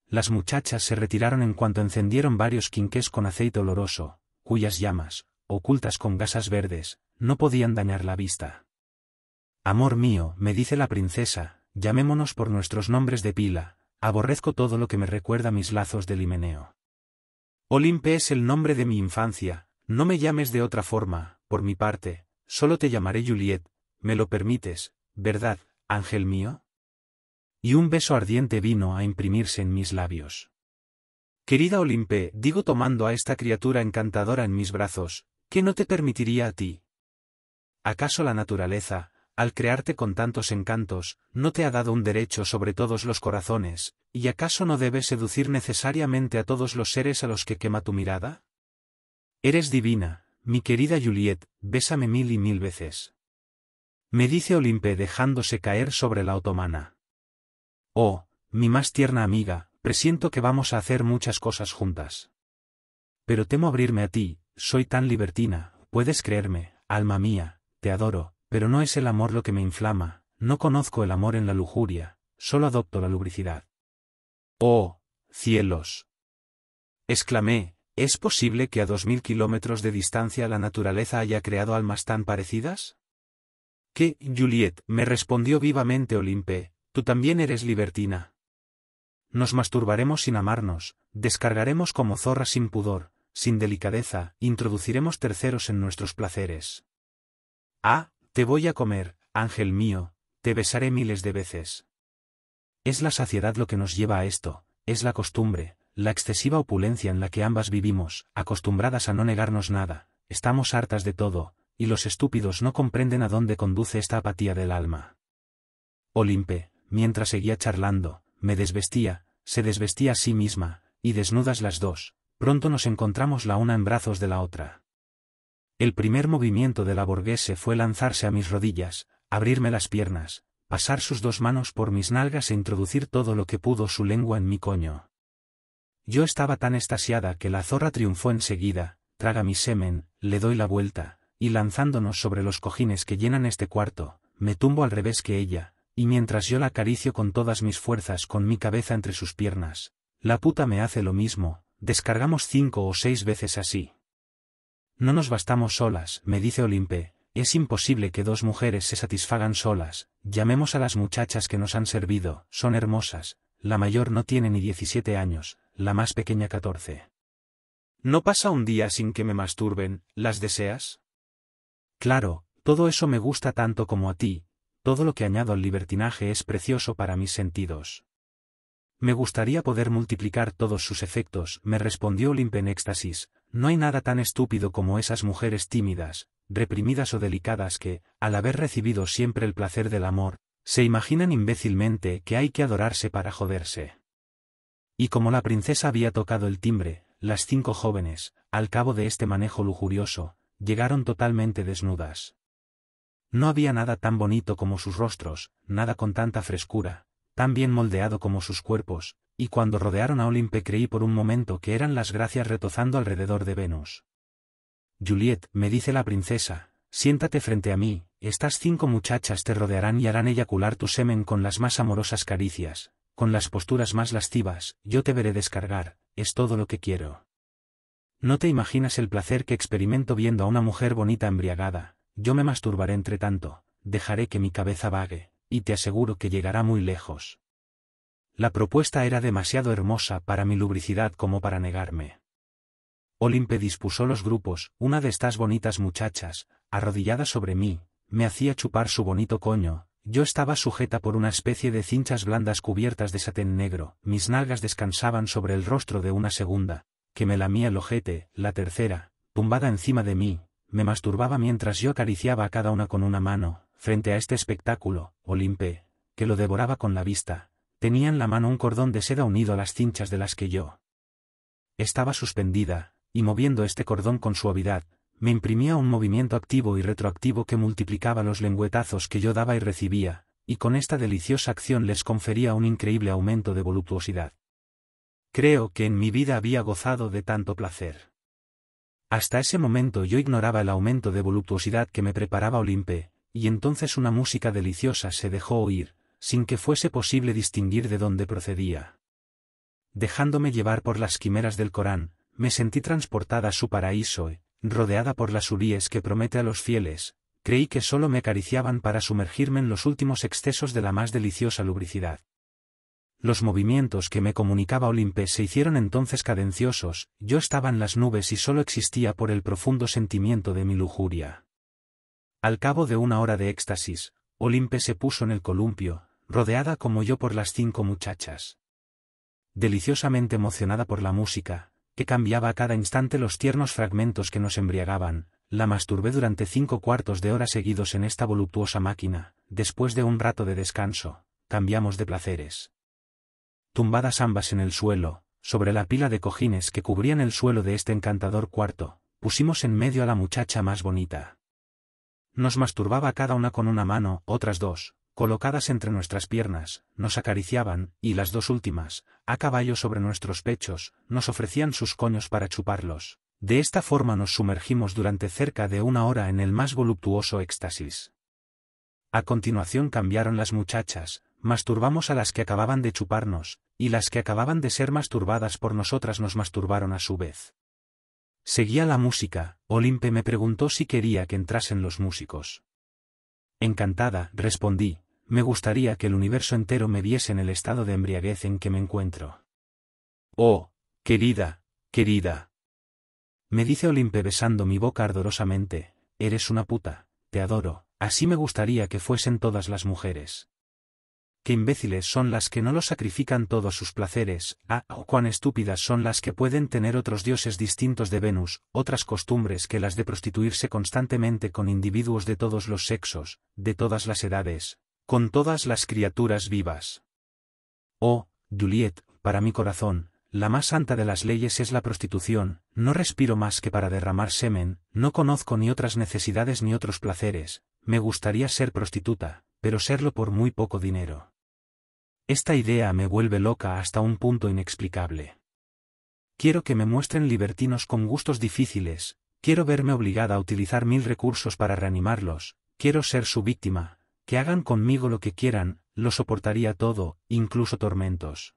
Las muchachas se retiraron en cuanto encendieron varios quinqués con aceite oloroso, cuyas llamas, ocultas con gasas verdes, no podían dañar la vista. Amor mío, me dice la princesa, llamémonos por nuestros nombres de pila, aborrezco todo lo que me recuerda mis lazos de limeneo. Olimpe es el nombre de mi infancia, no me llames de otra forma, por mi parte, solo te llamaré Juliet, me lo permites, ¿verdad, ángel mío? Y un beso ardiente vino a imprimirse en mis labios. Querida Olimpe, digo tomando a esta criatura encantadora en mis brazos, ¿qué no te permitiría a ti? ¿Acaso la naturaleza, al crearte con tantos encantos, no te ha dado un derecho sobre todos los corazones, y acaso no debes seducir necesariamente a todos los seres a los que quema tu mirada? Eres divina, mi querida Juliet, bésame mil y mil veces me dice Olimpe dejándose caer sobre la otomana. Oh, mi más tierna amiga, presiento que vamos a hacer muchas cosas juntas. Pero temo abrirme a ti, soy tan libertina, puedes creerme, alma mía, te adoro, pero no es el amor lo que me inflama, no conozco el amor en la lujuria, solo adopto la lubricidad. Oh, cielos. Exclamé, ¿es posible que a dos mil kilómetros de distancia la naturaleza haya creado almas tan parecidas? ¿Qué, Juliet? me respondió vivamente Olimpe, tú también eres libertina. Nos masturbaremos sin amarnos, descargaremos como zorras sin pudor, sin delicadeza, introduciremos terceros en nuestros placeres. Ah, te voy a comer, ángel mío, te besaré miles de veces. Es la saciedad lo que nos lleva a esto, es la costumbre, la excesiva opulencia en la que ambas vivimos, acostumbradas a no negarnos nada, estamos hartas de todo, y los estúpidos no comprenden a dónde conduce esta apatía del alma. Olimpe, mientras seguía charlando, me desvestía, se desvestía a sí misma, y desnudas las dos, pronto nos encontramos la una en brazos de la otra. El primer movimiento de la borghese fue lanzarse a mis rodillas, abrirme las piernas, pasar sus dos manos por mis nalgas e introducir todo lo que pudo su lengua en mi coño. Yo estaba tan estasiada que la zorra triunfó enseguida, traga mi semen, le doy la vuelta, y lanzándonos sobre los cojines que llenan este cuarto, me tumbo al revés que ella, y mientras yo la acaricio con todas mis fuerzas con mi cabeza entre sus piernas, la puta me hace lo mismo, descargamos cinco o seis veces así. No nos bastamos solas, me dice Olimpe, es imposible que dos mujeres se satisfagan solas, llamemos a las muchachas que nos han servido, son hermosas, la mayor no tiene ni diecisiete años, la más pequeña catorce. ¿No pasa un día sin que me masturben, las deseas? Claro, todo eso me gusta tanto como a ti, todo lo que añado al libertinaje es precioso para mis sentidos. Me gustaría poder multiplicar todos sus efectos, me respondió Olimpia en éxtasis, no hay nada tan estúpido como esas mujeres tímidas, reprimidas o delicadas que, al haber recibido siempre el placer del amor, se imaginan imbécilmente que hay que adorarse para joderse. Y como la princesa había tocado el timbre, las cinco jóvenes, al cabo de este manejo lujurioso, llegaron totalmente desnudas. No había nada tan bonito como sus rostros, nada con tanta frescura, tan bien moldeado como sus cuerpos, y cuando rodearon a Olimpe creí por un momento que eran las gracias retozando alrededor de Venus. Juliet, me dice la princesa, siéntate frente a mí, estas cinco muchachas te rodearán y harán eyacular tu semen con las más amorosas caricias, con las posturas más lascivas, yo te veré descargar, es todo lo que quiero. No te imaginas el placer que experimento viendo a una mujer bonita embriagada, yo me masturbaré entre tanto, dejaré que mi cabeza vague, y te aseguro que llegará muy lejos. La propuesta era demasiado hermosa para mi lubricidad como para negarme. Olimpe dispuso los grupos, una de estas bonitas muchachas, arrodillada sobre mí, me hacía chupar su bonito coño, yo estaba sujeta por una especie de cinchas blandas cubiertas de satén negro, mis nalgas descansaban sobre el rostro de una segunda, que me lamía el ojete, la tercera, tumbada encima de mí, me masturbaba mientras yo acariciaba a cada una con una mano, frente a este espectáculo, Olimpe, que lo devoraba con la vista, tenía en la mano un cordón de seda unido a las cinchas de las que yo estaba suspendida, y moviendo este cordón con suavidad, me imprimía un movimiento activo y retroactivo que multiplicaba los lengüetazos que yo daba y recibía, y con esta deliciosa acción les confería un increíble aumento de voluptuosidad. Creo que en mi vida había gozado de tanto placer. Hasta ese momento yo ignoraba el aumento de voluptuosidad que me preparaba Olimpe, y entonces una música deliciosa se dejó oír, sin que fuese posible distinguir de dónde procedía. Dejándome llevar por las quimeras del Corán, me sentí transportada a su paraíso, rodeada por las Uries que promete a los fieles, creí que solo me acariciaban para sumergirme en los últimos excesos de la más deliciosa lubricidad. Los movimientos que me comunicaba Olimpe se hicieron entonces cadenciosos, yo estaba en las nubes y solo existía por el profundo sentimiento de mi lujuria. Al cabo de una hora de éxtasis, Olimpe se puso en el columpio, rodeada como yo por las cinco muchachas. Deliciosamente emocionada por la música, que cambiaba a cada instante los tiernos fragmentos que nos embriagaban, la masturbé durante cinco cuartos de hora seguidos en esta voluptuosa máquina, después de un rato de descanso, cambiamos de placeres tumbadas ambas en el suelo, sobre la pila de cojines que cubrían el suelo de este encantador cuarto, pusimos en medio a la muchacha más bonita. Nos masturbaba cada una con una mano, otras dos, colocadas entre nuestras piernas, nos acariciaban, y las dos últimas, a caballo sobre nuestros pechos, nos ofrecían sus coños para chuparlos. De esta forma nos sumergimos durante cerca de una hora en el más voluptuoso éxtasis. A continuación cambiaron las muchachas, masturbamos a las que acababan de chuparnos, y las que acababan de ser masturbadas por nosotras nos masturbaron a su vez. Seguía la música, Olimpe me preguntó si quería que entrasen los músicos. Encantada, respondí, me gustaría que el universo entero me viese en el estado de embriaguez en que me encuentro. Oh, querida, querida. Me dice Olimpe besando mi boca ardorosamente, eres una puta, te adoro, así me gustaría que fuesen todas las mujeres qué imbéciles son las que no lo sacrifican todos sus placeres, ah, o oh, cuán estúpidas son las que pueden tener otros dioses distintos de Venus, otras costumbres que las de prostituirse constantemente con individuos de todos los sexos, de todas las edades, con todas las criaturas vivas. Oh, Juliet, para mi corazón, la más santa de las leyes es la prostitución, no respiro más que para derramar semen, no conozco ni otras necesidades ni otros placeres, me gustaría ser prostituta, pero serlo por muy poco dinero. Esta idea me vuelve loca hasta un punto inexplicable. Quiero que me muestren libertinos con gustos difíciles, quiero verme obligada a utilizar mil recursos para reanimarlos, quiero ser su víctima, que hagan conmigo lo que quieran, lo soportaría todo, incluso tormentos.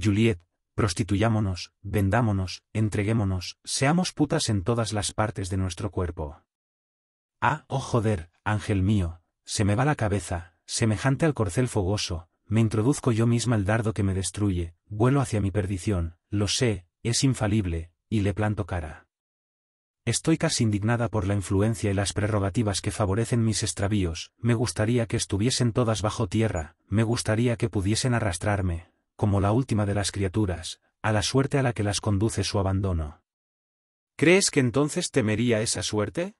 Juliet, prostituyámonos, vendámonos, entreguémonos, seamos putas en todas las partes de nuestro cuerpo. Ah, oh joder, ángel mío, se me va la cabeza, semejante al corcel fogoso, me introduzco yo misma el dardo que me destruye, vuelo hacia mi perdición, lo sé, es infalible, y le planto cara. Estoy casi indignada por la influencia y las prerrogativas que favorecen mis extravíos, me gustaría que estuviesen todas bajo tierra, me gustaría que pudiesen arrastrarme, como la última de las criaturas, a la suerte a la que las conduce su abandono. ¿Crees que entonces temería esa suerte?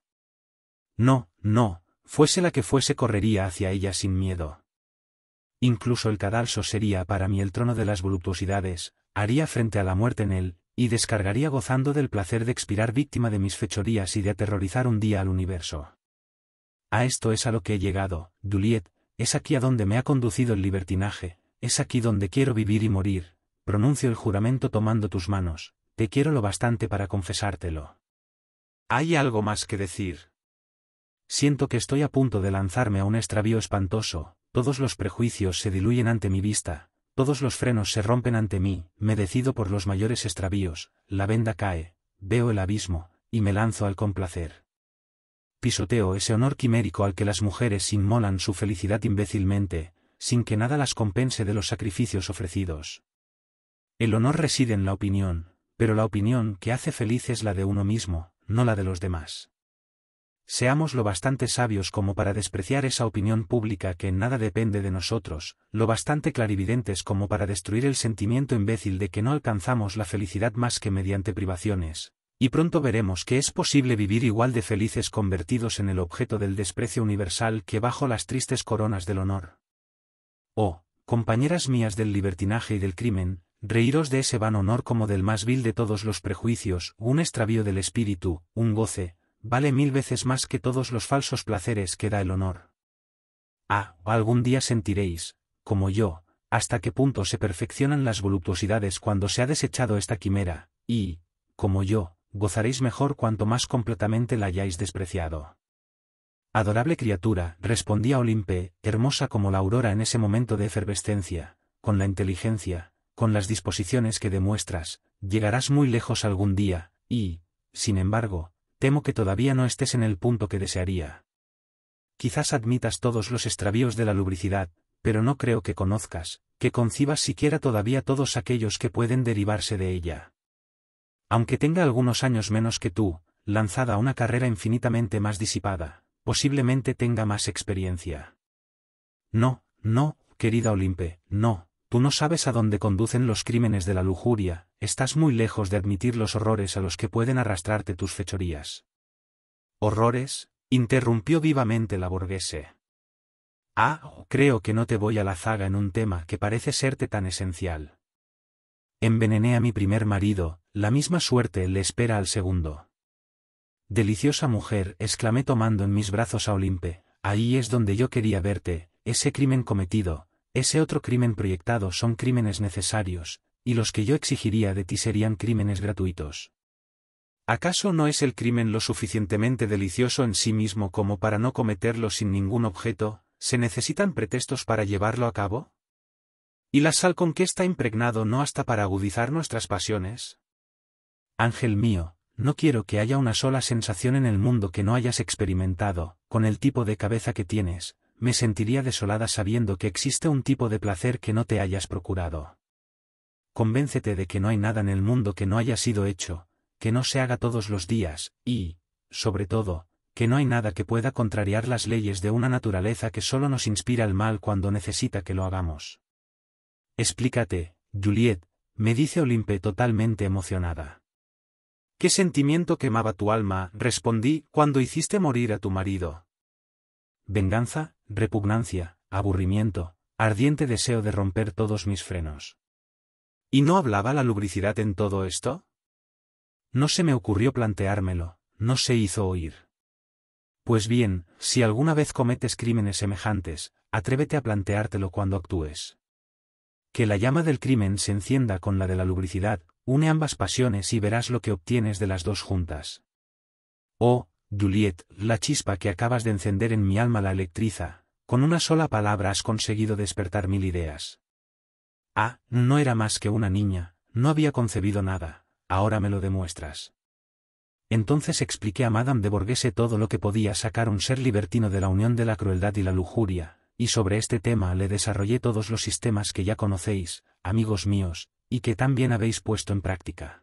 No, no, fuese la que fuese correría hacia ella sin miedo. Incluso el cadalso sería para mí el trono de las voluptuosidades, haría frente a la muerte en él, y descargaría gozando del placer de expirar víctima de mis fechorías y de aterrorizar un día al universo. A esto es a lo que he llegado, Juliet, es aquí a donde me ha conducido el libertinaje, es aquí donde quiero vivir y morir, pronuncio el juramento tomando tus manos, te quiero lo bastante para confesártelo. ¿Hay algo más que decir? Siento que estoy a punto de lanzarme a un extravío espantoso, todos los prejuicios se diluyen ante mi vista, todos los frenos se rompen ante mí, me decido por los mayores extravíos, la venda cae, veo el abismo, y me lanzo al complacer. Pisoteo ese honor quimérico al que las mujeres inmolan su felicidad imbécilmente, sin que nada las compense de los sacrificios ofrecidos. El honor reside en la opinión, pero la opinión que hace feliz es la de uno mismo, no la de los demás. Seamos lo bastante sabios como para despreciar esa opinión pública que en nada depende de nosotros, lo bastante clarividentes como para destruir el sentimiento imbécil de que no alcanzamos la felicidad más que mediante privaciones, y pronto veremos que es posible vivir igual de felices convertidos en el objeto del desprecio universal que bajo las tristes coronas del honor. Oh, compañeras mías del libertinaje y del crimen, reíros de ese van honor como del más vil de todos los prejuicios, un extravío del espíritu, un goce, vale mil veces más que todos los falsos placeres que da el honor. Ah, algún día sentiréis, como yo, hasta qué punto se perfeccionan las voluptuosidades cuando se ha desechado esta quimera, y, como yo, gozaréis mejor cuanto más completamente la hayáis despreciado. Adorable criatura, respondía Olimpe, hermosa como la aurora en ese momento de efervescencia, con la inteligencia, con las disposiciones que demuestras, llegarás muy lejos algún día, y, sin embargo, temo que todavía no estés en el punto que desearía. Quizás admitas todos los extravíos de la lubricidad, pero no creo que conozcas, que concibas siquiera todavía todos aquellos que pueden derivarse de ella. Aunque tenga algunos años menos que tú, lanzada a una carrera infinitamente más disipada, posiblemente tenga más experiencia. No, no, querida Olimpe, no, Tú no sabes a dónde conducen los crímenes de la lujuria, estás muy lejos de admitir los horrores a los que pueden arrastrarte tus fechorías. ¿Horrores? interrumpió vivamente la borghese. Ah, creo que no te voy a la zaga en un tema que parece serte tan esencial. Envenené a mi primer marido, la misma suerte le espera al segundo. Deliciosa mujer, exclamé tomando en mis brazos a Olimpe, ahí es donde yo quería verte, ese crimen cometido, ese otro crimen proyectado son crímenes necesarios, y los que yo exigiría de ti serían crímenes gratuitos. ¿Acaso no es el crimen lo suficientemente delicioso en sí mismo como para no cometerlo sin ningún objeto? ¿Se necesitan pretextos para llevarlo a cabo? ¿Y la sal con que está impregnado no hasta para agudizar nuestras pasiones? Ángel mío, no quiero que haya una sola sensación en el mundo que no hayas experimentado, con el tipo de cabeza que tienes, me sentiría desolada sabiendo que existe un tipo de placer que no te hayas procurado. Convéncete de que no hay nada en el mundo que no haya sido hecho, que no se haga todos los días, y, sobre todo, que no hay nada que pueda contrariar las leyes de una naturaleza que solo nos inspira el mal cuando necesita que lo hagamos. Explícate, Juliet, me dice Olimpe totalmente emocionada. ¿Qué sentimiento quemaba tu alma? respondí cuando hiciste morir a tu marido. ¿Venganza? repugnancia, aburrimiento, ardiente deseo de romper todos mis frenos. ¿Y no hablaba la lubricidad en todo esto? No se me ocurrió planteármelo, no se hizo oír. Pues bien, si alguna vez cometes crímenes semejantes, atrévete a planteártelo cuando actúes. Que la llama del crimen se encienda con la de la lubricidad, une ambas pasiones y verás lo que obtienes de las dos juntas. Oh, Juliet, la chispa que acabas de encender en mi alma la electriza, con una sola palabra has conseguido despertar mil ideas. Ah, no era más que una niña, no había concebido nada, ahora me lo demuestras. Entonces expliqué a Madame de Borghese todo lo que podía sacar un ser libertino de la unión de la crueldad y la lujuria, y sobre este tema le desarrollé todos los sistemas que ya conocéis, amigos míos, y que también habéis puesto en práctica.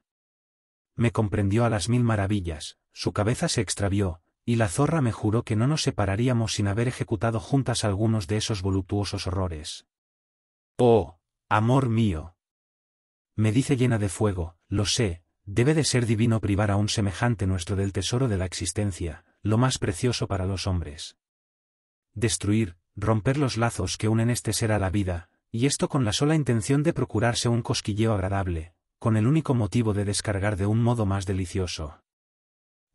Me comprendió a las mil maravillas, su cabeza se extravió, y la zorra me juró que no nos separaríamos sin haber ejecutado juntas algunos de esos voluptuosos horrores. Oh, amor mío. Me dice llena de fuego, lo sé, debe de ser divino privar a un semejante nuestro del tesoro de la existencia, lo más precioso para los hombres. Destruir, romper los lazos que unen este ser a la vida, y esto con la sola intención de procurarse un cosquilleo agradable, con el único motivo de descargar de un modo más delicioso.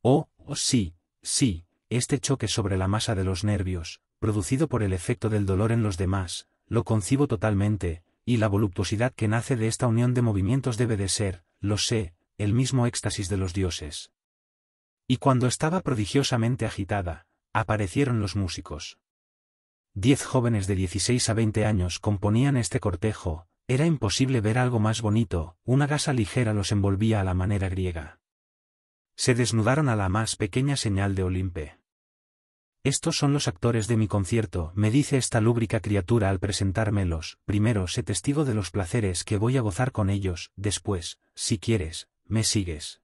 Oh, oh, sí, sí, este choque sobre la masa de los nervios, producido por el efecto del dolor en los demás, lo concibo totalmente, y la voluptuosidad que nace de esta unión de movimientos debe de ser, lo sé, el mismo éxtasis de los dioses. Y cuando estaba prodigiosamente agitada, aparecieron los músicos. Diez jóvenes de dieciséis a veinte años componían este cortejo, era imposible ver algo más bonito, una gasa ligera los envolvía a la manera griega. Se desnudaron a la más pequeña señal de Olimpe. Estos son los actores de mi concierto, me dice esta lúbrica criatura al presentármelos, primero sé testigo de los placeres que voy a gozar con ellos, después, si quieres, me sigues.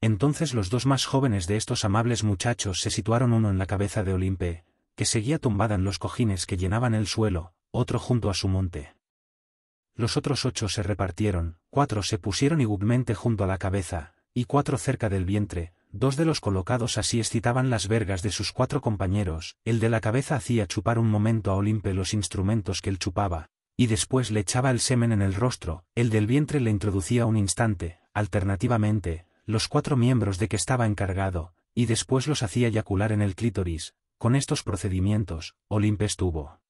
Entonces los dos más jóvenes de estos amables muchachos se situaron uno en la cabeza de Olimpe, que seguía tumbada en los cojines que llenaban el suelo, otro junto a su monte. Los otros ocho se repartieron, cuatro se pusieron igualmente junto a la cabeza, y cuatro cerca del vientre, dos de los colocados así excitaban las vergas de sus cuatro compañeros, el de la cabeza hacía chupar un momento a Olimpe los instrumentos que él chupaba, y después le echaba el semen en el rostro, el del vientre le introducía un instante, alternativamente, los cuatro miembros de que estaba encargado, y después los hacía eyacular en el clítoris, con estos procedimientos, Olimpe estuvo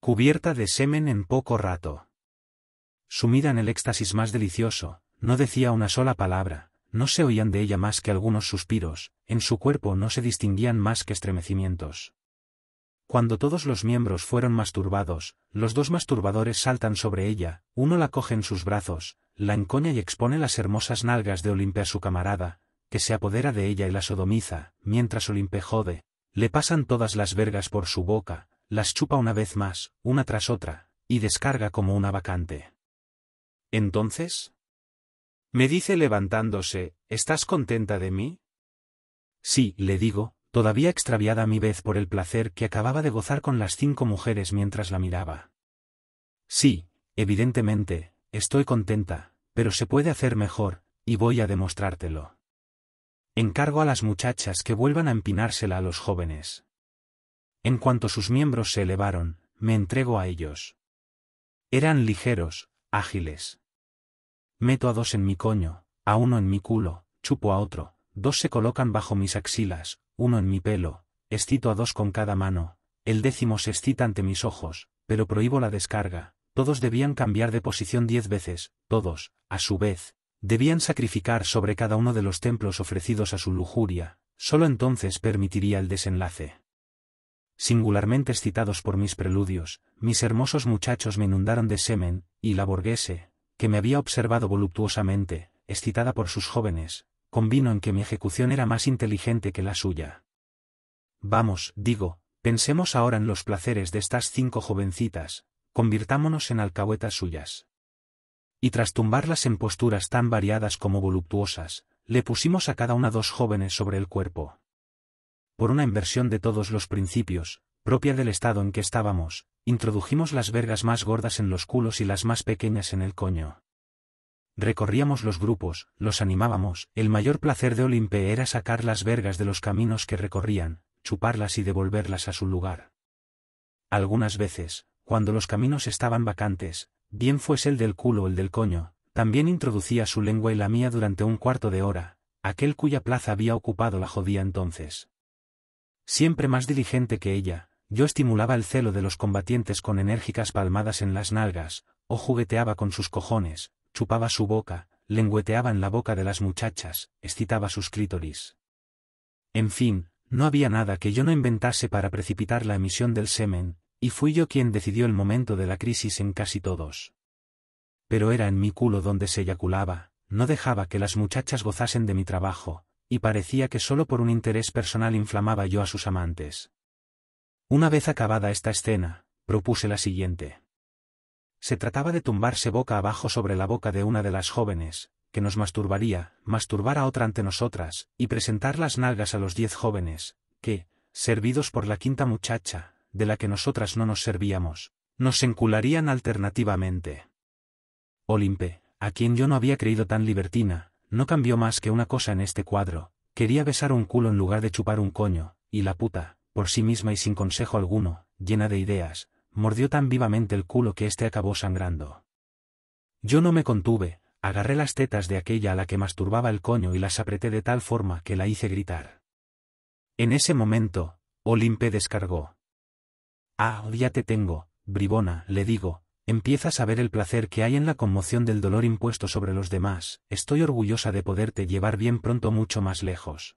cubierta de semen en poco rato. Sumida en el éxtasis más delicioso, no decía una sola palabra, no se oían de ella más que algunos suspiros, en su cuerpo no se distinguían más que estremecimientos. Cuando todos los miembros fueron masturbados, los dos masturbadores saltan sobre ella, uno la coge en sus brazos, la encoña y expone las hermosas nalgas de Olimpia a su camarada, que se apodera de ella y la sodomiza, mientras Olimpia jode, le pasan todas las vergas por su boca, las chupa una vez más, una tras otra, y descarga como una vacante. Entonces, me dice levantándose, ¿estás contenta de mí? Sí, le digo, todavía extraviada a mi vez por el placer que acababa de gozar con las cinco mujeres mientras la miraba. Sí, evidentemente, estoy contenta, pero se puede hacer mejor, y voy a demostrártelo. Encargo a las muchachas que vuelvan a empinársela a los jóvenes. En cuanto sus miembros se elevaron, me entrego a ellos. Eran ligeros, ágiles. Meto a dos en mi coño, a uno en mi culo, chupo a otro, dos se colocan bajo mis axilas, uno en mi pelo, excito a dos con cada mano, el décimo se excita ante mis ojos, pero prohíbo la descarga, todos debían cambiar de posición diez veces, todos, a su vez, debían sacrificar sobre cada uno de los templos ofrecidos a su lujuria, solo entonces permitiría el desenlace. Singularmente excitados por mis preludios, mis hermosos muchachos me inundaron de semen, y la borghese, que me había observado voluptuosamente, excitada por sus jóvenes, convino en que mi ejecución era más inteligente que la suya. Vamos, digo, pensemos ahora en los placeres de estas cinco jovencitas, convirtámonos en alcahuetas suyas. Y tras tumbarlas en posturas tan variadas como voluptuosas, le pusimos a cada una dos jóvenes sobre el cuerpo. Por una inversión de todos los principios, propia del estado en que estábamos, Introdujimos las vergas más gordas en los culos y las más pequeñas en el coño. Recorríamos los grupos, los animábamos, el mayor placer de Olimpe era sacar las vergas de los caminos que recorrían, chuparlas y devolverlas a su lugar. Algunas veces, cuando los caminos estaban vacantes, bien fuese el del culo o el del coño, también introducía su lengua y la mía durante un cuarto de hora, aquel cuya plaza había ocupado la jodía entonces. Siempre más diligente que ella, yo estimulaba el celo de los combatientes con enérgicas palmadas en las nalgas, o jugueteaba con sus cojones, chupaba su boca, lengüeteaba en la boca de las muchachas, excitaba sus clítoris. En fin, no había nada que yo no inventase para precipitar la emisión del semen, y fui yo quien decidió el momento de la crisis en casi todos. Pero era en mi culo donde se eyaculaba, no dejaba que las muchachas gozasen de mi trabajo, y parecía que solo por un interés personal inflamaba yo a sus amantes. Una vez acabada esta escena, propuse la siguiente. Se trataba de tumbarse boca abajo sobre la boca de una de las jóvenes, que nos masturbaría, masturbar a otra ante nosotras, y presentar las nalgas a los diez jóvenes, que, servidos por la quinta muchacha, de la que nosotras no nos servíamos, nos encularían alternativamente. Olimpe, a quien yo no había creído tan libertina, no cambió más que una cosa en este cuadro, quería besar un culo en lugar de chupar un coño, y la puta, por sí misma y sin consejo alguno, llena de ideas, mordió tan vivamente el culo que éste acabó sangrando. Yo no me contuve, agarré las tetas de aquella a la que masturbaba el coño y las apreté de tal forma que la hice gritar. En ese momento, Olimpe descargó. Ah, ya te tengo, bribona, le digo, empiezas a ver el placer que hay en la conmoción del dolor impuesto sobre los demás, estoy orgullosa de poderte llevar bien pronto mucho más lejos.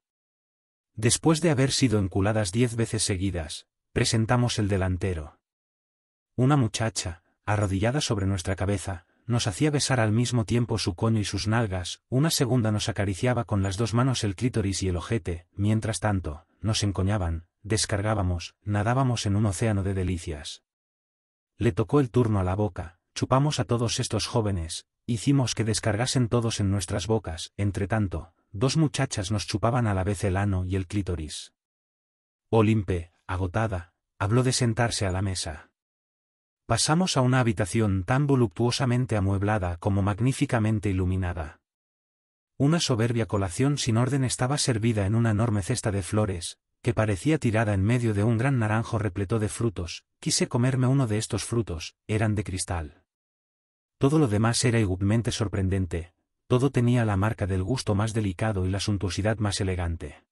Después de haber sido enculadas diez veces seguidas, presentamos el delantero. Una muchacha, arrodillada sobre nuestra cabeza, nos hacía besar al mismo tiempo su coño y sus nalgas, una segunda nos acariciaba con las dos manos el clítoris y el ojete, mientras tanto, nos encoñaban, descargábamos, nadábamos en un océano de delicias. Le tocó el turno a la boca, chupamos a todos estos jóvenes, hicimos que descargasen todos en nuestras bocas, entre tanto, dos muchachas nos chupaban a la vez el ano y el clítoris. Olimpe, agotada, habló de sentarse a la mesa. Pasamos a una habitación tan voluptuosamente amueblada como magníficamente iluminada. Una soberbia colación sin orden estaba servida en una enorme cesta de flores, que parecía tirada en medio de un gran naranjo repleto de frutos, quise comerme uno de estos frutos, eran de cristal. Todo lo demás era igualmente sorprendente, todo tenía la marca del gusto más delicado y la suntuosidad más elegante.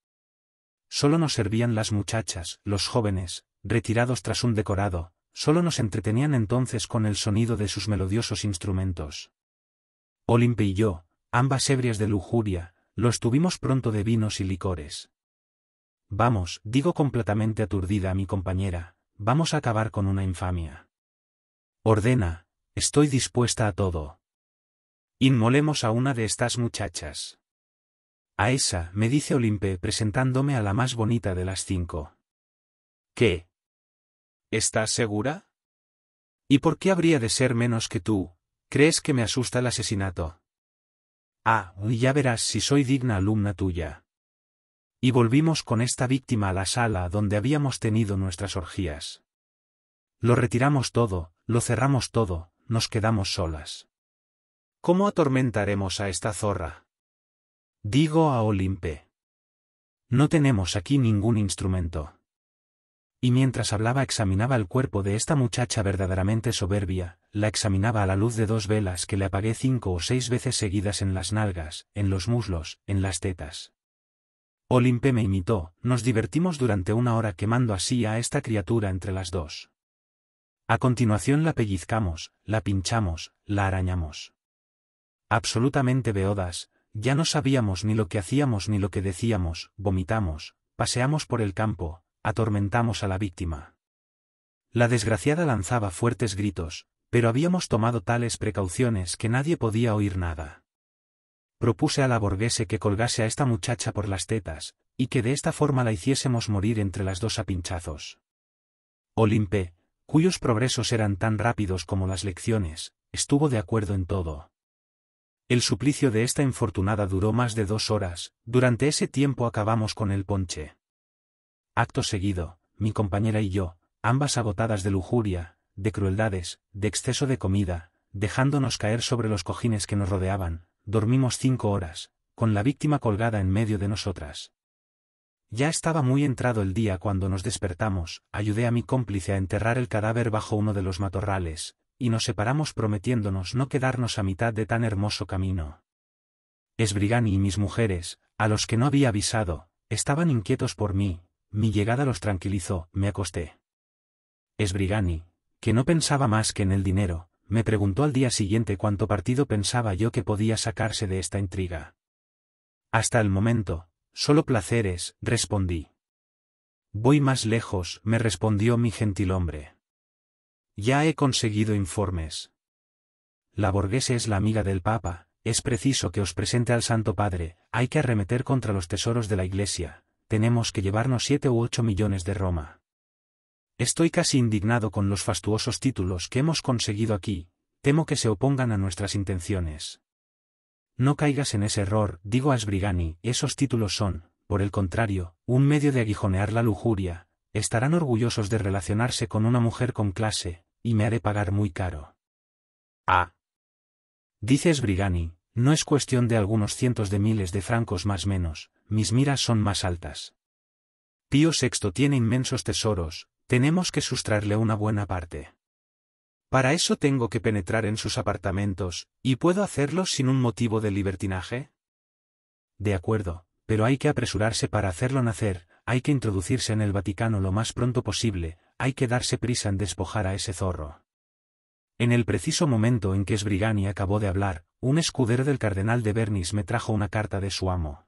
Solo nos servían las muchachas, los jóvenes, retirados tras un decorado, solo nos entretenían entonces con el sonido de sus melodiosos instrumentos. Olimpe y yo, ambas ebrias de lujuria, lo estuvimos pronto de vinos y licores. Vamos, digo completamente aturdida a mi compañera, vamos a acabar con una infamia. Ordena, estoy dispuesta a todo. Inmolemos a una de estas muchachas. A esa, me dice Olimpe presentándome a la más bonita de las cinco. ¿Qué? ¿Estás segura? ¿Y por qué habría de ser menos que tú? ¿Crees que me asusta el asesinato? Ah, y ya verás si soy digna alumna tuya. Y volvimos con esta víctima a la sala donde habíamos tenido nuestras orgías. Lo retiramos todo, lo cerramos todo, nos quedamos solas. ¿Cómo atormentaremos a esta zorra? Digo a Olimpe. No tenemos aquí ningún instrumento. Y mientras hablaba examinaba el cuerpo de esta muchacha verdaderamente soberbia, la examinaba a la luz de dos velas que le apagué cinco o seis veces seguidas en las nalgas, en los muslos, en las tetas. Olimpe me imitó, nos divertimos durante una hora quemando así a esta criatura entre las dos. A continuación la pellizcamos, la pinchamos, la arañamos absolutamente beodas, ya no sabíamos ni lo que hacíamos ni lo que decíamos, vomitamos, paseamos por el campo, atormentamos a la víctima. La desgraciada lanzaba fuertes gritos, pero habíamos tomado tales precauciones que nadie podía oír nada. Propuse a la borghese que colgase a esta muchacha por las tetas, y que de esta forma la hiciésemos morir entre las dos a pinchazos. Olimpe, cuyos progresos eran tan rápidos como las lecciones, estuvo de acuerdo en todo. El suplicio de esta infortunada duró más de dos horas, durante ese tiempo acabamos con el ponche. Acto seguido, mi compañera y yo, ambas agotadas de lujuria, de crueldades, de exceso de comida, dejándonos caer sobre los cojines que nos rodeaban, dormimos cinco horas, con la víctima colgada en medio de nosotras. Ya estaba muy entrado el día cuando nos despertamos, ayudé a mi cómplice a enterrar el cadáver bajo uno de los matorrales, y nos separamos prometiéndonos no quedarnos a mitad de tan hermoso camino. Esbrigani y mis mujeres, a los que no había avisado, estaban inquietos por mí, mi llegada los tranquilizó, me acosté. Esbrigani, que no pensaba más que en el dinero, me preguntó al día siguiente cuánto partido pensaba yo que podía sacarse de esta intriga. Hasta el momento, solo placeres, respondí. Voy más lejos, me respondió mi hombre. Ya he conseguido informes. La burguesa es la amiga del Papa, es preciso que os presente al Santo Padre, hay que arremeter contra los tesoros de la Iglesia, tenemos que llevarnos siete u ocho millones de Roma. Estoy casi indignado con los fastuosos títulos que hemos conseguido aquí, temo que se opongan a nuestras intenciones. No caigas en ese error, digo a Sbrigani, esos títulos son, por el contrario, un medio de aguijonear la lujuria, estarán orgullosos de relacionarse con una mujer con clase, y me haré pagar muy caro. Ah. Dices Brigani, no es cuestión de algunos cientos de miles de francos más menos, mis miras son más altas. Pío VI tiene inmensos tesoros, tenemos que sustraerle una buena parte. ¿Para eso tengo que penetrar en sus apartamentos, y puedo hacerlo sin un motivo de libertinaje? De acuerdo, pero hay que apresurarse para hacerlo nacer, hay que introducirse en el Vaticano lo más pronto posible, hay que darse prisa en despojar a ese zorro. En el preciso momento en que Sbrigani acabó de hablar, un escudero del cardenal de Bernis me trajo una carta de su amo.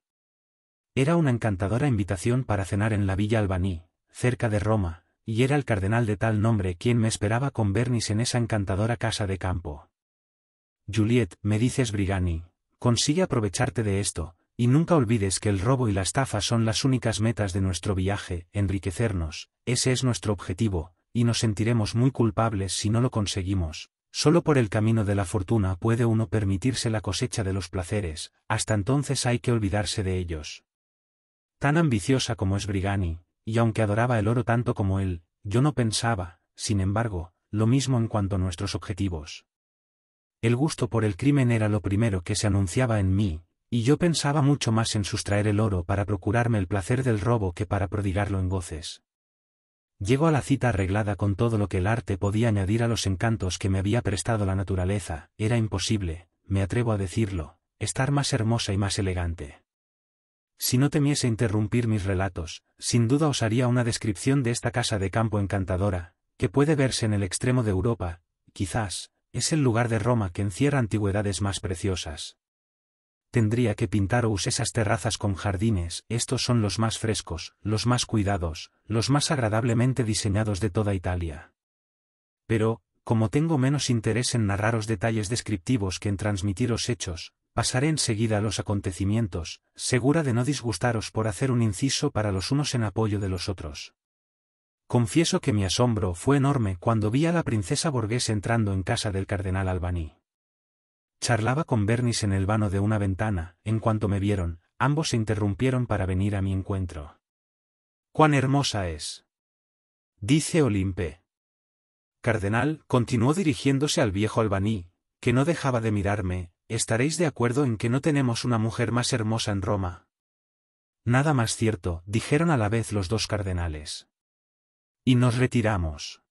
Era una encantadora invitación para cenar en la villa Albaní, cerca de Roma, y era el cardenal de tal nombre quien me esperaba con Bernis en esa encantadora casa de campo. Juliet, me dices Sbrigani, consigue aprovecharte de esto, y nunca olvides que el robo y la estafa son las únicas metas de nuestro viaje, enriquecernos, ese es nuestro objetivo, y nos sentiremos muy culpables si no lo conseguimos. Solo por el camino de la fortuna puede uno permitirse la cosecha de los placeres, hasta entonces hay que olvidarse de ellos. Tan ambiciosa como es Brigani, y aunque adoraba el oro tanto como él, yo no pensaba, sin embargo, lo mismo en cuanto a nuestros objetivos. El gusto por el crimen era lo primero que se anunciaba en mí, y yo pensaba mucho más en sustraer el oro para procurarme el placer del robo que para prodigarlo en goces. Llego a la cita arreglada con todo lo que el arte podía añadir a los encantos que me había prestado la naturaleza, era imposible, me atrevo a decirlo, estar más hermosa y más elegante. Si no temiese interrumpir mis relatos, sin duda os haría una descripción de esta casa de campo encantadora, que puede verse en el extremo de Europa, quizás, es el lugar de Roma que encierra antigüedades más preciosas tendría que pintaros esas terrazas con jardines, estos son los más frescos, los más cuidados, los más agradablemente diseñados de toda Italia. Pero, como tengo menos interés en narraros detalles descriptivos que en transmitiros hechos, pasaré enseguida a los acontecimientos, segura de no disgustaros por hacer un inciso para los unos en apoyo de los otros. Confieso que mi asombro fue enorme cuando vi a la princesa Borghese entrando en casa del cardenal Albaní. Charlaba con Bernice en el vano de una ventana, en cuanto me vieron, ambos se interrumpieron para venir a mi encuentro. ¡Cuán hermosa es! dice Olimpe. Cardenal continuó dirigiéndose al viejo albaní, que no dejaba de mirarme, estaréis de acuerdo en que no tenemos una mujer más hermosa en Roma. Nada más cierto, dijeron a la vez los dos cardenales. Y nos retiramos.